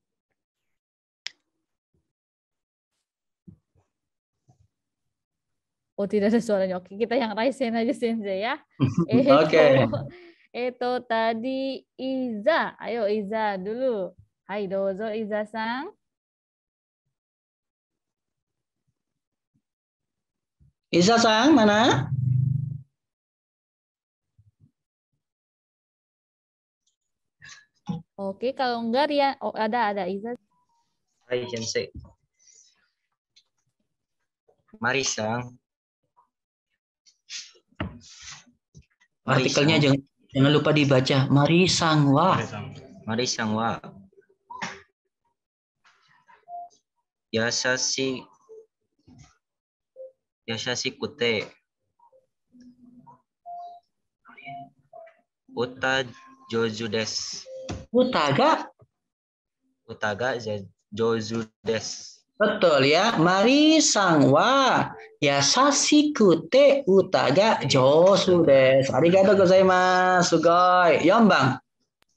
Oh tidak ada suaranya. Oke, kita yang raisin aja Sensei ya. Oke. okay. Itu tadi Iza. Ayo Iza dulu. Hai dozo Iza-san. Iza-san mana? Oke, kalau enggak ya oh, ada ada Iza. Hai Sensei. Mari sang. Artikelnya jangan jangan lupa dibaca Mari sangwa, mari sangwa, yasasi, yasasi Kute Uta jojudes Utaga? Utaga jojudes Betul ya, mari sang wa ya sasi kute utaga josu des. Arigato gozaimasu, sugoi. Yombang,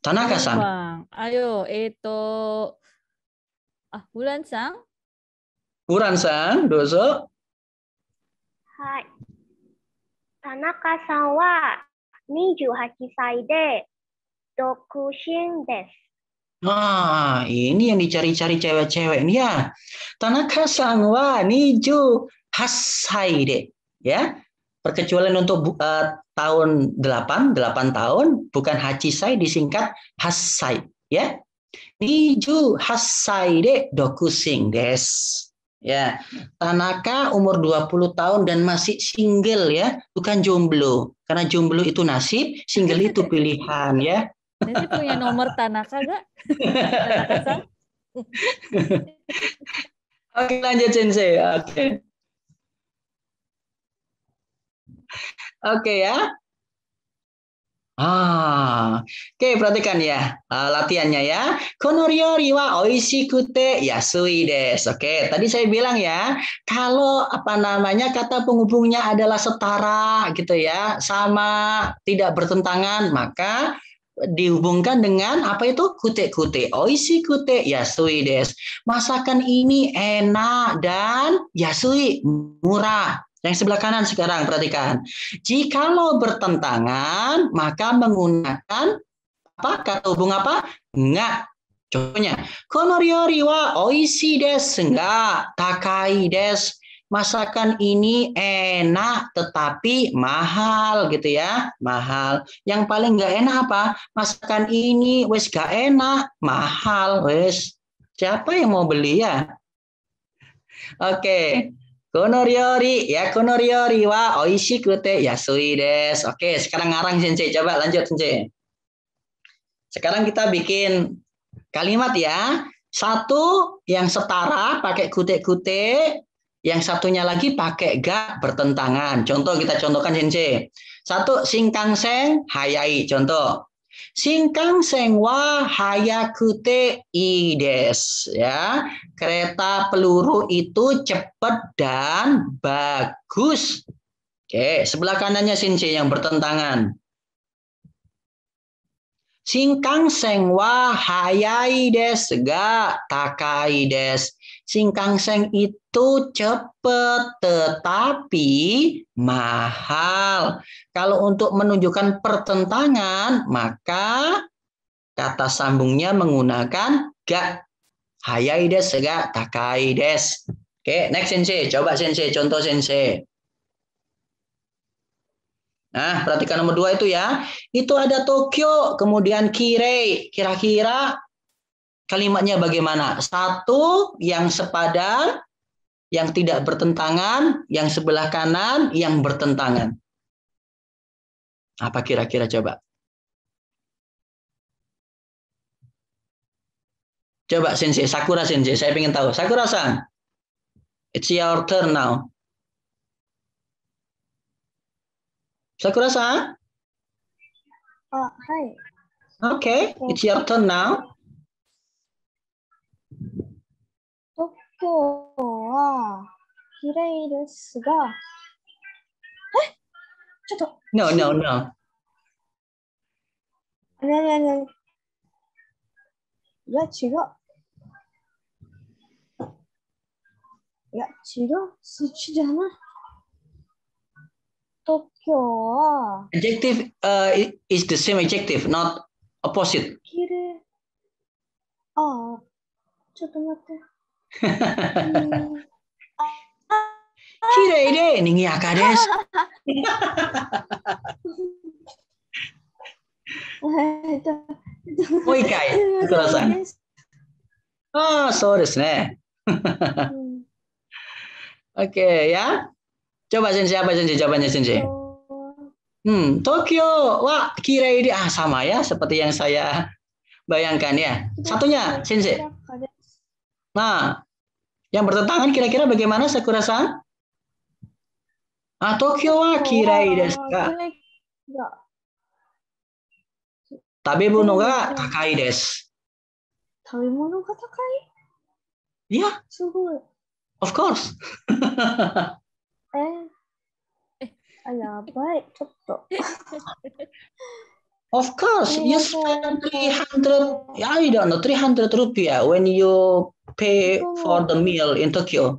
Tanaka-san. Ayo, eto. Ah, bulan sang bulan sang, dozo. Hai. Tanaka-san wa 28 des Nah, ini yang dicari-cari cewek-cewek nih ya. Tanaka sang wa niju hasai de. Ya. Perkecualian untuk uh, tahun 8, 8 tahun bukan sai disingkat hasai, ya. Niju hasai de dokusing des. Ya, Tanaka umur 20 tahun dan masih single ya, bukan jomblo. Karena jomblo itu nasib, single itu pilihan ya. Nanti punya nomor Tanaka gak? Oke lanjut Sensei. Oke. Oke ya. Ah, oke okay, perhatikan ya uh, latihannya ya. Konoriori wa oishikute yasui des. Oke, okay, tadi saya bilang ya, kalau apa namanya kata penghubungnya adalah setara gitu ya, sama, tidak bertentangan, maka dihubungkan dengan apa itu kute-kute. Oishi oh, kute yasui des. Masakan ini enak dan yasui murah. Yang sebelah kanan sekarang perhatikan. Jikalau bertentangan maka menggunakan apa kata hubung apa? Enggak. Contohnya, konoriori wa oishi oh, des, enggak, takai des masakan ini enak tetapi mahal gitu ya, mahal. Yang paling nggak enak apa? Masakan ini wes gak enak, mahal wes. Siapa yang mau beli ya? Oke. Konoriori, ya konoriori wa oishi kute ya suides. Oke, sekarang ngarang sensei, coba lanjut sensei. Sekarang kita bikin kalimat ya. Satu yang setara pakai kute-kute, yang satunya lagi pakai ga bertentangan. Contoh kita contohkan sensei. Satu singkang seng hayai contoh. Singkang wa hayakute ides ya. Kereta peluru itu cepat dan bagus. Oke, sebelah kanannya sensei yang bertentangan. Singkang wa hayai des ga takai des Singkang-seng itu cepat tetapi mahal. Kalau untuk menunjukkan pertentangan, maka kata sambungnya menggunakan gak Hayai des ga takai des. Oke, next sensei. Coba sensei, contoh sensei. Nah, perhatikan nomor dua itu ya. Itu ada Tokyo, kemudian Kirei. Kira-kira Kalimatnya bagaimana? Satu yang sepadan, yang tidak bertentangan, yang sebelah kanan, yang bertentangan. Apa kira-kira coba? Coba Sensei, Sakura Sensei, saya ingin tahu. Sakura-san, it's your turn now. Sakura-san? Oh, hi. Okay, it's your turn now. 今日は綺麗ですが、えちょっと。No, no, no. ねねね。いや、違う。いや、違う。そっちじゃない。東京は。Adjective、uh, is the same adjective, not opposite. ああ、ちょっと待って。きれいで賑やかです。もう一回、ください。ああ、そうですね。Oke oh, okay, ya. Coba Sensei apa Sensei jawabannya Sensei? Hmm, Tokyo wah kira ini ah sama ya seperti yang saya bayangkan ya. Satunya Sensei. Nah, yang bertentangan kira-kira bagaimana Sakura-san? Ah, Tokyo wa kirai desu ka? Tabemono ga takai desu. Tabemono ga takai? Iya. Sugoi. Of course. eh. あ、やばい。ちょっと。Ah, Of course, you oh. spend 300, yeah, I don't know, 300 rupiah eh, when you pay oh. for the meal in Tokyo.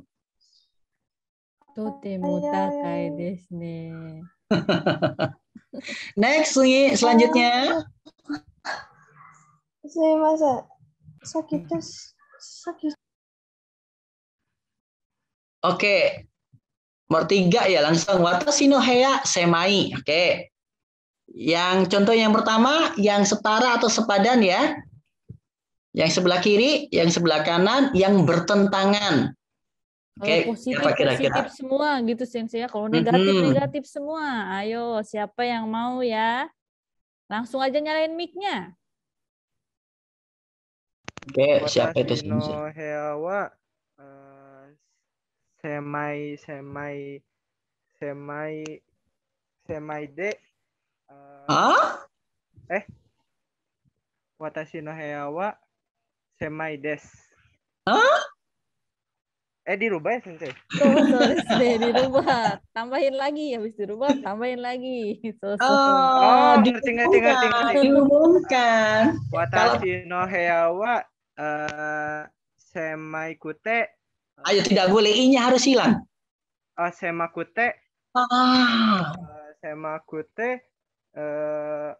Next, Sungi, selanjutnya. Oke, okay. tiga ya langsung. Watashi no heya semai. Oke. Okay. Yang contoh yang pertama yang setara atau sepadan ya. Yang sebelah kiri, yang sebelah kanan, yang bertentangan. Oke, okay, positif, apa kira-kira? Positif semua gitu Sensei ya. Kalau negatif mm -hmm. negatif semua. Ayo, siapa yang mau ya? Langsung aja nyalain mic-nya. Oke, okay, siapa itu Sensei? Hewa eh, semai semai semai semai dek. Hah? Eh? Watashi no wa semai des. Hah? Eh dirubah ya Sensei? Terus deh dirubah. Tambahin lagi, habis dirubah tambahin lagi. So, so. Oh, oh ngerti, ngerti, ngerti, ngerti. Diumumkan. Watashi no wa uh, eh, semai kute. Ayo tidak boleh, ini harus hilang. Uh, semakute. Ah. Uh, semakute Eh,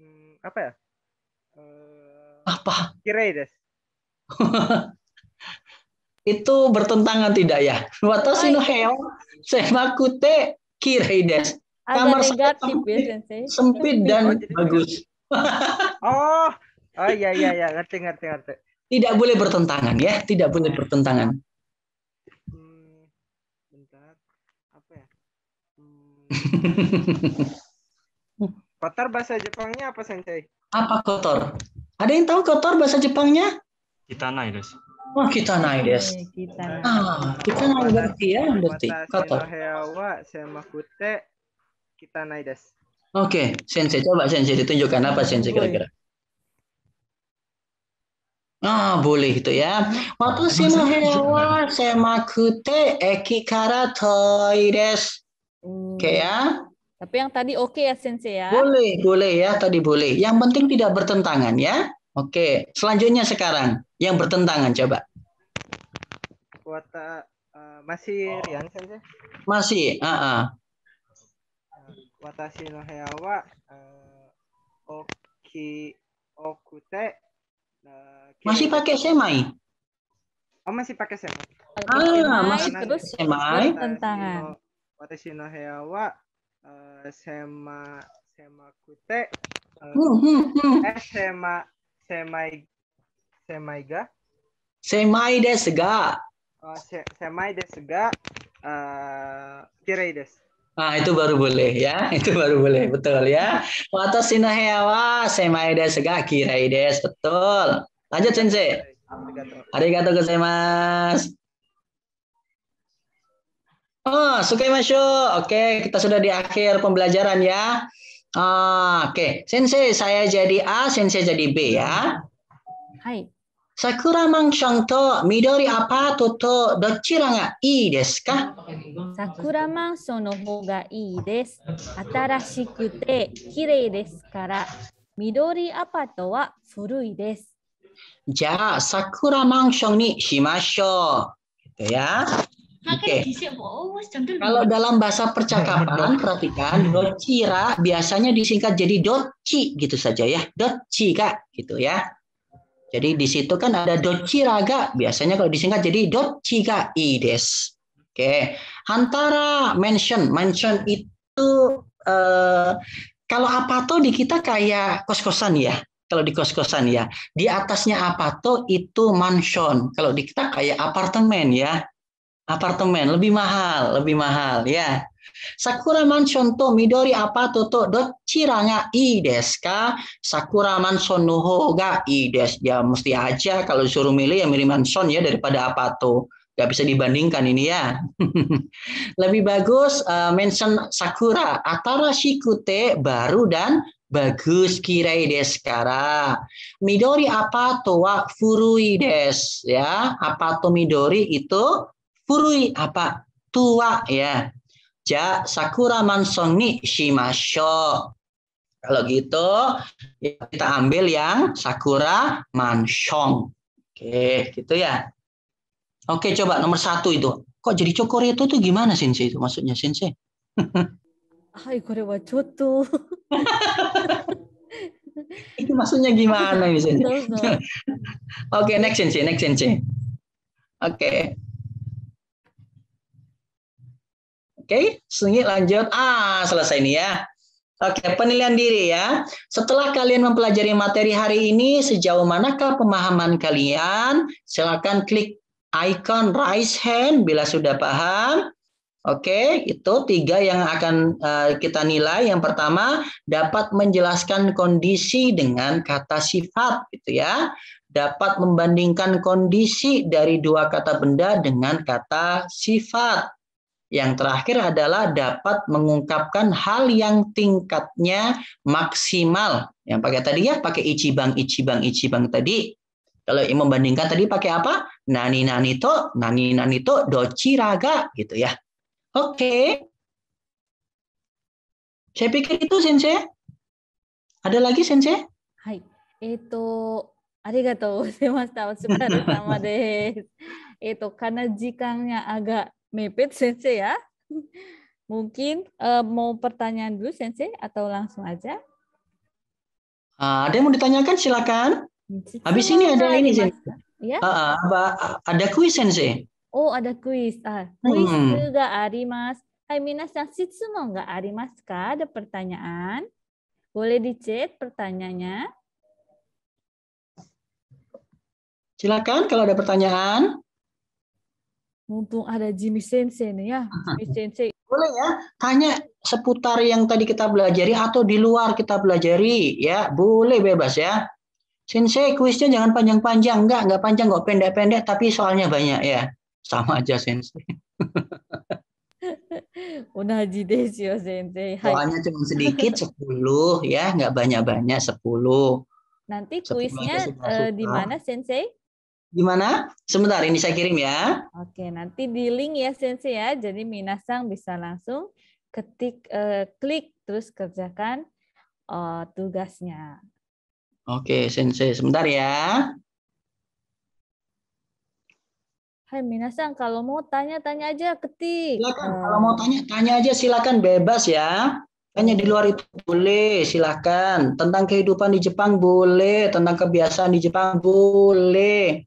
hmm, apa ya? Eh, apa? Kirai itu bertentangan tidak ya? Watashi no heo semakute kirai des. Kamar negatif sempit, ya, sempit, sempit oh, dan oh, bagus. oh, oh iya iya iya ngerti ngerti ngerti. Tidak boleh bertentangan ya, tidak boleh bertentangan. kotor bahasa Jepangnya apa sensei? Apa kotor? Ada yang tahu kotor bahasa Jepangnya? naik des. Wah, kita naik des. Oh, kita ah, ah, kita naik berarti ya, berarti. Kotor. kita naik Oke, sensei coba sensei ditunjukkan apa sensei kira-kira. Ah, boleh itu ya. Waktu sino hewa semakute eki kara toides. Hmm. Oke okay, ya. Tapi yang tadi oke okay ya Sensei ya. Boleh, boleh ya tadi boleh. Yang penting tidak bertentangan ya. Oke, okay. selanjutnya sekarang yang bertentangan coba. Kuota uh, eh, eh, masih oh. Rian Sensei. Masih, uh eh, -uh. Watashi no uh, oki okute. Uh, masih pakai semai. Oh, masih pakai semai. Ah, masih terus semai. Tentangan. bertentangan. 私の部屋は狭狭くて、狭狭い狭いが狭いですが狭いですが、uh, oh, eh, ah itu baru boleh ya. Itu baru boleh, betul ya. Wato sinohewa semai ga kirai desu. betul. Lanjut, Sensei. Arigato gozaimasu. Oh, suka masyo. Oke, kita sudah di akhir pembelajaran ya. Ah, oke. Sensei, saya jadi A, sensei jadi B ya. Hai. Sakura mang shonto midori apa toto dochira ga ii desu ka? Sakura man no hou ga ii desu. Atarashikute kirei desu kara. Midori apato wa furui desu. Ja, sakura mansion ni shimashou. Gitu ya. Oke. Okay. Oh, kalau dalam bahasa percakapan, perhatikan hmm. docira biasanya disingkat jadi doci gitu saja ya. Doci kak gitu ya. Jadi di situ kan ada dociraga biasanya kalau disingkat jadi dociga ides. Oke. Okay. Antara mention, mention itu eh, kalau apa tuh di kita kayak kos-kosan ya kalau di kos-kosan ya. Di atasnya apa tuh itu mansion. Kalau di kita kayak apartemen ya apartemen lebih mahal, lebih mahal ya. Sakura Mansion to Midori apa toto dot Ciranga i deska. Sakura Mansion no ho ga i des Ya mesti aja kalau suruh milih ya milih mansion ya daripada apa tuh. Gak bisa dibandingkan ini ya. lebih bagus uh, mention Sakura Shikute baru dan bagus kirai deskara. Midori apa wa furui des ya. Apa to Midori itu furui apa tua ya. Ja sakura ni shimasho. Kalau gitu ya, kita ambil yang sakura mansong Oke, gitu ya. Oke, coba nomor satu itu. Kok jadi cokor itu tuh gimana sensei itu maksudnya sensei? Hai, kore wa chotto itu maksudnya gimana misalnya? Oke, next sensei, next sensei. Oke. Oke, okay? lanjut. Ah, selesai ini ya. Oke, penilaian diri ya. Setelah kalian mempelajari materi hari ini, sejauh manakah pemahaman kalian? Silakan klik icon raise hand bila sudah paham. Oke, itu tiga yang akan eh, kita nilai. Yang pertama, dapat menjelaskan kondisi dengan kata sifat, gitu ya. Dapat membandingkan kondisi dari dua kata benda dengan kata sifat. Yang terakhir adalah dapat mengungkapkan hal yang tingkatnya maksimal. Yang pakai tadi ya, pakai ichibang, ichibang, ichibang tadi. Kalau membandingkan tadi pakai apa? Nani nani to, nani nani to, do raga gitu ya. Oke. Okay. Saya pikir itu sensei. Ada lagi sensei? Hai. Itu agak mepet sensei ya. Mungkin uh, mau pertanyaan dulu sensei atau langsung aja? Ah, ada yang mau ditanyakan silakan. Cici. Habis ini ada ini sensei. Ya? Uh, ada kuis sensei. Oh, ada kuis. Ah, kuis hmm. juga Mas. Hai minas shitsumon ga mau ka? Ada pertanyaan? Boleh dicek pertanyaannya? Silakan kalau ada pertanyaan. Mumpung ada Jimmy Sensei nih ya, Jimmy Sensei. Boleh ya, tanya seputar yang tadi kita belajari atau di luar kita belajari ya, boleh bebas ya. Sensei, kuisnya jangan panjang-panjang, enggak, enggak panjang enggak pendek-pendek tapi soalnya banyak ya. Sama aja Sensei. sih, Sensei. Soalnya cuma sedikit 10 ya, enggak banyak-banyak 10. Nanti kuisnya eh, di mana, Sensei? Gimana? Sebentar, ini saya kirim ya. Oke, nanti di link ya Sensei ya. Jadi Minasang bisa langsung ketik eh, klik terus kerjakan eh, tugasnya. Oke, Sensei, sebentar ya. Hai Minasang, kalau mau tanya-tanya aja ketik. Silakan, eh. kalau mau tanya, tanya aja silakan bebas ya. Tanya di luar itu boleh, silahkan. Tentang kehidupan di Jepang boleh, tentang kebiasaan di Jepang boleh.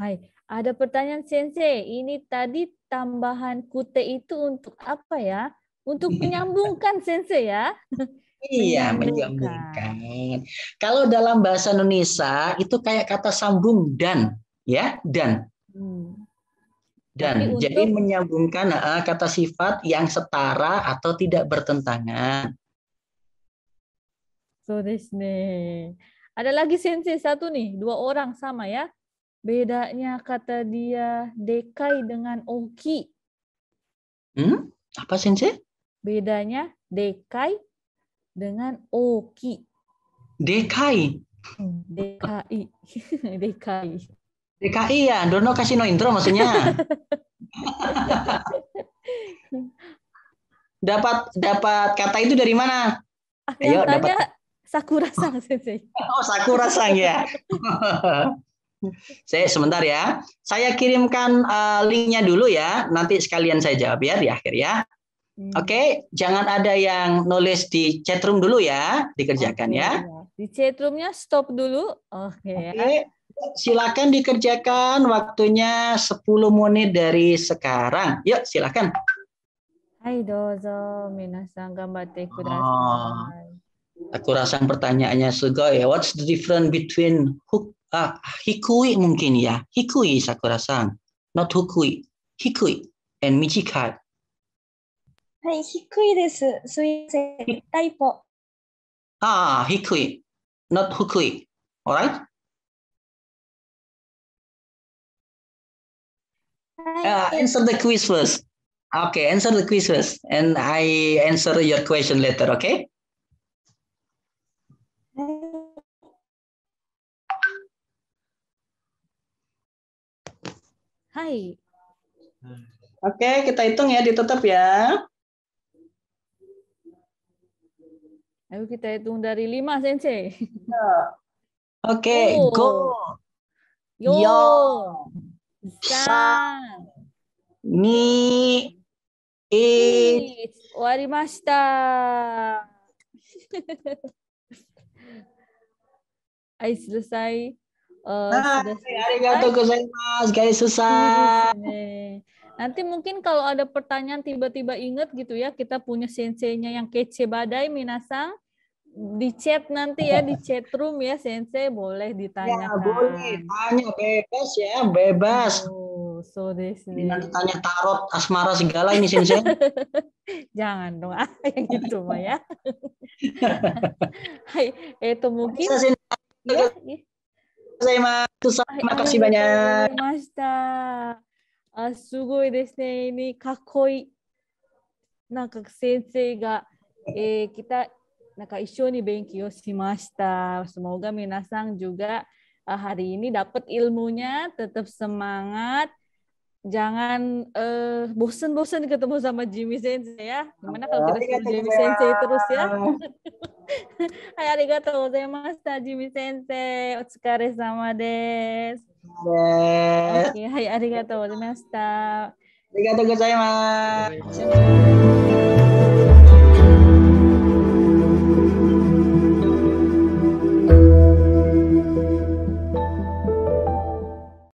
Hai, ada pertanyaan Sensei. Ini tadi tambahan kute itu untuk apa ya? Untuk menyambungkan Sensei ya? Iya, menyambungkan. Kalau dalam bahasa Indonesia itu kayak kata sambung dan, ya, dan. Hmm. Dan untuk... jadi menyambungkan uh, kata sifat yang setara atau tidak bertentangan. So this nih. Ada lagi sensei satu nih, dua orang sama ya. Bedanya kata dia dekai dengan oki. Hmm? Apa sensei? Bedanya dekai dengan oki. Dekai. Hmm, dekai. dekai. DKI ya, Dono kasih no Intro maksudnya. dapat dapat kata itu dari mana? Ah, Ayo dapat Sakura Sang Sensei. Oh, Sakura Sang ya. saya sebentar ya. Saya kirimkan uh, linknya dulu ya. Nanti sekalian saya jawab ya di akhir ya. Hmm. Oke, okay, jangan ada yang nulis di chatroom dulu ya, dikerjakan okay, ya. ya. Di chatroomnya stop dulu. Oke. Okay. Okay silakan dikerjakan waktunya 10 menit dari sekarang. Yuk, silakan. Hai dozo, minasan gambate oh. kudasai. Aku rasa pertanyaannya sugoi ya. What's the difference between huk, ah, hikui mungkin ya. Hikui aku rasa. Not hukui. Hikui and michikai. Hai, hikui desu. Sumise, typo. Ah, hikui. Not hukui. Alright? Uh, answer the quiz first. Okay, answer the quiz first, and I answer your question later. Okay. Hai. Oke, kita hitung ya, ditutup ya. Ayo kita hitung dari lima, Sensei. Oke, okay, oh. go. Yo. Yo. 三二一終わりました。はい、selesai. Uh, ah, arigatou gozaimasu, guys, susah. Nanti mungkin kalau ada pertanyaan tiba-tiba ingat gitu ya, kita punya senseinya yang kece badai, Minasang di chat nanti ya di chat room ya sensei boleh ditanya. Ya, boleh tanya bebas ya bebas. Oh, so this ini nanti tanya tarot asmara segala ini sensei. Jangan dong ah yang gitu mah ya. Hai, itu mungkin. Sensei. Ya, ya. Terima iya. kasih banyak. Terima ah, nah, eh, kita Semoga minasang juga eh, hari ini dapat ilmunya, tetap semangat. Jangan uh, bosen-bosen ketemu sama Jimmy Sensei ya. Gimana kalau kita sama Jimmy Sensei terus ya? Hai, arigatou gozaimashita, Jimmy Sensei. Otsukare sama des. Oke, okay, hai, arigatou gozaimashita. Arigatou gozaimashita.